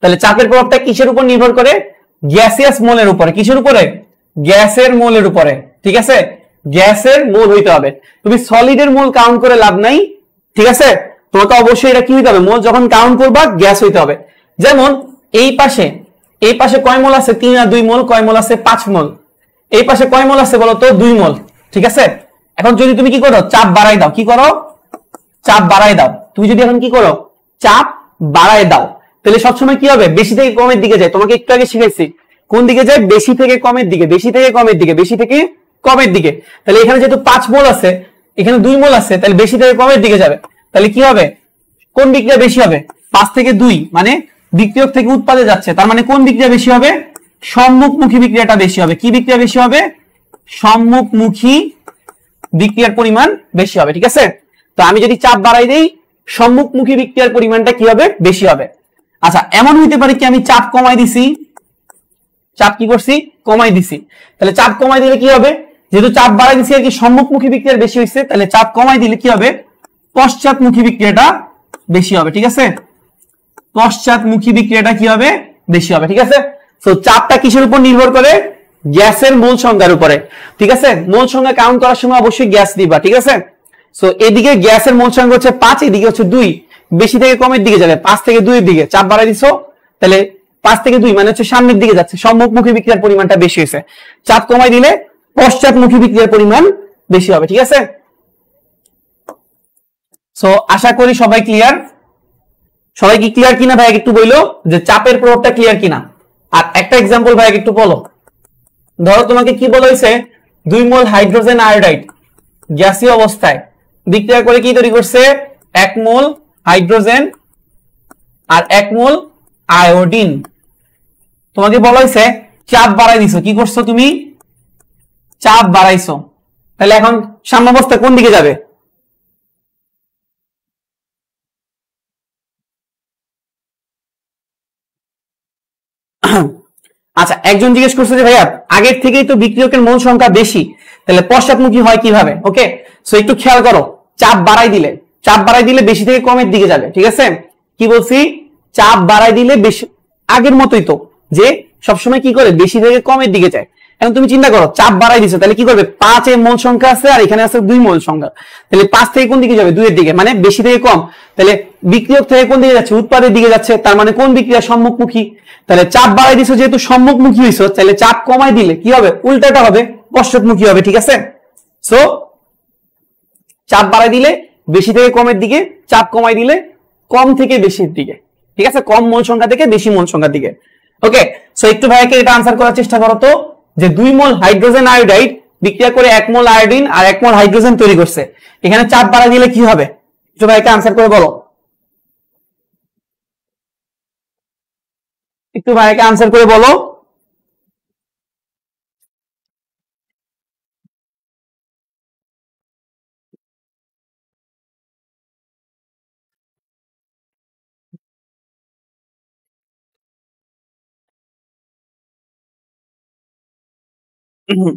তাহলে চাপের প্রভাবটা কিসের উপর নির্ভর করে গ্যাসিয়াস মোলের উপরে কিসের উপরে গ্যাসের মোলের উপরে ঠিক আছে গ্যাসের মোল হইতে হবে তুমি সলিডের মোল কাউন্ট করে লাভ নাই ঠিক আছে তোমাকে অবশ্যই এটা কি হইতে হবে মোল যখন কাউন্ট করবা গ্যাস হইতে হবে যেমন এই পাশে এই পাশে কয় মোল আছে তিন আর দুই মোল কয় মোল আছে পাঁচ মোল এই পাশে কয় মোল আছে বলো তো দুই মোল ঠিক আছে এখন যদি তুমি কি করো চাপ বাড়াই দাও কি করো চাপ বাড়াই দাও তুমি যদি এখন কি করো চাপ বাড়াই দাও তাহলে সবসময় কি হবে বেশি থেকে কমের দিকে যায় তোমাকে একটু আগে শিখাইছি কোন দিকে যায় বেশি থেকে কমের দিকে বেশি থেকে কমের দিকে বেশি থেকে কমের দিকে তাহলে এখানে যেহেতু পাঁচ মোল আছে এখানে দুই মোল আছে তাহলে বেশি থেকে কমের দিকে যাবে তাহলে কি হবে কোন দিকটা বেশি হবে পাঁচ থেকে দুই মানে বিক্রিয়ক থেকে উৎপাদে যাচ্ছে তার মানে কোন বিক্রিয়া বেশি হবে সম্মুখমুখী বিক্রিয়াটা বেশি হবে কি বিক্রিয়া বেশি হবে সম্মুখমুখী বিক্রিয়ার পরিমাণ বেশি হবে ঠিক আছে তো আমি যদি চাপ বাড়াই দিই সম্মুখমুখী বিক্রিয়ার পরিমাণটা কি হবে বেশি হবে আচ্ছা এমন হইতে পারে কি আমি চাপ কমাই দিছি চাপ কি করছি কমাই দিছি তাহলে চাপ কমাই দিলে কি হবে যেহেতু চাপ বাড়াই দিচ্ছি আর কি সম্মুখমুখী বিক্রিয়া বেশি হয়েছে তাহলে চাপ কমাই দিলে কি হবে পশ্চাৎমুখী বিক্রিয়াটা বেশি হবে ঠিক আছে পশ্চাৎমুখী বিক্রিয়াটা কি হবে বেশি হবে ঠিক আছে তো চাপটা কিসের উপর নির্ভর করে গ্যাসের মোল সংখ্যার উপরে ঠিক আছে মোল সংখ্যা কাউন্ট করার সময় অবশ্যই গ্যাস দিবা ঠিক আছে সো এদিকে গ্যাসের মোল সংখ্যা হচ্ছে পাঁচ এদিকে হচ্ছে দুই বেশি থেকে কমের দিকে যাবে পাঁচ থেকে দুইয়ের দিকে চাপ বাড়াই দিছো তাহলে পাঁচ থেকে দুই মানে হচ্ছে সামনের দিকে যাচ্ছে সম্মুখমুখী বিক্রিয়ার পরিমাণটা বেশি হয়েছে চাপ কমাই দিলে পশ্চাৎমুখী বিক্রিয়ার পরিমাণ বেশি হবে ঠিক আছে সো আশা করি সবাই ক্লিয়ার সবাই কি ক্লিয়ার কিনা ভাই একটু বইলো যে চাপের প্রভাবটা ক্লিয়ার কিনা আর একটা এক্সাম্পল ভাই একটু বলো ধরো তোমাকে কি বলা হয়েছে দুই মোল হাইড্রোজেন আয়োডাইড গ্যাসীয় অবস্থায় বিক্রিয়া করে কি তৈরি করছে এক মোল হাইড্রোজেন আর এক মোল আয়োডিন তোমাকে বলা হয়েছে চাপ বাড়াই দিছো কি করছো তুমি চাপ বাড়াইছো তাহলে এখন সাম্যাবস্থা কোন দিকে যাবে আচ্ছা একজন জিজ্ঞেস করছে যে ভাইয়া আগের থেকেই তো বিক্রিয়কের মূল সংখ্যা বেশি তাহলে পশ্চাৎমুখী হয় কিভাবে ওকে সো একটু খেয়াল করো চাপ বাড়াই দিলে চাপ বাড়াই দিলে বেশি থেকে কমের দিকে যাবে ঠিক আছে কি বলছি চাপ বাড়াই দিলে বেশি আগের মতোই তো যে সবসময় কি করে বেশি থেকে কমের দিকে যায় এখন তুমি চিন্তা করো চাপ বাড়াই দিচ্ছে তাহলে কি করবে পাঁচে মোল সংখ্যা আছে আর এখানে আছে দুই মোল সংখ্যা তাহলে পাঁচ থেকে কোন দিকে যাবে দুইয়ের দিকে মানে বেশি থেকে কম তাহলে বিক্রিয়ক থেকে কোন দিকে যাচ্ছে উৎপাদের দিকে যাচ্ছে তার মানে কোন বিক্রিয়া সম্মুখমুখী তাহলে চাপ বাড়াই দিছো যেহেতু সম্মুখমুখী হইছো তাহলে চাপ কমাই দিলে কি হবে উল্টাটা হবে পশ্চাৎমুখী হবে ঠিক আছে সো চাপ বাড়াই দিলে বেশি থেকে কমের দিকে চাপ কমাই দিলে কম থেকে বেশির দিকে ঠিক আছে কম মোল সংখ্যা থেকে বেশি মোল সংখ্যার দিকে ওকে সো একটু ভাইকে এটা আনসার করার চেষ্টা করো তো যে দুই মোল হাইড্রোজেন আয়োডাইড বিক্রিয়া করে এক মল আয়োডিন আর এক মল হাইড্রোজেন তৈরি করছে এখানে চাপ বাড়া দিলে কি হবে ভাইকে আনসার করে বলো একটু ভাইকে আনসার করে বলো Mm-hmm.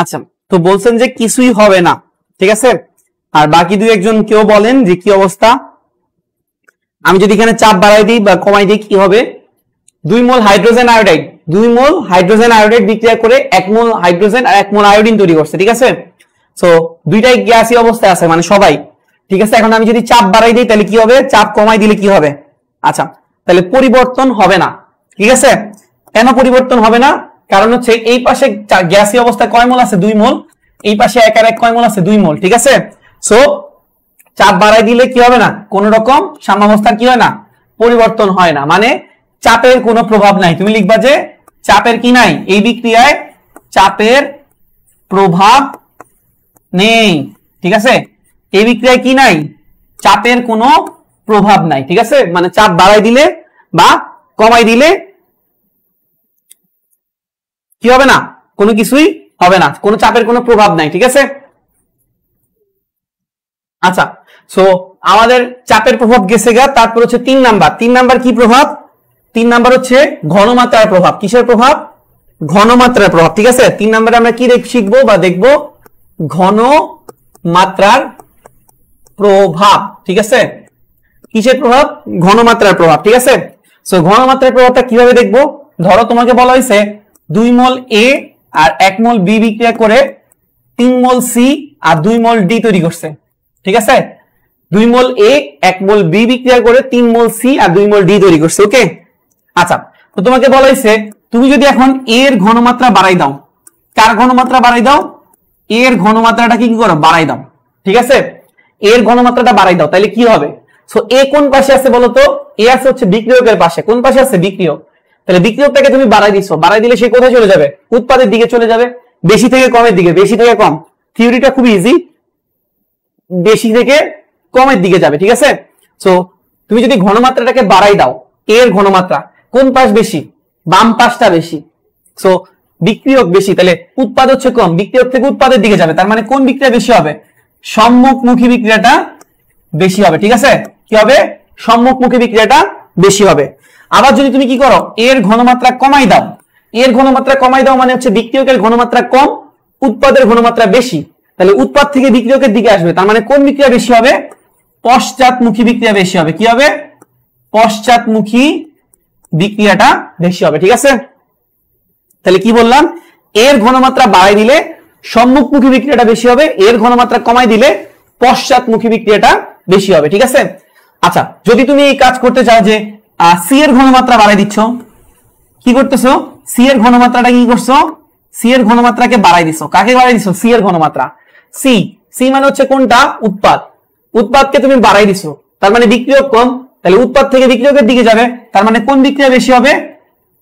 আচ্ছা তো বলছেন যে কিছুই হবে না ঠিক আছে আর বাকি দুই একজন কেউ বলেন যে কি অবস্থা আমি যদি এখানে চাপ বাড়াই দিই বা কমাই দিই কি হবে দুই মোল হাইড্রোজেন আয়োডাইড দুই মোল হাইড্রোজেন আয়োডাইড বিক্রিয়া করে এক মোল হাইড্রোজেন আর এক মোল আয়োডিন তৈরি করছে ঠিক আছে সো দুইটাই গ্যাসীয় অবস্থায় আছে মানে সবাই ঠিক আছে এখন আমি যদি চাপ বাড়াই দিই তাহলে কি হবে চাপ কমাই দিলে কি হবে আচ্ছা তাহলে পরিবর্তন হবে না ঠিক আছে কেন পরিবর্তন হবে না কারণ হচ্ছে এই পাশে গ্যাসি অবস্থায় কয় মোল আছে দুই মোল এই পাশে এক আর এক কয় মোল আছে দুই মোল ঠিক আছে সো চাপ বাড়াই দিলে কি হবে না কোন রকম সাম্যাবস্থার কি হয় না পরিবর্তন হয় না মানে চাপের কোনো প্রভাব নাই তুমি লিখবা যে চাপের কি নাই এই বিক্রিয়ায় চাপের প্রভাব নেই ঠিক আছে এই বিক্রিয়ায় কি নাই চাপের কোনো প্রভাব নাই ঠিক আছে মানে চাপ বাড়াই দিলে বা কমাই দিলে কি হবে না কোনো কিছুই হবে না কোনো চাপের কোনো প্রভাব নাই ঠিক আছে আচ্ছা সো আমাদের চাপের প্রভাব গেছে গা তারপর হচ্ছে তিন নাম্বার তিন নাম্বার কি প্রভাব তিন নাম্বার হচ্ছে ঘনমাত্রার প্রভাব কিসের প্রভাব ঘনমাত্রার প্রভাব ঠিক আছে তিন নাম্বারে আমরা কি শিখবো বা দেখব ঘন মাত্রার প্রভাব ঠিক আছে কিসের প্রভাব ঘনমাত্রার প্রভাব ঠিক আছে সো ঘনমাত্রার প্রভাবটা কিভাবে দেখব ধরো তোমাকে বলা হয়েছে দুই মল এ আর এক মল বি বিক্রিয়া করে তিন মল সি আর দুই মল ডি তৈরি করছে ঠিক আছে দুই মল এ এক মল বি বিক্রিয়া করে তিন মল সি আর দুই মল ডি তৈরি করছে ওকে আচ্ছা তো তোমাকে বলা হয়েছে তুমি যদি এখন এর ঘনমাত্রা বাড়াই দাও কার ঘনমাত্রা বাড়াই দাও এর ঘনমাত্রাটা কি করো বাড়াই দাও ঠিক আছে এর ঘনমাত্রাটা বাড়াই দাও তাহলে কি হবে সো এ কোন পাশে আছে বলতো এ আছে হচ্ছে বিক্রিয়কের পাশে কোন পাশে আছে বিক্রিয়ক তাহলে বিক্রিয়কটাকে তুমি বাড়াই দিছো বাড়াই দিলে সে কোথায় চলে যাবে উৎপাদের দিকে চলে যাবে বেশি থেকে কমের দিকে বেশি থেকে কম থিওরিটা খুব ইজি বেশি থেকে কমের দিকে যাবে ঠিক আছে সো তুমি যদি ঘনমাত্রাটাকে বাড়াই দাও এর ঘনমাত্রা কোন পাশ বেশি বাম পাশটা বেশি সো বিক্রিয়ক বেশি তাহলে উৎপাদ হচ্ছে কম বিক্রিয়ক থেকে উৎপাদের দিকে যাবে তার মানে কোন বিক্রিয়া বেশি হবে সম্মুখমুখী বিক্রিয়াটা বেশি হবে ঠিক আছে কি হবে সম্মুখমুখী বিক্রিয়াটা বেশি হবে আবার যদি তুমি কি করো এর ঘনমাত্রা কমাই দাও এর ঘনমাত্রা কমাই দাও মানে হচ্ছে বিক্রিয়কের ঘনমাত্রা কম উৎপাদের ঘনমাত্রা বেশি তাহলে উৎপাদ থেকে বিক্রিয়কের দিকে আসবে তার মানে কোন বিক্রিয়া বেশি হবে পশ্চাৎমুখী বিক্রিয়া বেশি হবে কি হবে পশ্চাৎমুখী বিক্রিয়াটা বেশি হবে ঠিক আছে তাহলে কি বললাম এর ঘনমাত্রা বাড়াই দিলে সম্মুখমুখী বিক্রিয়াটা বেশি হবে এর ঘনমাত্রা কমাই দিলে পশ্চাৎমুখী বিক্রিয়াটা বেশি হবে ঠিক আছে আচ্ছা যদি তুমি এই কাজ করতে চাও যে সি এর ঘনমাত্রা বাড়াই দিচ্ছ কি করতেছো সি এর ঘনমাত্রাটা কি করছো সি এর ঘনমাত্রাকে বাড়াই দিছো কাকে বাড়াই দিছো সি এর ঘনমাত্রা সি সি মানে হচ্ছে কোনটা উৎপাদ উৎপাদকে তুমি বাড়াই দিছো তার মানে বিক্রিয়ক কম তাহলে উৎপাদ থেকে বিক্রিয়কের দিকে যাবে তার মানে কোন বিক্রিয়া বেশি হবে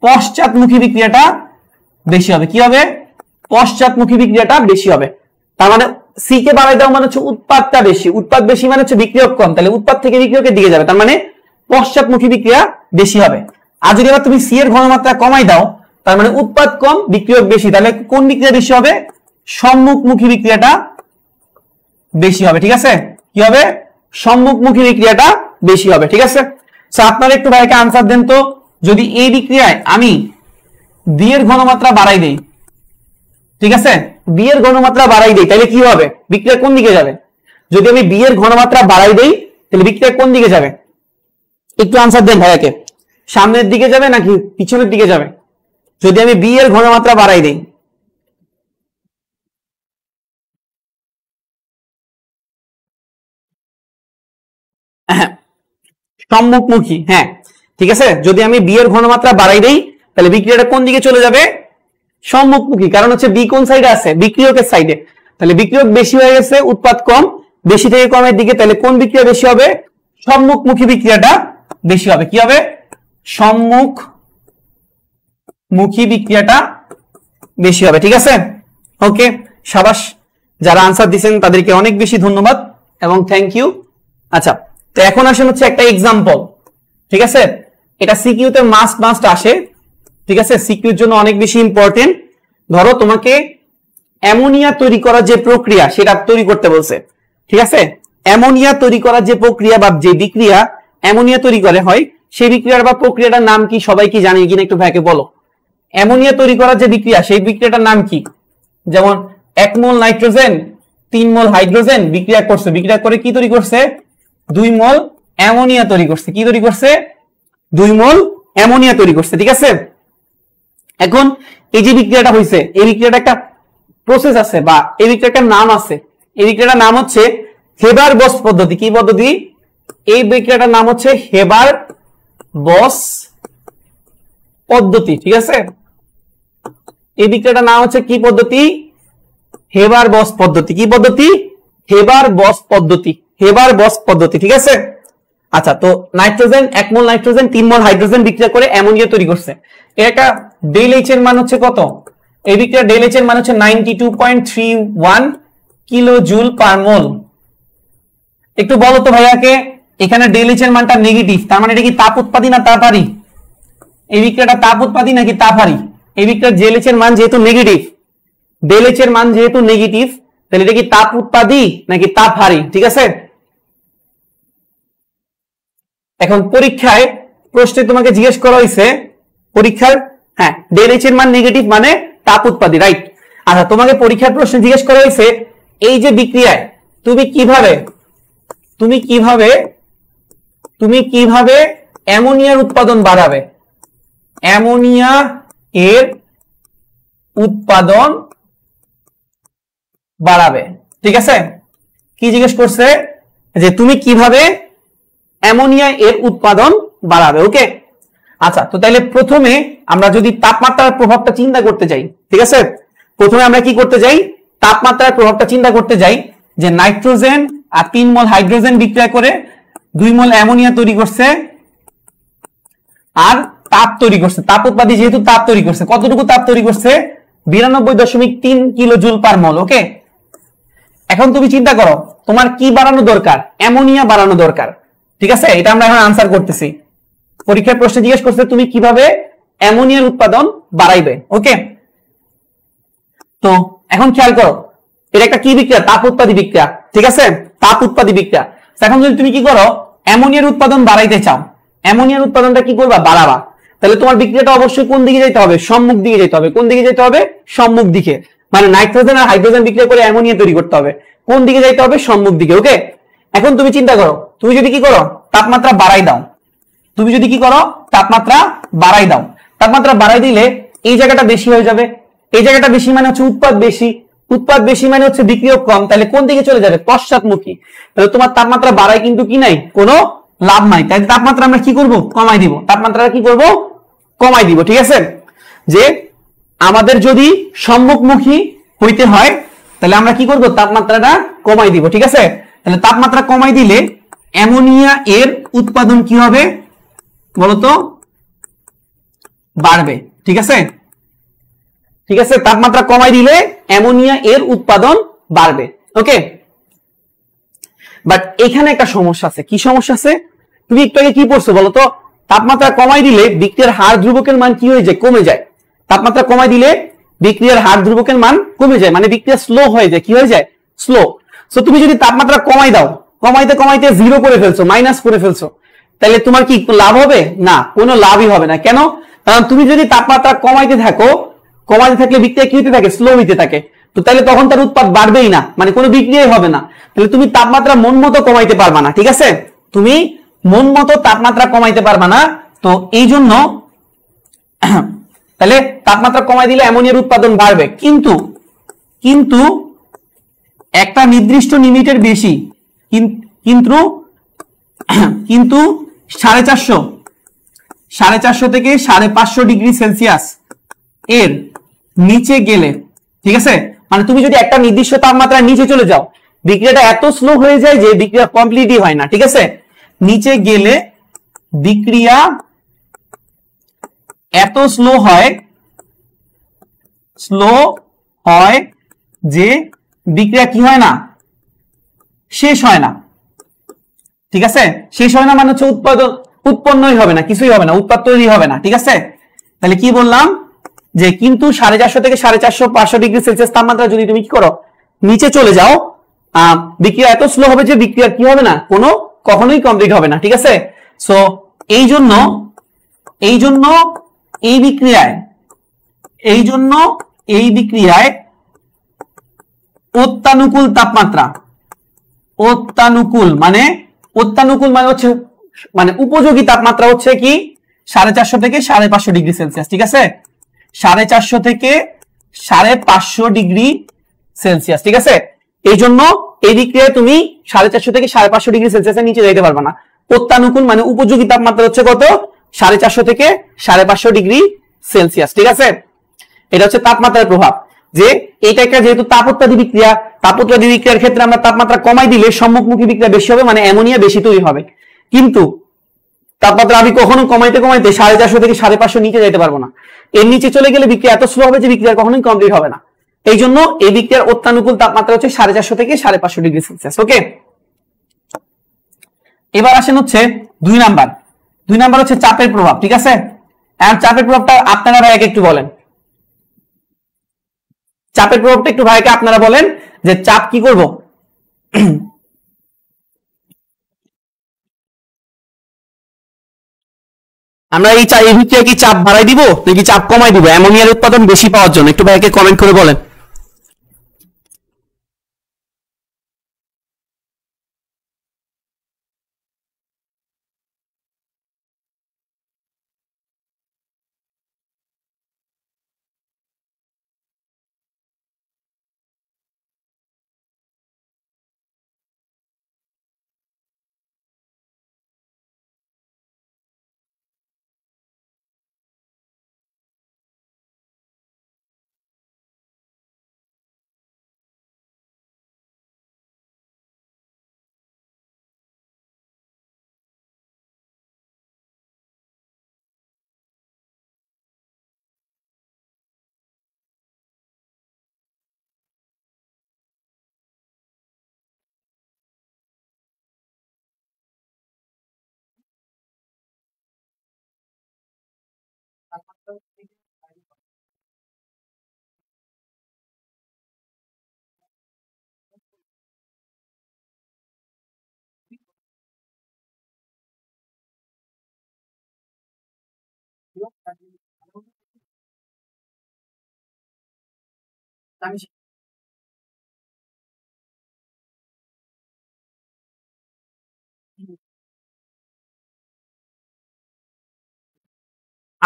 পশ্চাৎমুখী বিক্রিয়াটা বেশি হবে কি হবে পশ্চাৎমুখী বিক্রিয়াটা বেশি হবে তার মানে সি কে বাড়াই দেওয়া মানে হচ্ছে উৎপাদটা বেশি উৎপাদ বেশি মানে হচ্ছে বিক্রিয়ক কম তাহলে উৎপাদ থেকে বিক্রিয়কের দিকে যাবে তার মানে পশ্চাৎমুখী বিক্রিয়া বেশি হবে আর যদি এবার তুমি সি এর ঘনমাত্রা কমাই দাও তার মানে উৎপাদ কম বিক্রিয়ক বেশি তাহলে কোন বিক্রিয়া বেশি হবে সম্মুখমুখী বিক্রিয়াটা বেশি হবে ঠিক আছে কি হবে সম্মুখমুখী বিক্রিয়াটা বেশি হবে ঠিক আছে আপনারা একটু ভাইকে আনসার দেন তো যদি এই বিক্রিয়ায় আমি বিয়ের ঘনমাত্রা বাড়াই দিই ঠিক আছে বিয়ের ঘনমাত্রা বাড়াই দিই তাহলে কি হবে বিক্রিয়া কোন দিকে যাবে যদি আমি বিয়ের ঘনমাত্রা বাড়াই দিই তাহলে বিক্রিয়া কোন দিকে যাবে একটু আনসার দেন ভাইয়াকে সামনের দিকে যাবে নাকি পিছনের দিকে যাবে যদি আমি বিয়ের ঘনমাত্রা বাড়াই দিই সম্মুখমুখী হ্যাঁ ঠিক আছে যদি আমি বি এর ঘনমাত্রা বাড়াই দেই তাহলে বিক্রিয়াটা কোন দিকে চলে যাবে সম্মুখমুখী কারণ হচ্ছে বি কোন সাইডে আছে বিক্রিয়কের সাইডে তাহলে বিক্রিয়ক বেশি হয়ে গেছে উৎপাদ কম বেশি থেকে কমের দিকে তাহলে কোন বিক্রিয়া বেশি হবে সম্মুখমুখী বিক্রিয়াটা বেশি হবে কি হবে সম্মুখ মুখী বিক্রিয়াটা বেশি হবে ঠিক আছে ওকে সাবাস যারা আনসার দিচ্ছেন তাদেরকে অনেক বেশি ধন্যবাদ এবং থ্যাংক ইউ আচ্ছা তো এখন আসেন হচ্ছে একটা এক্সাম্পল ঠিক আছে এটা সিকিউতে মাস্ট মাস্ট আসে ঠিক আছে সিকিউর জন্য অনেক বেশি ইম্পর্টেন্ট ধরো তোমাকে অ্যামোনিয়া তৈরি করার যে প্রক্রিয়া সেটা তৈরি করতে বলছে ঠিক আছে অ্যামোনিয়া তৈরি করার যে প্রক্রিয়া বা যে বিক্রিয়া অ্যামোনিয়া তৈরি করে হয় সেই বিক্রিয়ার বা প্রক্রিয়াটার নাম কি সবাই কি জানে কিনা একটু ভাইকে বলো অ্যামোনিয়া তৈরি করার যে বিক্রিয়া সেই বিক্রিয়াটার নাম কি যেমন এক মোল নাইট্রোজেন তিন মোল হাইড্রোজেন বিক্রিয়া করছে বিক্রিয়া করে কি তৈরি করছে দুই মল অ্যামোনিয়া তৈরি করছে কি তৈরি করছে দুই মল অ্যামোনিয়া তৈরি করছে ঠিক আছে এখন এই যে বিক্রিয়াটা হয়েছে এই বিক্রিয়াটা একটা প্রসেস আছে বা এই বিক্রিয়াটার একটা নাম আছে এই বিক্রিয়াটার নাম হচ্ছে হেবার বস পদ্ধতি কি পদ্ধতি এই বিক্রিয়াটার নাম হচ্ছে হেবার বস পদ্ধতি ঠিক আছে এই বিক্রিয়াটার নাম হচ্ছে কি পদ্ধতি হেবার বস পদ্ধতি কি পদ্ধতি হেবার বস পদ্ধতি হেবার বস পদ্ধতি ঠিক আছে আচ্ছা তো নাইট্রোজেন এক মোল নাইট্রোজেন তিন মোল হাইড্রোজেন বিক্রিয়া করে অ্যামোনিয়া তৈরি করছে এর একটা ডেল এইচ এর মান হচ্ছে কত এই বিক্রিয়া ডেল এইচ এর মান হচ্ছে ninety two point three one kilo joule per mole একটু বলো তো ভাইয়াকে এখানে ডেল এইচ এর মানটা নেগেটিভ তার মানে এটা কি তাপ উৎপাদী না তাপারি এই বিক্রিয়াটা তাপ উৎপাদী নাকি তাপহারি এই বিক্রিয়ার ডেল এইচ এর মান যেহেতু নেগেটিভ ডেল এইচ এর মান যেহেতু নেগেটিভ তাহলে এটা কি তাপ উৎপাদী নাকি তাপহারি ঠিক আছে এখন পরীক্ষায় প্রশ্নে তোমাকে জিজ্ঞেস করা হয়েছে পরীক্ষার হ্যাঁ ডেনএইচ এর মান নেগেটিভ মানে তাপ উৎপাদি রাইট আচ্ছা তোমাকে পরীক্ষার প্রশ্নে জিজ্ঞেস করা হয়েছে এই যে বিক্রিয়ায় তুমি কিভাবে তুমি কিভাবে তুমি কিভাবে অ্যামোনিয়ার উৎপাদন বাড়াবে অ্যামোনিয়া এর উৎপাদন বাড়াবে ঠিক আছে কি জিজ্ঞেস করছে যে তুমি কিভাবে অ্যামোনিয়া এর উৎপাদন বাড়াবে ওকে আচ্ছা তো তাহলে প্রথমে আমরা যদি তাপমাত্রার প্রভাবটা চিন্তা করতে যাই ঠিক আছে প্রথমে আমরা কি করতে যাই তাপমাত্রার প্রভাবটা চিন্তা করতে যাই যে নাইট্রোজেন আর তিন মল হাইড্রোজেন বিক্রিয়া করে দুই মল অ্যামোনিয়া তৈরি করছে আর তাপ তৈরি করছে তাপ উৎপাদী যেহেতু তাপ তৈরি করছে কতটুকু তাপ তৈরি করছে বিরানব্বই দশমিক তিন কিলো জুল পার মল ওকে এখন তুমি চিন্তা করো তোমার কি বাড়ানো দরকার অ্যামোনিয়া বাড়ানো দরকার ঠিক আছে এটা আমরা এখন আনসার করতেছি পরীক্ষার প্রশ্নে জিজ্ঞেস করছে তুমি কিভাবে অ্যামোনিয়ার উৎপাদন বাড়াইবে ওকে তো এখন খেয়াল করো এটা একটা কি বিক্রিয়া তাপ উৎপাদী বিক্রিয়া ঠিক আছে তাপ উৎপাদী বিক্রিয়া এখন যদি তুমি কি করো অ্যামোনিয়ার উৎপাদন বাড়াইতে চাও অ্যামোনিয়ার উৎপাদনটা কি করবা বাড়াবা তাহলে তোমার বিক্রিয়াটা অবশ্যই কোন দিকে যেতে হবে সম্মুখ দিকে যেতে হবে কোন দিকে যেতে হবে সম্মুখ দিকে মানে নাইট্রোজেন আর হাইড্রোজেন বিক্রিয়া করে অ্যামোনিয়া তৈরি করতে হবে কোন দিকে যাইতে হবে সম্মুখ দিকে ওকে এখন তুমি চিন্তা করো তুমি যদি কি করো তাপমাত্রা বাড়াই দাও তুমি যদি কি করো তাপমাত্রা বাড়াই দাও তাপমাত্রা বাড়াই দিলে এই জায়গাটা বেশি হয়ে যাবে এই জায়গাটা বেশি মানে হচ্ছে উৎপাদ বেশি উৎপাদ বেশি মানে হচ্ছে বিক্রিয়ক কম তাহলে কোন দিকে চলে যাবে পশ্চাৎমুখী তাহলে তোমার তাপমাত্রা বাড়ায় কিন্তু কি নাই কোনো লাভ নাই তাই তাপমাত্রা আমরা কি করব কমাই দিব তাপমাত্রা কি করব কমাই দিব ঠিক আছে যে আমাদের যদি সম্মুখমুখী হইতে হয় তাহলে আমরা কি করব তাপমাত্রাটা কমাই দিব ঠিক আছে তাহলে তাপমাত্রা কমাই দিলে অ্যামোনিয়া এর উৎপাদন কি হবে বলতো বাড়বে ঠিক আছে ঠিক আছে তাপমাত্রা কমাই দিলে অ্যামোনিয়া এর উৎপাদন বাড়বে ওকে বাট এখানে একটা সমস্যা আছে কি সমস্যা আছে তুমি একটু আগে কি পড়ছো বলতো তাপমাত্রা কমাই দিলে বিক্রিয়ার হার ধ্রুবকের মান কি হয়ে যায় কমে যায় তাপমাত্রা কমাই দিলে বিক্রিয়ার হার ধ্রুবকের মান কমে যায় মানে বিক্রিয়া স্লো হয়ে যায় কি হয়ে যায় স্লো সো তুমি যদি তাপমাত্রা কমাই দাও কমাইতে কমাইতে জিরো করে ফেলছো মাইনাস করে ফেলছো তাহলে তোমার কি লাভ হবে না কোনো লাভই হবে না কেন কারণ তুমি যদি তাপমাত্রা কমাইতে থাকো কমাইতে থাকলে বিক্রিয়া কি হতে থাকে স্লো হইতে থাকে তো তাহলে তখন তার উৎপাদ বাড়বেই না মানে কোনো বিক্রিয়াই হবে না তাহলে তুমি তাপমাত্রা মন মতো কমাইতে পারবা না ঠিক আছে তুমি মন মতো তাপমাত্রা কমাইতে পারবা না তো এই জন্য তাহলে তাপমাত্রা কমাই দিলে অ্যামোনিয়ার উৎপাদন বাড়বে কিন্তু কিন্তু একটা নির্দিষ্ট লিমিটের বেশি কিন্তু কিন্তু সাড়ে চারশো সাড়ে চারশো থেকে সাড়ে পাঁচশো ডিগ্রি সেলসিয়াস এর নিচে গেলে ঠিক আছে মানে তুমি যদি একটা নির্দিষ্ট তাপমাত্রা নিচে চলে যাও বিক্রিয়াটা এত স্লো হয়ে যায় যে বিক্রিয়া কমপ্লিটই হয় না ঠিক আছে নিচে গেলে বিক্রিয়া এত স্লো হয় স্লো হয় যে বিক্রিয়া কি হয় না শেষ হয় না ঠিক আছে শেষ হয় না মানে হচ্ছে উৎপাদন উৎপন্নই হবে না কিছুই হবে না উৎপাদ তৈরি হবে না ঠিক আছে তাহলে কি বললাম যে কিন্তু সাড়ে চারশো থেকে সাড়ে চারশো পাঁচশো ডিগ্রি সেলসিয়াস তাপমাত্রা যদি তুমি কি করো নিচে চলে যাও বিক্রিয়া এত স্লো হবে যে বিক্রিয়া কি হবে না কোনো কখনোই কমপ্লিট হবে না ঠিক আছে সো এই জন্য এই জন্য এই বিক্রিয়ায় এই জন্য এই বিক্রিয়ায় অত্যানুকূল তাপমাত্রা অত্যানুকূল মানে অত্যানুকূল মানে হচ্ছে মানে উপযোগী তাপমাত্রা হচ্ছে কি সাড়ে চারশো থেকে সাড়ে পাঁচশো ডিগ্রি সেলসিয়াস ঠিক আছে সাড়ে চারশো থেকে সাড়ে পাঁচশো ডিগ্রি সেলসিয়াস ঠিক আছে এই জন্য এই দিয়ে তুমি সাড়ে চারশো থেকে সাড়ে পাঁচশো ডিগ্রি সেলসিয়াসের নিচে যেতে পারবে না অত্যানুকূল মানে উপযোগী তাপমাত্রা হচ্ছে কত সাড়ে চারশো থেকে সাড়ে পাঁচশো ডিগ্রি সেলসিয়াস ঠিক আছে এটা হচ্ছে তাপমাত্রার প্রভাব যে এটা একটা যেহেতু তাপত্যাদি বিক্রিয়া তাপত্যাদি বিক্রিয়ার ক্ষেত্রে আমরা তাপমাত্রা কমাই দিলে সম্মুখমুখী বিক্রিয়া বেশি হবে মানে অ্যামোনিয়া বেশি তৈরি হবে কিন্তু তাপমাত্রা আমি কখনো কমাইতে কমাইতে সাড়ে চারশো থেকে সাড়ে পাঁচশো নিচে যেতে পারবো না এর নিচে চলে গেলে বিক্রিয়া এত স্লো হবে যে বিক্রিয়া কখনোই কমপ্লিট হবে না এই জন্য এই বিক্রিয়ার অত্যানুকূল তাপমাত্রা হচ্ছে সাড়ে চারশো থেকে সাড়ে পাঁচশো ডিগ্রি সেলসিয়াস ওকে এবার আসেন হচ্ছে দুই নাম্বার দুই নাম্বার হচ্ছে চাপের প্রভাব ঠিক আছে আর চাপের প্রভাবটা আপনারা এক একটু বলেন চাপের প্রভাবটা একটু ভাইকে আপনারা বলেন যে চাপ কি করব আমরা এই এই কি চাপ বাড়াই দিব নাকি চাপ কমাই দিব অ্যামোনিয়ার উৎপাদন বেশি পাওয়ার জন্য একটু ভাইকে কমেন্ট করে বলেন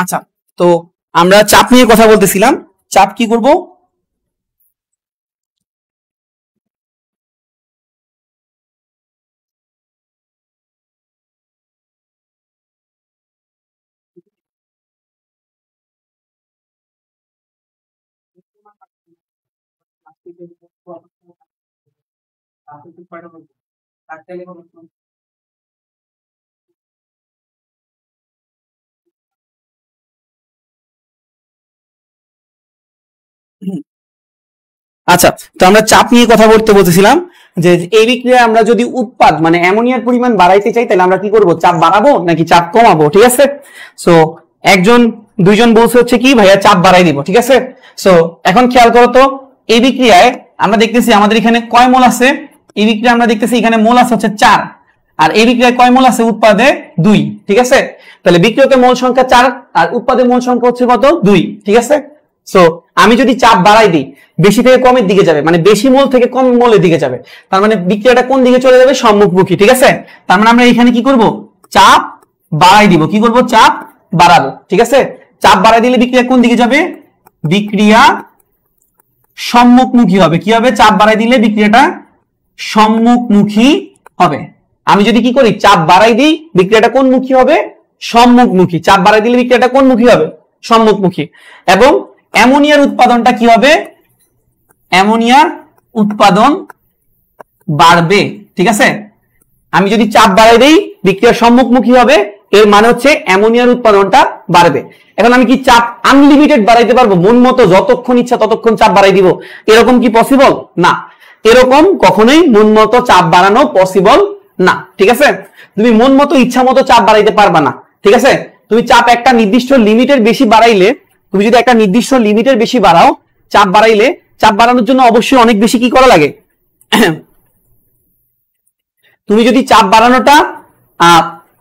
আচ্ছা তো আমরা চাপ নিয়ে কথা বলতেছিলাম চাপ কি করব আচ্ছা তো আমরা চাপ নিয়ে কথা বলতে বলতেছিলাম যে এই বিক্রিয়ায় আমরা যদি উৎপাদ মানে অ্যামোনিয়ার পরিমাণ বাড়াইতে চাই তাহলে আমরা কি করব চাপ বাড়াবো নাকি চাপ কমাবো ঠিক আছে সো একজন দুইজন বলছে হচ্ছে কি ভাইয়া চাপ বাড়াই দিব ঠিক আছে সো এখন খেয়াল করো তো এই বিক্রিয়ায় আমরা দেখতেছি আমাদের এখানে কয় মল আছে এই বিক্রিয়া আমরা দেখতেছি এখানে মোল আছে হচ্ছে চার আর এই বিক্রিয়ায় কয় মোল আছে উৎপাদে দুই ঠিক আছে তাহলে বিক্রিয়কের মোল সংখ্যা চার আর উৎপাদে মোল সংখ্যা হচ্ছে কত দুই ঠিক আছে সো আমি যদি চাপ বাড়াই দিই বেশি থেকে কমের দিকে যাবে মানে বেশি মোল থেকে কম মোলের দিকে যাবে তার মানে বিক্রিয়াটা কোন দিকে চলে যাবে সম্মুখমুখী ঠিক আছে তার মানে আমরা এখানে কি করব চাপ বাড়াই দিব কি করব চাপ বাড়াবো ঠিক আছে চাপ বাড়াই দিলে বিক্রিয়া কোন দিকে যাবে বিক্রিয়া সম্মুখমুখী হবে কি হবে চাপ বাড়াই দিলে বিক্রিয়াটা সম্মুখমুখী হবে আমি যদি কি করি চাপ বাড়াই দিই বিক্রিয়াটা কোন মুখী হবে সম্মুখমুখী চাপ বাড়াই দিলে বিক্রিয়াটা কোন মুখী হবে সম্মুখমুখী এবং অ্যামোনিয়ার উৎপাদনটা কি হবে অ্যামোনিয়ার উৎপাদন বাড়বে ঠিক আছে আমি যদি চাপ বাড়াই দিই বিক্রিয়া সম্মুখমুখী হবে এর মানে হচ্ছে অ্যামোনিয়ার উৎপাদনটা বাড়বে এখন আমি কি চাপ আনলিমিটেড বাড়াইতে পারবো মন মতো যতক্ষণ ইচ্ছা ততক্ষণ চাপ বাড়াই দিব এরকম কি পসিবল না এরকম কখনোই মন মতো চাপ বাড়ানো পসিবল না ঠিক আছে তুমি মন মতো ইচ্ছা মতো চাপ বাড়াইতে পারবা না ঠিক আছে তুমি চাপ একটা নির্দিষ্ট লিমিটের বেশি বাড়াইলে তুমি যদি একটা নির্দিষ্ট লিমিটের বেশি বাড়াও চাপ বাড়াইলে চাপ বাড়ানোর জন্য অবশ্যই অনেক বেশি কি করা লাগে তুমি যদি চাপ বাড়ানোটা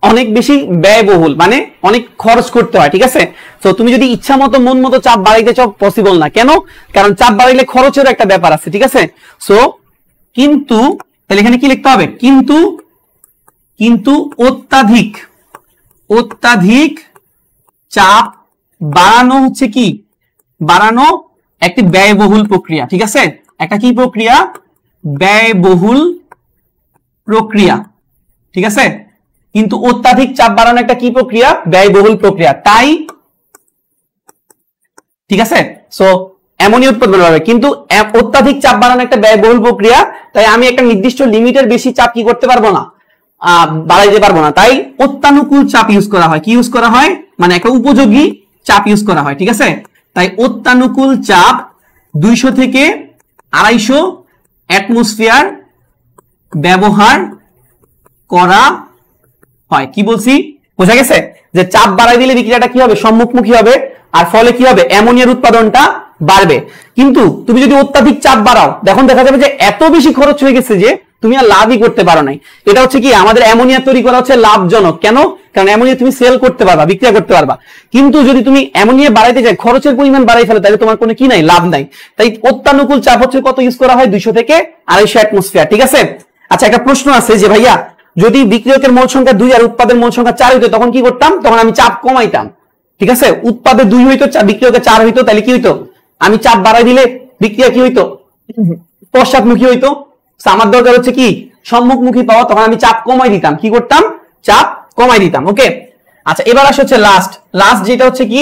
অনেক বেশি ব্যয়বহুল মানে অনেক খরচ করতে হয় ঠিক আছে তো তুমি যদি ইচ্ছা মতো মন মতো চাপ বাড়াইতে চাও পসিবল না কেন কারণ চাপ বাড়াইলে খরচের একটা ব্যাপার আছে ঠিক আছে সো কিন্তু তাহলে এখানে কি লিখতে হবে কিন্তু কিন্তু অত্যাধিক অত্যাধিক চাপ বাড়ানো হচ্ছে কি বাড়ানো একটি ব্যয়বহুল প্রক্রিয়া ঠিক আছে একটা কি প্রক্রিয়া ব্যয়বহুল প্রক্রিয়া ঠিক আছে কিন্তু অত্যাধিক চাপ বাড়ানো একটা কি প্রক্রিয়া ব্যয়বহুল প্রক্রিয়া তাই ঠিক আছে সো এমনই উৎপাদন হবে কিন্তু অত্যাধিক চাপ বাড়ানো একটা ব্যয়বহুল প্রক্রিয়া তাই আমি একটা নির্দিষ্ট লিমিটের বেশি চাপ কি করতে পারবো না বাড়াইতে পারবো না তাই অত্যানুকূল চাপ ইউজ করা হয় কি ইউজ করা হয় মানে একটা উপযোগী চাপ ইউজ করা হয় ঠিক আছে তাই অত্যানুকূল চাপ দুইশো থেকে আড়াইশো অ্যাটমসফিয়ার ব্যবহার করা হয় কি বলছি বোঝা গেছে যে চাপ বাড়াই দিলে বিক্রিয়াটা কি হবে সম্মুখমুখী হবে আর ফলে কি হবে অ্যামোনিয়ার উৎপাদনটা বাড়বে কিন্তু তুমি যদি অত্যাধিক চাপ বাড়াও দেখুন দেখা যাবে যে এত বেশি খরচ হয়ে গেছে যে তুমি আর লাভই করতে পারো নাই এটা হচ্ছে কি আমাদের অ্যামোনিয়া তৈরি করা হচ্ছে লাভজনক কেন কারণ অ্যামোনিয়া তুমি সেল করতে পারবা বিক্রিয়া করতে পারবা কিন্তু যদি তুমি অ্যামোনিয়া বাড়াইতে চাই খরচের পরিমাণ বাড়াই ফেলে তাহলে তোমার কোনো কি নাই লাভ নাই তাই অত্যানুকূল চাপ হচ্ছে কত ইউজ করা হয় দুইশো থেকে আড়াইশো অ্যাটমসফিয়ার ঠিক আছে আচ্ছা একটা প্রশ্ন আছে যে ভাইয়া যদি বিক্রিয়কের মোট সংখ্যা দুই আর উৎপাদের মোট সংখ্যা চার হইতো তখন কি করতাম তখন আমি চাপ কমাইতাম ঠিক আছে উৎপাদে দুই হইতো বিক্রিয়কে চার হইতো তাহলে কি হইতো আমি চাপ বাড়াই দিলে বিক্রিয়া কি হইতো পশ্চাৎমুখী হইতো আমার দরকার হচ্ছে কি সম্মুখমুখী পাওয়া তখন আমি চাপ কমাই দিতাম কি করতাম চাপ কমাই দিতাম ওকে আচ্ছা এবার আসে হচ্ছে লাস্ট লাস্ট যেটা হচ্ছে কি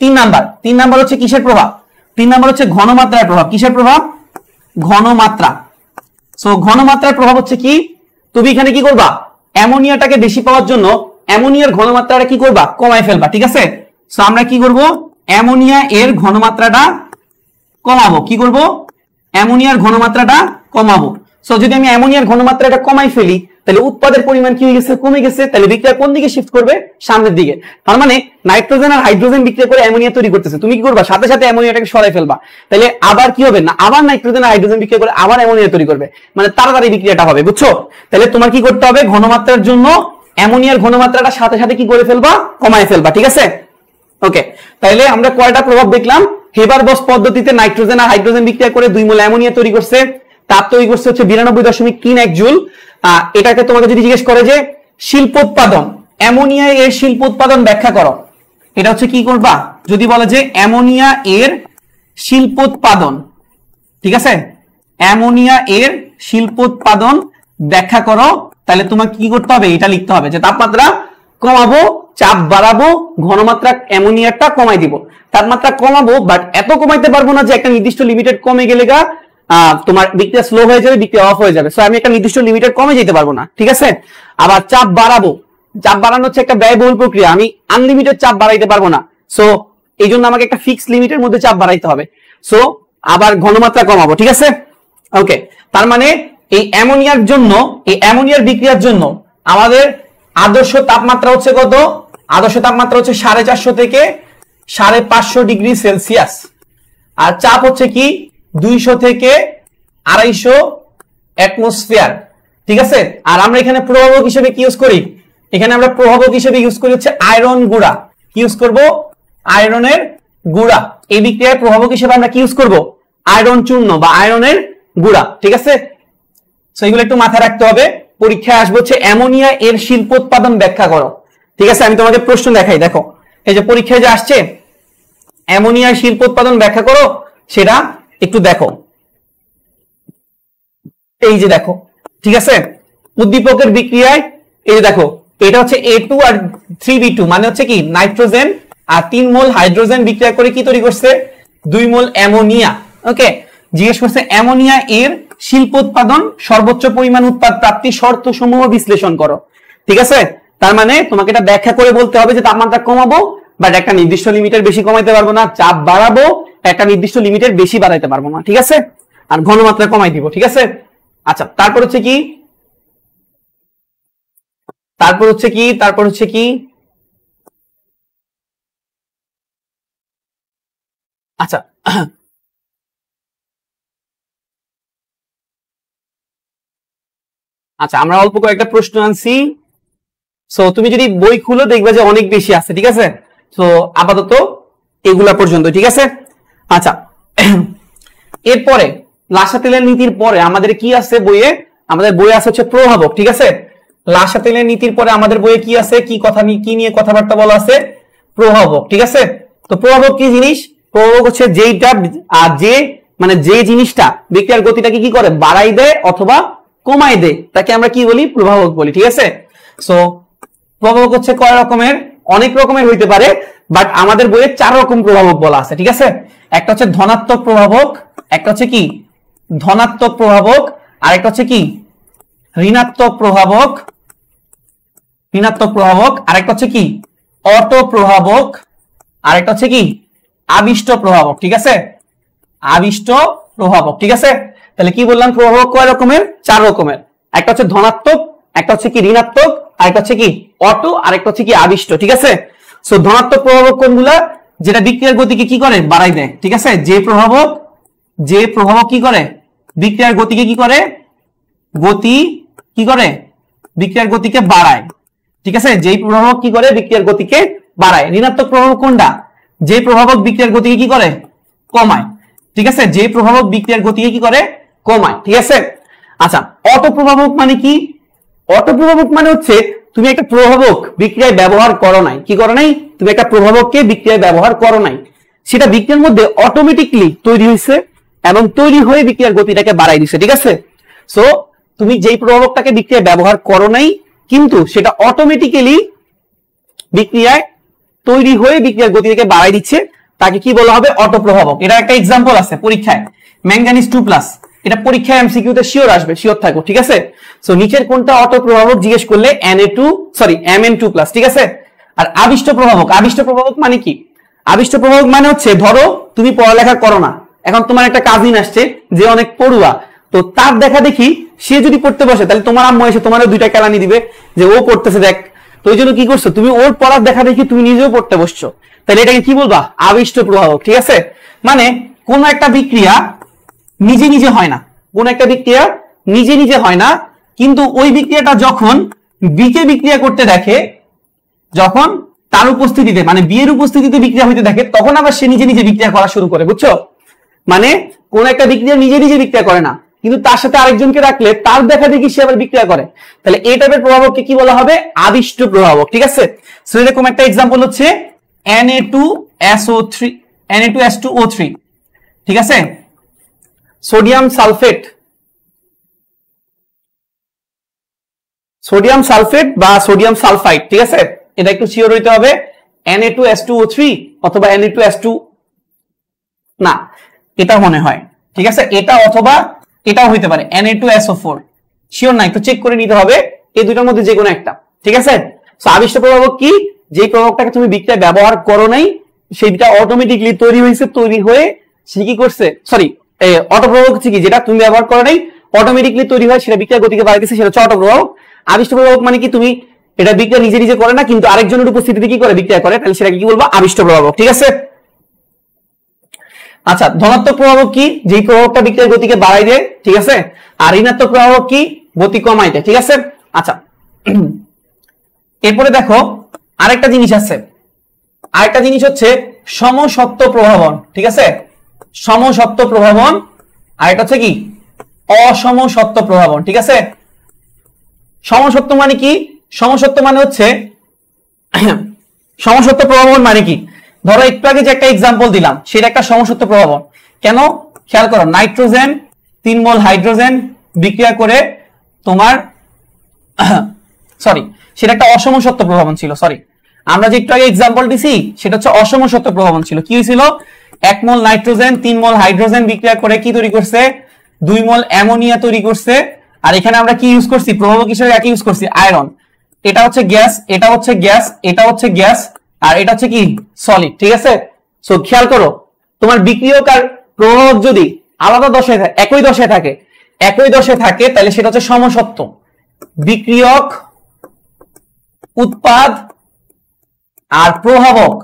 তিন নাম্বার তিন নাম্বার হচ্ছে কিসের প্রভাব তিন নাম্বার হচ্ছে ঘনমাত্রার প্রভাব কিসের প্রভাব ঘনমাত্রা সো ঘনমাত্রার প্রভাব হচ্ছে কি তুমি এখানে কি করবা অ্যামোনিয়াটাকে বেশি পাওয়ার জন্য অ্যামোনিয়ার ঘনমাত্রাটা কি করবা কমায় ফেলবা ঠিক আছে সো আমরা কি করব অ্যামোনিয়া এর ঘনমাত্রাটা কমাবো কি করব অ্যামোনিয়ার ঘনমাত্রাটা কমাবো সো যদি আমি অ্যামোনিয়ার ঘনমাত্রাটা কমাই ফেলি তাহলে উৎপাদের পরিমাণ কি হয়ে গেছে কমে গেছে তাহলে বিক্রিয়া কোন দিকে শিফট করবে সামনের দিকে তার মানে নাইট্রোজেন আর হাইড্রোজেন বিক্রিয়া করে অ্যামোনিয়া তৈরি করতেছে তুমি কি করবা সাথে সাথে অ্যামোনিয়াটাকে সরাই ফেলবা তাহলে আবার কি হবে না আবার নাইট্রোজেন আর হাইড্রোজেন বিক্রিয়া করে আবার অ্যামোনিয়া তৈরি করবে মানে তাড়াতাড়ি বিক্রিয়াটা হবে বুঝছো তাহলে তোমার কি করতে হবে ঘনমাত্রার জন্য অ্যামোনিয়ার ঘনমাত্রাটা সাথে সাথে কি করে ফেলবা কমায় ফেলবা ঠিক আছে ওকে তাহলে আমরা কয়টা প্রভাব দেখলাম হেবার বস পদ্ধতিতে নাইট্রোজেন আর হাইড্রোজেন বিক্রিয়া করে দুই মোল অ্যামোনিয়া তৈরি করছে তাপ তৈরি করছে হচ্ছে বিরানব্বই দশমিক তিন এক জুল এটাকে তোমাকে যদি জিজ্ঞেস করে যে শিল্প উৎপাদন অ্যামোনিয়া এর শিল্প উৎপাদন ব্যাখ্যা করো এটা হচ্ছে কি করবা যদি বলে যে অ্যামোনিয়া এর শিল্প উৎপাদন ঠিক আছে অ্যামোনিয়া এর শিল্প উৎপাদন ব্যাখ্যা করো তাহলে তোমাকে কি করতে হবে এটা লিখতে হবে যে তাপমাত্রা কমাবো চাপ বাড়াবো ঘনমাত্রা অ্যামোনিয়াটা কমাই দিব তাপমাত্রা কমাবো বাট এত কমাইতে পারবো না যে একটা নির্দিষ্ট লিমিটেড কমে গেলে গা তোমার বিক্রিয়া স্লো হয়ে যাবে বিক্রিয়া অফ হয়ে যাবে সো আমি একটা নির্দিষ্ট লিমিটের কমে যেতে পারবো না ঠিক আছে আবার চাপ বাড়াবো চাপ বাড়ানো হচ্ছে একটা ব্যয়বহুল প্রক্রিয়া আমি আনলিমিটেড চাপ বাড়াইতে পারবো না সো এই জন্য আমাকে একটা ফিক্স লিমিটের মধ্যে চাপ বাড়াইতে হবে সো আবার ঘনমাত্রা কমাবো ঠিক আছে ওকে তার মানে এই অ্যামোনিয়ার জন্য এই অ্যামোনিয়ার বিক্রিয়ার জন্য আমাদের আদর্শ তাপমাত্রা হচ্ছে কত আদর্শ তাপমাত্রা হচ্ছে সাড়ে চারশো থেকে সাড়ে পাঁচশো ডিগ্রি সেলসিয়াস আর চাপ হচ্ছে কি দুইশো থেকে আড়াইশো অ্যাটমোসফিয়ার ঠিক আছে আর আমরা এখানে প্রভাবক হিসেবে কি ইউজ করি এখানে আমরা প্রভাবক হিসেবে ইউজ করি হচ্ছে আয়রন গুড়া কি ইউজ করব আয়রনের গুড়া এই বিক্রিয়ার প্রভাবক হিসেবে আমরা কি ইউজ করব আয়রন চূর্ণ বা আয়রনের গুড়া ঠিক আছে সো এগুলো একটু মাথায় রাখতে হবে পরীক্ষায় আসবো হচ্ছে অ্যামোনিয়া এর শিল্প উৎপাদন ব্যাখ্যা করো ঠিক আছে আমি তোমাদের প্রশ্ন দেখাই দেখো এই যে পরীক্ষায় যে আসছে শিল্প উৎপাদন ব্যাখ্যা করো সেটা একটু দেখো এই যে দেখো ঠিক আছে উদ্দীপকের বিক্রিয়ায় এই যে দেখো এটা হচ্ছে এ টু আর থ্রি বি টু মানে হচ্ছে কি নাইট্রোজেন আর তিন মোল হাইড্রোজেন বিক্রিয়া করে কি তৈরি করছে দুই মোল অ্যামোনিয়া ওকে জিজ্ঞেস করছে অ্যামোনিয়া এর শিল্প উৎপাদন সর্বোচ্চ পরিমাণ উৎপাদ প্রাপ্তি শর্ত সমূহ বিশ্লেষণ করো ঠিক আছে তার মানে তোমাকে এটা ব্যাখ্যা করে বলতে হবে যে তাপমাত্রা কমাবো বাট একটা নির্দিষ্ট লিমিটের বেশি কমাইতে পারবো না চাপ বাড়াবো একটা নির্দিষ্ট লিমিটের বেশি বাড়াইতে পারবো না ঠিক আছে আর ঘনমাত্রা কমাই দিব ঠিক আছে আচ্ছা তারপর হচ্ছে কি তারপর হচ্ছে কি তারপর হচ্ছে কি আচ্ছা আচ্ছা আমরা অল্প কয়েকটা প্রশ্ন আনছি সো তুমি যদি বই খুলো দেখবে যে অনেক বেশি আছে ঠিক আছে তো আপাতত এগুলা পর্যন্ত ঠিক আছে আচ্ছা এরপরে লাসা তেলের নীতির পরে আমাদের কি আছে বইয়ে আমাদের বই আছে হচ্ছে প্রভাবক ঠিক আছে লাসা তেলের নীতির পরে আমাদের বইয়ে কি আছে কি কথা নিয়ে কি নিয়ে কথাবার্তা বলা আছে প্রভাবক ঠিক আছে তো প্রভাবক কি জিনিস প্রভাবক হচ্ছে যেইটা আর যে মানে যে জিনিসটা বিক্রিয়ার গতিটাকে কি করে বাড়াই দেয় অথবা কমাই দেয় তাকে আমরা কি বলি প্রভাবক বলি ঠিক আছে সো প্রভাবক হচ্ছে কয় রকমের অনেক রকমের হইতে পারে বাট আমাদের বইয়ে চার রকম প্রভাবক বলা আছে ঠিক আছে একটা হচ্ছে ধনাত্মক প্রভাবক একটা হচ্ছে কি ধনাত্মক প্রভাবক আর একটা হচ্ছে কি ঋণাত্মক প্রভাবক ঋণাত্মক প্রভাবক আর একটা হচ্ছে কি অটো প্রভাবক আর একটা হচ্ছে কি আবিষ্ট প্রভাবক ঠিক আছে আবিষ্ট প্রভাবক ঠিক আছে তাহলে কি বললাম প্রভাবক কয় রকমের চার রকমের একটা হচ্ছে ধনাত্মক একটা হচ্ছে কি ঋণাত্মক আর একটা হচ্ছে কি অটো আর একটা হচ্ছে কি আবিষ্ট ঠিক আছে সো ধনাত্মক প্রভাবক কোনগুলা যেটা বিক্রিয়ার গতিকে কি করে বাড়াই দেয় ঠিক আছে যে প্রভাবক যে প্রভাবক কি করে বিক্রিয়ার গতিকে কি করে গতি কি করে বিক্রিয়ার গতিকে বাড়ায় ঠিক আছে যেই প্রভাবক কি করে বিক্রিয়ার গতিকে বাড়ায় ঋণাত্মক প্রভাবক কোনটা যে প্রভাবক বিক্রিয়ার গতিকে কি করে কমায় ঠিক আছে যে প্রভাবক বিক্রিয়ার গতিকে কি করে কমায় ঠিক আছে আচ্ছা অটো প্রভাবক মানে কি অটো প্রভাবক মানে হচ্ছে তুমি একটা প্রভাবক বিক্রিয়ায় ব্যবহার করো নাই কি করো নাই তুমি একটা প্রভাবককে বিক্রিয়ায় ব্যবহার করো নাই সেটা বিক্রিয়ার মধ্যে অটোমেটিকলি তৈরি হয়েছে এবং তৈরি হয়ে বিক্রিয়ার গতিটাকে বাড়াই দিছে ঠিক আছে সো তুমি যেই প্রভাবকটাকে বিক্রিয়ায় ব্যবহার করো নাই কিন্তু সেটা অটোমেটিক্যালি বিক্রিয়ায় তৈরি হয়ে বিক্রিয়ার গতিটাকে বাড়াই দিচ্ছে তাকে কি বলা হবে অটো প্রভাবক এটা একটা এক্সাম্পল আছে পরীক্ষায় ম্যাঙ্গানিজ টু প্লাস এটা পরীক্ষায় এমসিকিউতে শিওর আসবে শিওর থাকবো ঠিক আছে সো নিচের কোনটা অটো প্রভাবক জিজ্ঞেস করলে N A two sorry M N two plus ঠিক আছে আর আবিষ্ট প্রভাবক আবিষ্ট প্রভাবক মানে কি আবিষ্ট প্রভাবক মানে হচ্ছে ধরো তুমি পড়ালেখা করো না এখন তোমার একটা কাজিন আসছে যে অনেক পড়ুয়া তো তার দেখা দেখি সে যদি পড়তে বসে তাহলে তোমার আম্মু এসে তোমারও দুইটা কেলানি দিবে যে ও পড়তেছে দেখ তো ওই জন্য কি করছো তুমি ওর পড়ার দেখা দেখি তুমি নিজেও পড়তে বসছো তাহলে এটাকে কি বলবা আবিষ্ট প্রভাবক ঠিক আছে মানে কোন একটা বিক্রিয়া নিজে নিজে হয় না কোন একটা বিক্রিয়া নিজে নিজে হয় না কিন্তু ওই বিক্রিয়াটা যখন বিকে বিক্রিয়া করতে দেখে যখন তার উপস্থিতিতে মানে বিয়ের উপস্থিতিতে বিক্রিয়া হইতে দেখে তখন আবার সে নিজে নিজে বিক্রিয়া করা শুরু করে বুঝছো মানে কোন একটা বিক্রিয়া নিজে নিজে বিক্রিয়া করে না কিন্তু তার সাথে আরেকজনকে রাখলে তার দেখা দেখি সে আবার বিক্রিয়া করে তাহলে এই টাইপের প্রভাবককে কি বলা হবে আবিষ্ট প্রভাবক ঠিক আছে সো এরকম একটা এক্সাম্পল হচ্ছে N A two S O three N A two S two O three ঠিক আছে সোডিয়াম সালফেট সোডিয়াম সালফেট বা সোডিয়াম সালফাইড ঠিক আছে এটা একটু শিওর হইতে হবে Na2 two S two O three অথবা Na2 টু এস টু না এটা মনে হয় ঠিক আছে এটা অথবা এটাও হইতে পারে Na2 two S O four sure না একটু চেক করে নিতে হবে এই দুটার মধ্যে যে কোনো একটা ঠিক আছে আবিষ্ট প্রভাবক কি যে প্রভাবটাকে তুমি বিক্রিয়ায় ব্যবহার করো নাই সেইটা অটোমেটিকলি তৈরি হয়েছে তৈরি হয়ে সে কি করছে সরি অটোপ্রভাবক হচ্ছে কি যেটা তুমি ব্যবহার করো নাই অটোমেটিকলি তৈরি হয় সেটা বিক্রিয়া গতিকে বাড়াই দিচ্ছে সেটা হচ্ছে অটোপ্রভাবক আবিষ্ট প্রভাবক মানে কি তুমি এটা বিক্রিয়া নিজে নিজে করে না কিন্তু আরেকজনের উপস্থিতিতে কি করে বিক্রিয়া করে তাহলে সেটাকে কি বলবো আবিষ্ট প্রভাবক ঠিক আছে আচ্ছা ধনাত্মক প্রভাবক কি যে প্রভাবটা বিক্রিয়ার গতিকে বাড়াই দেয় ঠিক আছে আর ঋণাত্মক প্রভাবক কি গতি কমাই দেয় ঠিক আছে আচ্ছা এরপরে দেখো আরেকটা জিনিস আছে আরেকটা জিনিস হচ্ছে সমসত্ব প্রভাবন ঠিক আছে সমসত্ব প্রভাবন আর এটা হচ্ছে কি অসমসত্ব প্রভাবন ঠিক আছে সমসত্ব মানে কি সমসত্ব মানে হচ্ছে সমসত্ব প্রভাবন মানে কি ধরো একটু আগে যে একটা এক্সাম্পল দিলাম সেটা একটা সমসত্ব প্রভাবন কেন খেয়াল করো নাইট্রোজেন তিন মোল হাইড্রোজেন বিক্রিয়া করে তোমার সরি সেটা একটা অসম প্রভাবন ছিল সরি আমরা যে একটু আগে এক্সাম্পল দিছি সেটা হচ্ছে অসম প্রভাবন ছিল কি হয়েছিল এক মোল নাইট্রোজেন তিন মোল হাইড্রোজেন বিক্রিয়া করে কি তৈরি করছে দুই মোল অ্যামোনিয়া তৈরি করছে আর এখানে আমরা কি ইউজ করছি প্রভাবক হিসেবে একই ইউজ করছি আয়রন এটা হচ্ছে গ্যাস এটা হচ্ছে গ্যাস এটা হচ্ছে গ্যাস আর এটা হচ্ছে কি সলিড ঠিক আছে সো খেয়াল করো তোমার বিক্রিয়ক আর প্রভাবক যদি আলাদা দশায় থাকে একই দশায় থাকে একই দশায় থাকে তাহলে সেটা হচ্ছে সমসত্ব বিক্রিয়ক উৎপাদ আর প্রভাবক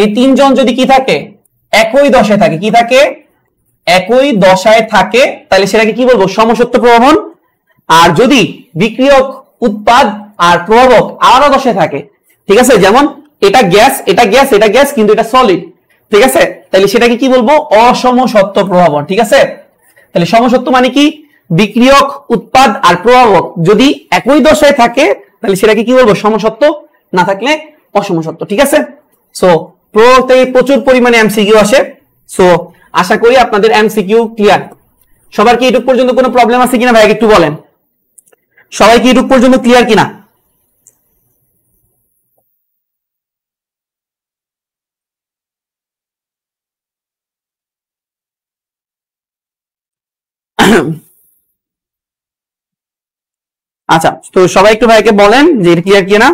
এই তিনজন যদি কি থাকে একই দশায় থাকে কি থাকে একই দশায় থাকে তাহলে সেটাকে কি বলবো সমসত্ব প্রভাবন আর যদি বিক্রিয়ক উৎপাদ আর প্রভাবক আলাদা দশায় থাকে ঠিক আছে যেমন এটা গ্যাস এটা গ্যাস এটা গ্যাস কিন্তু এটা সলিড ঠিক আছে তাহলে সেটাকে কি বলবো অসমসত্ব প্রভাবন ঠিক আছে তাহলে সমসত্ব মানে কি বিক্রিয়ক উৎপাদ আর প্রভাবক যদি একই দশায় থাকে তাহলে সেটাকে কি বলবো সমসত্ব না থাকলে অসমসত্ব ঠিক আছে সো প্রো প্রচুর পরিমাণে এমসিকিউ আসে সো আশা করি আপনাদের এমসিকিউ ক্লিয়ার সবার কি এটুক পর্যন্ত কোনো প্রবলেম আছে কিনা ভাই একটু বলেন সবাই কি এটুক পর্যন্ত ক্লিয়ার কিনা আচ্ছা তো সবাই একটু ভাইকে বলেন যে ক্লিয়ার কিনা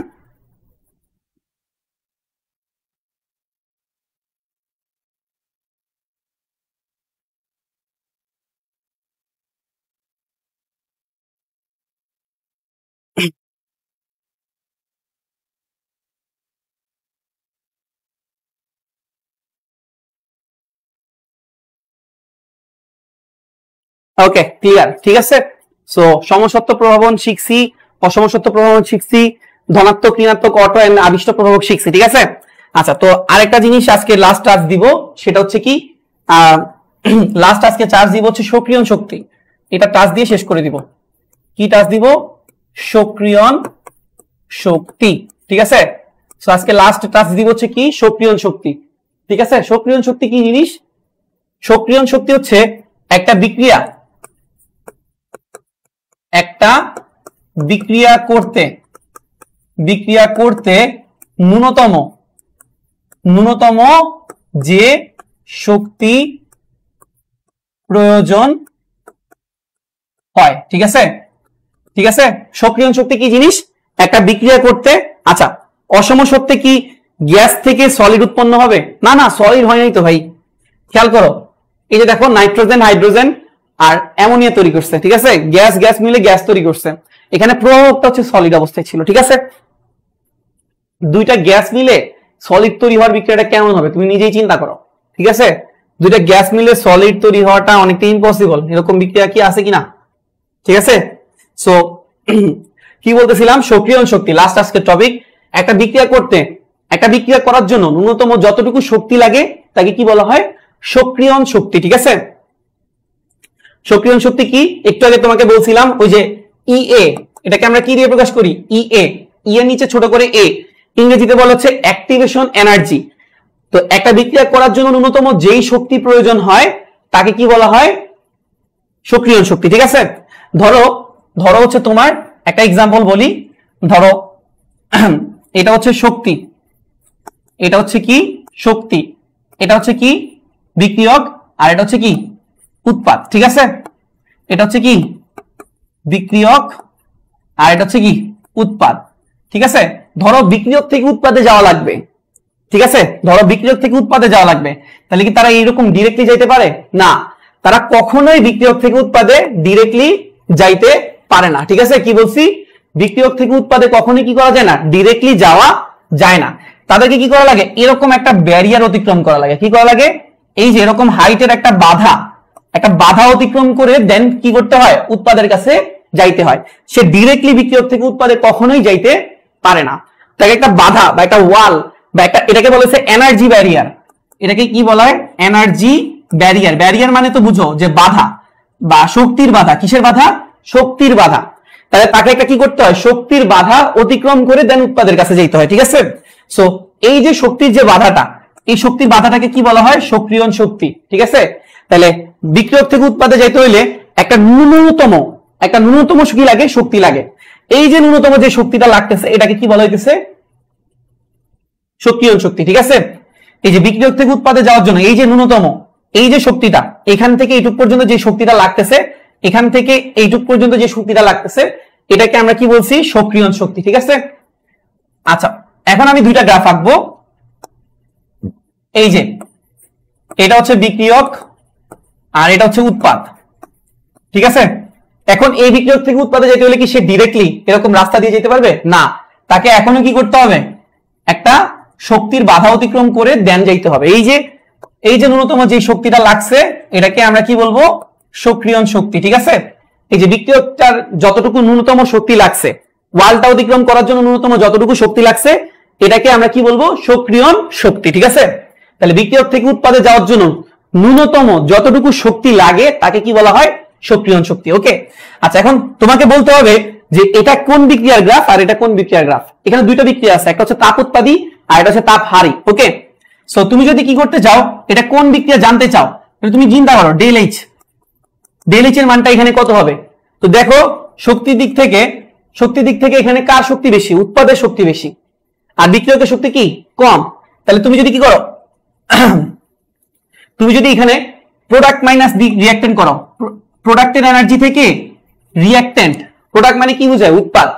ওকে ক্লিয়ার ঠিক আছে সো সমসত্ব প্রভাবন শিখছি অসমসত্ব প্রভাবন শিখছি ধনাত্মক ঋণাত্মক অটো এন্ড আবিষ্ট প্রভাবক শিখছি ঠিক আছে আচ্ছা তো আরেকটা জিনিস আজকে লাস্ট চার্জ দিব সেটা হচ্ছে কি লাস্ট আজকে চার্জ দিব হচ্ছে সক্রিয়ন শক্তি এটা টাচ দিয়ে শেষ করে দিব কি টাচ দিব সক্রিয়ন শক্তি ঠিক আছে সো আজকে লাস্ট টাচ দিব হচ্ছে কি সক্রিয়ন শক্তি ঠিক আছে সক্রিয়ন শক্তি কি জিনিস সক্রিয়ন শক্তি হচ্ছে একটা বিক্রিয়া একটা বিক্রিয়া করতে বিক্রিয়া করতে ন্যূনতম ন্যূনতম যে শক্তি প্রয়োজন হয় ঠিক আছে ঠিক আছে সক্রিয় শক্তি কি জিনিস একটা বিক্রিয়া করতে আচ্ছা অসম শক্তি কি গ্যাস থেকে সলিড উৎপন্ন হবে না না সলিড হয় নাই তো ভাই খেয়াল করো এই যে দেখো নাইট্রোজেন হাইড্রোজেন আর অ্যামোনিয়া তৈরি করছে ঠিক আছে গ্যাস গ্যাস মিলে গ্যাস তৈরি করছে এখানে প্রভাবটা হচ্ছে সলিড অবস্থায় ছিল ঠিক আছে দুইটা গ্যাস মিলে সলিড তৈরি হওয়ার বিক্রিয়াটা কেমন হবে তুমি নিজেই চিন্তা করো ঠিক আছে দুইটা গ্যাস মিলে সলিড তৈরি হওয়াটা অনেকটা ইম্পসিবল এরকম বিক্রিয়া কি আছে কিনা ঠিক আছে সো কি বলতেছিলাম সক্রিয়ন শক্তি লাস্ট আজকের টপিক একটা বিক্রিয়া করতে একটা বিক্রিয়া করার জন্য ন্যূনতম যতটুকু শক্তি লাগে তাকে কি বলা হয় সক্রিয়ন শক্তি ঠিক আছে সক্রিয়ণ শক্তি কি একটু আগে তোমাকে বলছিলাম ওই যে ই e এ এটাকে আমরা কি দিয়ে প্রকাশ করি ই এ ই এর নিচে ছোট করে এ ইংরেজিতে বলা হচ্ছে অ্যাক্টিভেশন এনার্জি তো একটা বিক্রিয়া করার জন্য ন্যূনতম যেই শক্তি প্রয়োজন হয় তাকে কি বলা হয় সক্রিয়ণ শক্তি ঠিক আছে ধরো ধরো হচ্ছে তোমার একটা এক্সাম্পল বলি ধরো এটা হচ্ছে শক্তি এটা হচ্ছে কি শক্তি এটা হচ্ছে কি বিক্রিয়ক আর এটা হচ্ছে কি উৎপাদ ঠিক আছে এটা হচ্ছে কি বিক্রিয়ক আর এটা হচ্ছে কি উৎপাদ ঠিক আছে ধরো বিক্রিয়ক থেকে উৎপাদে যাওয়া লাগবে ঠিক আছে ধরো বিক্রিয়ক থেকে উৎপাদে যাওয়া লাগবে তাহলে কি তারা এইরকম ডিরেক্টলি যাইতে পারে না তারা কখনোই বিক্রিয়ক থেকে উৎপাদে ডিরেক্টলি যাইতে পারে না ঠিক আছে কি বলছি বিক্রিয়ক থেকে উৎপাদে কখনই কি করা যায় না ডিরেক্টলি যাওয়া যায় না তাদেরকে কি করা লাগে এরকম একটা ব্যারিয়ার অতিক্রম করা লাগে কি করা লাগে এই যে এরকম হাইটের একটা বাধা একটা বাধা অতিক্রম করে দেন কি করতে হয় উৎপাদের কাছে যাইতে হয় সে ডিরেক্টলি বিক্রিয়ক থেকে উৎপাদে কখনোই যাইতে পারে না তাকে একটা বাধা বা একটা ওয়াল বা একটা এটাকে বলেছে এনার্জি ব্যারিয়ার এটাকে কি বলা হয় এনার্জি ব্যারিয়ার ব্যারিয়ার মানে তো বুঝো যে বাধা বা শক্তির বাধা কিসের বাধা শক্তির বাধা তাহলে তাকে একটা কি করতে হয় শক্তির বাধা অতিক্রম করে দেন উৎপাদের কাছে যেতে হয় ঠিক আছে সো এই যে শক্তির যে বাধাটা এই শক্তির বাধাটাকে কি বলা হয় সক্রিয়ণ শক্তি ঠিক আছে তাহলে বিক্রিয়ক থেকে উৎপাদে যাইতে হইলে একটা ন্যূনতম একটা ন্যূনতম কি লাগে শক্তি লাগে এই যে ন্যূনতম যে শক্তিটা লাগতেছে এটাকে কি বলা হইতেছে সক্রিয়ণ শক্তি ঠিক আছে এই যে বিক্রিয়ক থেকে উৎপাদে যাওয়ার জন্য এই যে ন্যূনতম এই যে শক্তিটা এখান থেকে এইটুক পর্যন্ত যে শক্তিটা লাগতেছে এখান থেকে এইটুক পর্যন্ত যে শক্তিটা লাগতেছে এটাকে আমরা কি বলছি সক্রিয় শক্তি ঠিক আছে আচ্ছা এখন আমি দুইটা গ্রাফ আঁকবো এই যে এটা হচ্ছে বিক্রিয়ক আর এটা হচ্ছে উৎপাদ ঠিক আছে এখন এই বিক্রিয়ক থেকে উৎপাদে যেতে হলে কি সে ডিরেক্টলি এরকম রাস্তা দিয়ে যেতে পারবে না তাকে এখনো কি করতে হবে একটা শক্তির বাধা অতিক্রম করে দেন যাইতে হবে এই যে এই যে ন্যূনতম যে শক্তিটা লাগছে এটাকে আমরা কি বলবো সক্রিয়ন শক্তি ঠিক আছে এই যে বিক্রিয়কটার যতটুকু ন্যূনতম শক্তি লাগছে ওয়ালটা অতিক্রম করার জন্য ন্যূনতম যতটুকু শক্তি লাগছে এটাকে আমরা কি বলবো সক্রিয়ন শক্তি ঠিক আছে তাহলে বিক্রিয়ক থেকে উৎপাদে যাওয়ার জন্য ন্যূনতম যতটুকু শক্তি লাগে তাকে কি বলা হয় সক্রিয়ন শক্তি ওকে আচ্ছা এখন তোমাকে বলতে হবে যে এটা কোন বিক্রিয়ার গ্রাফ আর এটা কোন বিক্রিয়ার গ্রাফ এখানে দুইটা বিক্রিয়া আছে একটা হচ্ছে তাপ উৎপাদী আর এটা হচ্ছে তাপ হারি ওকে সো তুমি যদি কি করতে চাও এটা কোন বিক্রিয়া জানতে চাও তুমি চিন্তা করো ডেল এইচ ডেল এইচ এর মানটা এখানে কত হবে তো দেখো শক্তির দিক থেকে শক্তির দিক থেকে এখানে কার শক্তি বেশি উৎপাদের শক্তি বেশি আর বিক্রিয়কের শক্তি কি কম তাহলে তুমি যদি কি করো তুমি যদি এখানে প্রোডাক্ট মাইনাস রিয়াক্টেন্ট করো প্রোডাক্টের এনার্জি থেকে রিয়াক্টেন্ট প্রোডাক্ট মানে কি বোঝায় উৎপাদ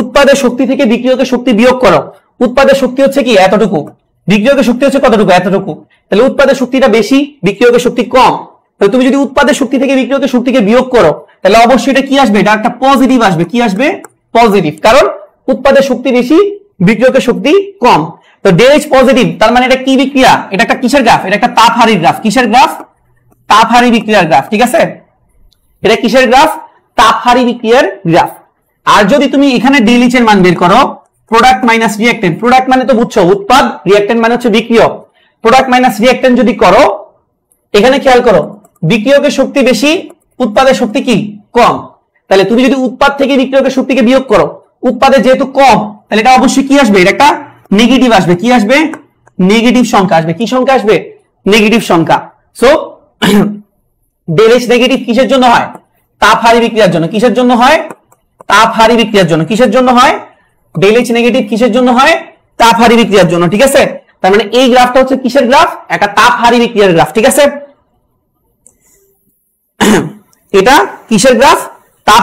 উৎপাদের শক্তি থেকে বিক্রিয়কের শক্তি বিয়োগ করো উৎপাদের শক্তি হচ্ছে কি এতটুকু বিক্রিয়কের শক্তি হচ্ছে কতটুকু এতটুকু তাহলে উৎপাদের শক্তিটা বেশি বিক্রিয়কের শক্তি কম তাহলে তুমি যদি উৎপাদের শক্তি থেকে বিক্রিয়কের শক্তিকে বিয়োগ করো তাহলে অবশ্যই এটা কি আসবে এটা একটা পজিটিভ আসবে কি আসবে পজিটিভ কারণ উৎপাদের শক্তি বেশি বিক্রিয়কের শক্তি কম তো ইজ পজিটিভ তার মানে এটা কি বিক্রিয়া এটা একটা কিসের গ্রাফ এটা একটা তাপহারী গ্রাফ কিসের গ্রাফ হারি বিক্রিয়ার গ্রাফ ঠিক আছে এটা কিসের গ্রাফ তাপহারী বিক্রিয়ার গ্রাফ আর যদি তুমি এখানে ডেলিচের মান বের করো প্রোডাক্ট মাইনাস রিয়াক্টেন্ট প্রোডাক্ট মানে তো বুঝছো উৎপাদ রিয়াক্টেন্ট মানে হচ্ছে বিক্রিয়ক প্রোডাক্ট মাইনাস রিয়াক্টেন্ট যদি করো এখানে খেয়াল করো বিক্রিয়কের শক্তি বেশি উৎপাদের শক্তি কি কম তাহলে তুমি যদি উৎপাদ থেকে বিক্রিয়কের শক্তিকে বিয়োগ করো উৎপাদে যেহেতু কম তাহলে এটা অবশ্যই কি আসবে এটা একটা নেগেটিভ আসবে কি আসবে নেগেটিভ সংখ্যা আসবে কি সংখ্যা আসবে নেগেটিভ সংখ্যা সো ডেল এক্স নেগেটিভ কিসের জন্য হয় হারি বিক্রিয়ার জন্য কিসের জন্য হয় হারি বিক্রিয়ার জন্য কিসের জন্য হয় ডেল এক্স নেগেটিভ কিসের জন্য হয় হারি বিক্রিয়ার জন্য ঠিক আছে তার মানে এই গ্রাফটা হচ্ছে কিসের গ্রাফ একটা হারি বিক্রিয়ার গ্রাফ ঠিক আছে এটা কিসের গ্রাফ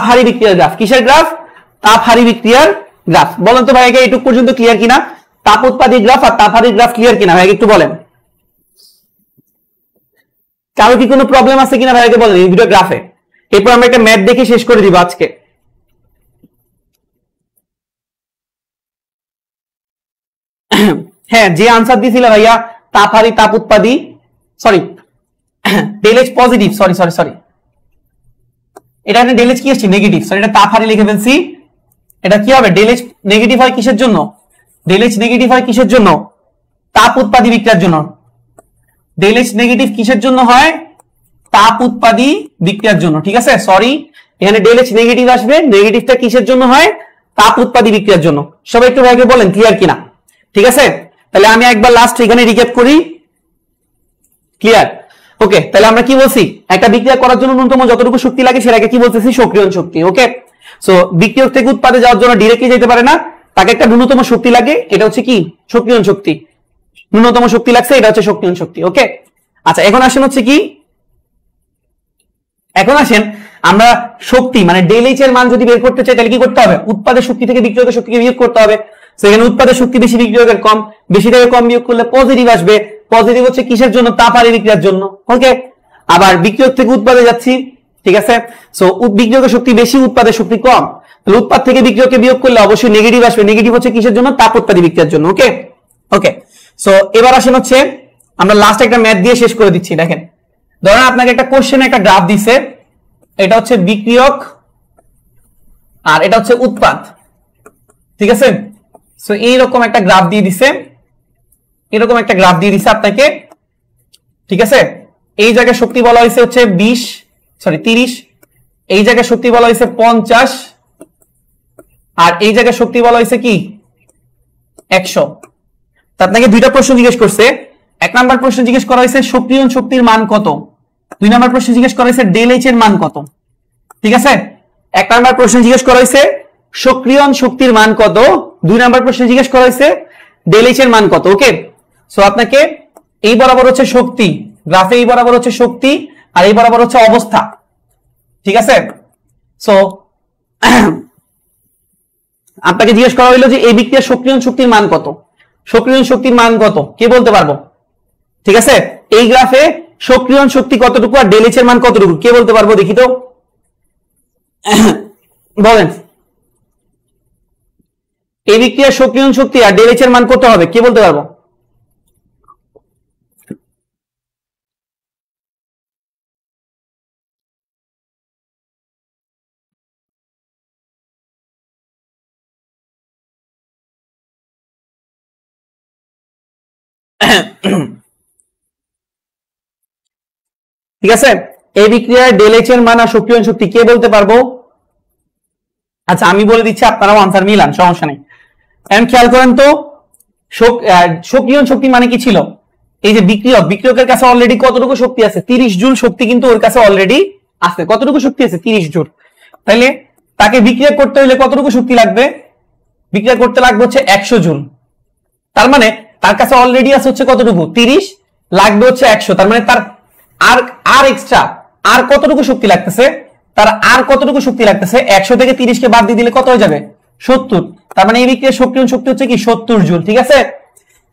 হারি বিক্রিয়ার গ্রাফ কিসের গ্রাফ হারি বিক্রিয়ার গ্রাফ বলেন তো ভাই এটা এটুক পর্যন্ত ক্লিয়ার কিনা তাপ উৎপাদী গ্রাফ আর তাপহারী গ্রাফ ক্লিয়ার কিনা ভাই একটু বলেন কারো কি কোনো প্রবলেম আছে কিনা ভাই আগে বলেন এই ভিডিও গ্রাফে এরপর আমরা একটা ম্যাথ দেখে শেষ করে দিব আজকে হ্যাঁ যে আনসার দিছিল ভাইয়া তাপহারী তাপ উৎপাদী সরি ডেলেজ পজিটিভ সরি সরি সরি এটা ডেলেজ কি আসছে নেগেটিভ সরি এটা তাপহারী লিখে ফেলছি এটা কি হবে ডেলেজ নেগেটিভ হয় কিসের জন্য ডেল এইচ নেগেটিভ হয় কিসের জন্য তাপ উৎপাদী বিক্রিয়ার জন্য ডেল এইচ নেগেটিভ কিসের জন্য হয় তাপ উৎপাদী বিক্রিয়ার জন্য ঠিক আছে সরি এখানে ডেল এইচ নেগেটিভ আসবে নেগেটিভটা কিসের জন্য হয় তাপ উৎপাদী বিক্রিয়ার জন্য সবাই একটু ভাইকে বলেন ক্লিয়ার কিনা ঠিক আছে তাহলে আমি একবার লাস্ট এখানে রিক্যাপ করি ক্লিয়ার ওকে তাহলে আমরা কি বলছি একটা বিক্রিয়া করার জন্য ন্যূনতম যতটুকু শক্তি লাগে সেটাকে কি বলতেছি সক্রিয়ন শক্তি ওকে সো বিক্রিয়ক থেকে উৎপাদে যাওয়ার জন্য ডিরেক্টলি যেতে পারে না তাকে একটা ন্যূনতম শক্তি লাগে এটা হচ্ছে কি শক্তিয়ন শক্তি ন্যূনতম শক্তি লাগছে এটা হচ্ছে শক্তিয়ন শক্তি ওকে আচ্ছা এখন আসেন হচ্ছে কি এখন আসেন আমরা শক্তি মানে ডেলিচ এর মান যদি বের করতে চাই তাহলে কি করতে হবে উৎপাদের শক্তি থেকে বিক্রিয়কের শক্তিকে বিয়োগ করতে হবে সেখানে উৎপাদের শক্তি বেশি বিক্রিয়কের কম বেশি থেকে কম বিয়োগ করলে পজিটিভ আসবে পজিটিভ হচ্ছে কিসের জন্য তাপ বিক্রিয়ার জন্য ওকে আবার বিক্রিয়ক থেকে উৎপাদে যাচ্ছি ঠিক আছে সো বিক্রিয়কের শক্তি বেশি উৎপাদের শক্তি কম লুৎপাত থেকে বিক্রিয়কে বিয়োগ করলে অবশ্যই নেগেটিভ আসবে নেগেটিভ হচ্ছে কিসের জন্য তাপ উৎপাদী বিক্রিয়ার জন্য ওকে ওকে সো এবার আসেন হচ্ছে আমরা লাস্ট একটা ম্যাথ দিয়ে শেষ করে দিচ্ছি দেখেন ধরেন আপনাকে একটা কোশ্চেন একটা গ্রাফ দিছে এটা হচ্ছে বিক্রিয়ক আর এটা হচ্ছে উৎপাদ ঠিক আছে সো এইরকম একটা গ্রাফ দিয়ে দিছে এরকম একটা গ্রাফ দিয়ে দিছে আপনাকে ঠিক আছে এই জায়গায় শক্তি বলা হয়েছে হচ্ছে বিশ সরি তিরিশ এই জায়গায় শক্তি বলা হয়েছে পঞ্চাশ আর এই জায়গায় শক্তি বলা হয়েছে কি একশো আপনাকে দুইটা প্রশ্ন জিজ্ঞেস করছে এক নাম্বার প্রশ্ন জিজ্ঞেস করা হয়েছে সক্রিয় শক্তির মান কত দুই নাম্বার প্রশ্ন জিজ্ঞেস করা হয়েছে ডেল এইচ এর মান কত ঠিক আছে এক নাম্বার প্রশ্ন জিজ্ঞেস করা হয়েছে সক্রিয়ন শক্তির মান কত দুই নাম্বার প্রশ্ন জিজ্ঞেস করা হয়েছে ডেল এইচ এর মান কত ওকে সো আপনাকে এই বরাবর হচ্ছে শক্তি গ্রাফে এই বরাবর হচ্ছে শক্তি আর এই বরাবর হচ্ছে অবস্থা ঠিক আছে সো আপনাকে জিজ্ঞেস করা হইলো যে এই বিক্রিয়ার সক্রিয়ণ শক্তির মান কত সক্রিয়ণ শক্তির মান কত কে বলতে পারবো ঠিক আছে এই গ্রাফে সক্রিয়ণ শক্তি কতটুকু আর ডেলিচ এর মান কতটুকু কে বলতে পারবো দেখি তো বলেন এই বিক্রিয়ার সক্রিয়ণ শক্তি আর ডেলিচ এর মান কত হবে কে বলতে পারবো ঠিক আছে এই বিক্রিয়ায় ডেল এইচ এর মান আর সক্রিয় শক্তি কে বলতে পারবো আচ্ছা আমি বলে দিচ্ছি আপনারাও আনসার মিলান সমস্যা নেই এম খেয়াল করেন তো সক্রিয় শক্তি মানে কি ছিল এই যে বিক্রিয়ক বিক্রিয়কের কাছে অলরেডি কতটুকু শক্তি আছে তিরিশ জুল শক্তি কিন্তু ওর কাছে অলরেডি আছে কতটুকু শক্তি আছে তিরিশ জুল তাহলে তাকে বিক্রিয়া করতে হলে কতটুকু শক্তি লাগবে বিক্রিয়া করতে লাগবে হচ্ছে একশো জুল তার মানে তার কাছে অলরেডি আছে হচ্ছে কতটুকু তিরিশ লাগবে হচ্ছে একশো তার মানে তার আর আর এক্সট্রা আর কতটুকু শক্তি লাগতেছে তার আর কতটুকু শক্তি লাগতেছে একশো থেকে তিরিশকে বাদ দিয়ে দিলে কত হয়ে যাবে সত্তর তার মানে এই বিক্রিয়ার সক্রিয়ণ শক্তি হচ্ছে কি সত্তর জুল ঠিক আছে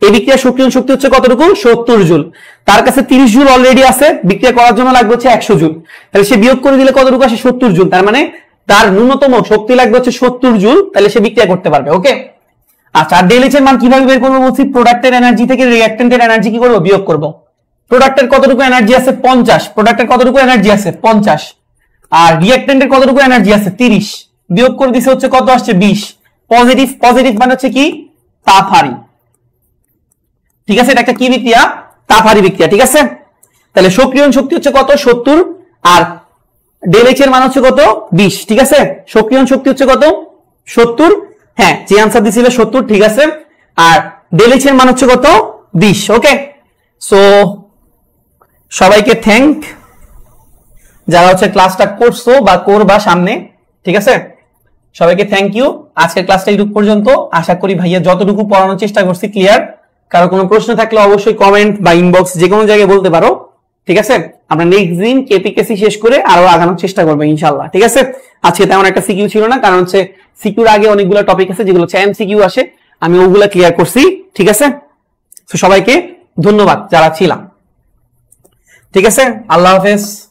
এই বিক্রিয়ার শক্তি হচ্ছে কতটুকু সত্তর জুল তার কাছে তিরিশ জুল অলরেডি আছে বিক্রিয়া করার জন্য লাগবে হচ্ছে একশো জুল তাহলে সে বিয়োগ করে দিলে কতটুকু আসে সত্তর জুল তার মানে তার ন্যূনতম শক্তি লাগবে হচ্ছে সত্তর জুল তাহলে সে বিক্রিয়া করতে পারবে ওকে আচ্ছা আর ডেলিচের মান কিভাবে বের করবো বলছি প্রোডাক্টের এনার্জি থেকে রিয়াক্টেন্টের এনার্জি কি করবো বিয়োগ করবো প্রোডাক্টের কতটুকু এনার্জি আছে পঞ্চাশ প্রোডাক্টের কতটুকু এনার্জি আছে পঞ্চাশ আর রিয়াক্টেন্টের কতটুকু এনার্জি আছে তিরিশ বিয়োগ করে দিছে হচ্ছে কত আসছে বিশ পজিটিভ পজিটিভ মানে হচ্ছে কি তাফারি ঠিক আছে এটা একটা কি বিক্রিয়া তাফারি বিক্রিয়া ঠিক আছে তাহলে সক্রিয় শক্তি হচ্ছে কত সত্তর আর ডেলেক্স এর মান হচ্ছে কত বিশ ঠিক আছে সক্রিয়ন শক্তি হচ্ছে কত সত্তর হ্যাঁ যে আনসার দিছিল সত্তর ঠিক আছে আর ডেলেক্স এর মান হচ্ছে কত বিশ ওকে সো সবাইকে থ্যাংক যারা হচ্ছে ক্লাসটা করছো বা করবা সামনে ঠিক আছে সবাইকে থ্যাংক ইউ আজকের ক্লাসটা এইটুকু পর্যন্ত আশা করি ভাইয়া যতটুকু পড়ানোর চেষ্টা করছি ক্লিয়ার কারো কোনো প্রশ্ন থাকলে অবশ্যই কমেন্ট বা ইনবক্স যে কোনো জায়গায় বলতে পারো ঠিক আছে আমরা নেক্সট দিন কেপিকেসি শেষ করে আরো আগানোর চেষ্টা করবো ইনশাল্লাহ ঠিক আছে আজকে তেমন একটা সিকিউ ছিল না কারণ হচ্ছে সিকিউর আগে অনেকগুলো টপিক আছে যেগুলো হচ্ছে এমসিকিউ আসে আমি ওগুলো ক্লিয়ার করছি ঠিক আছে তো সবাইকে ধন্যবাদ যারা ছিলাম ঠিক আছে আল্লাহ হাফেজ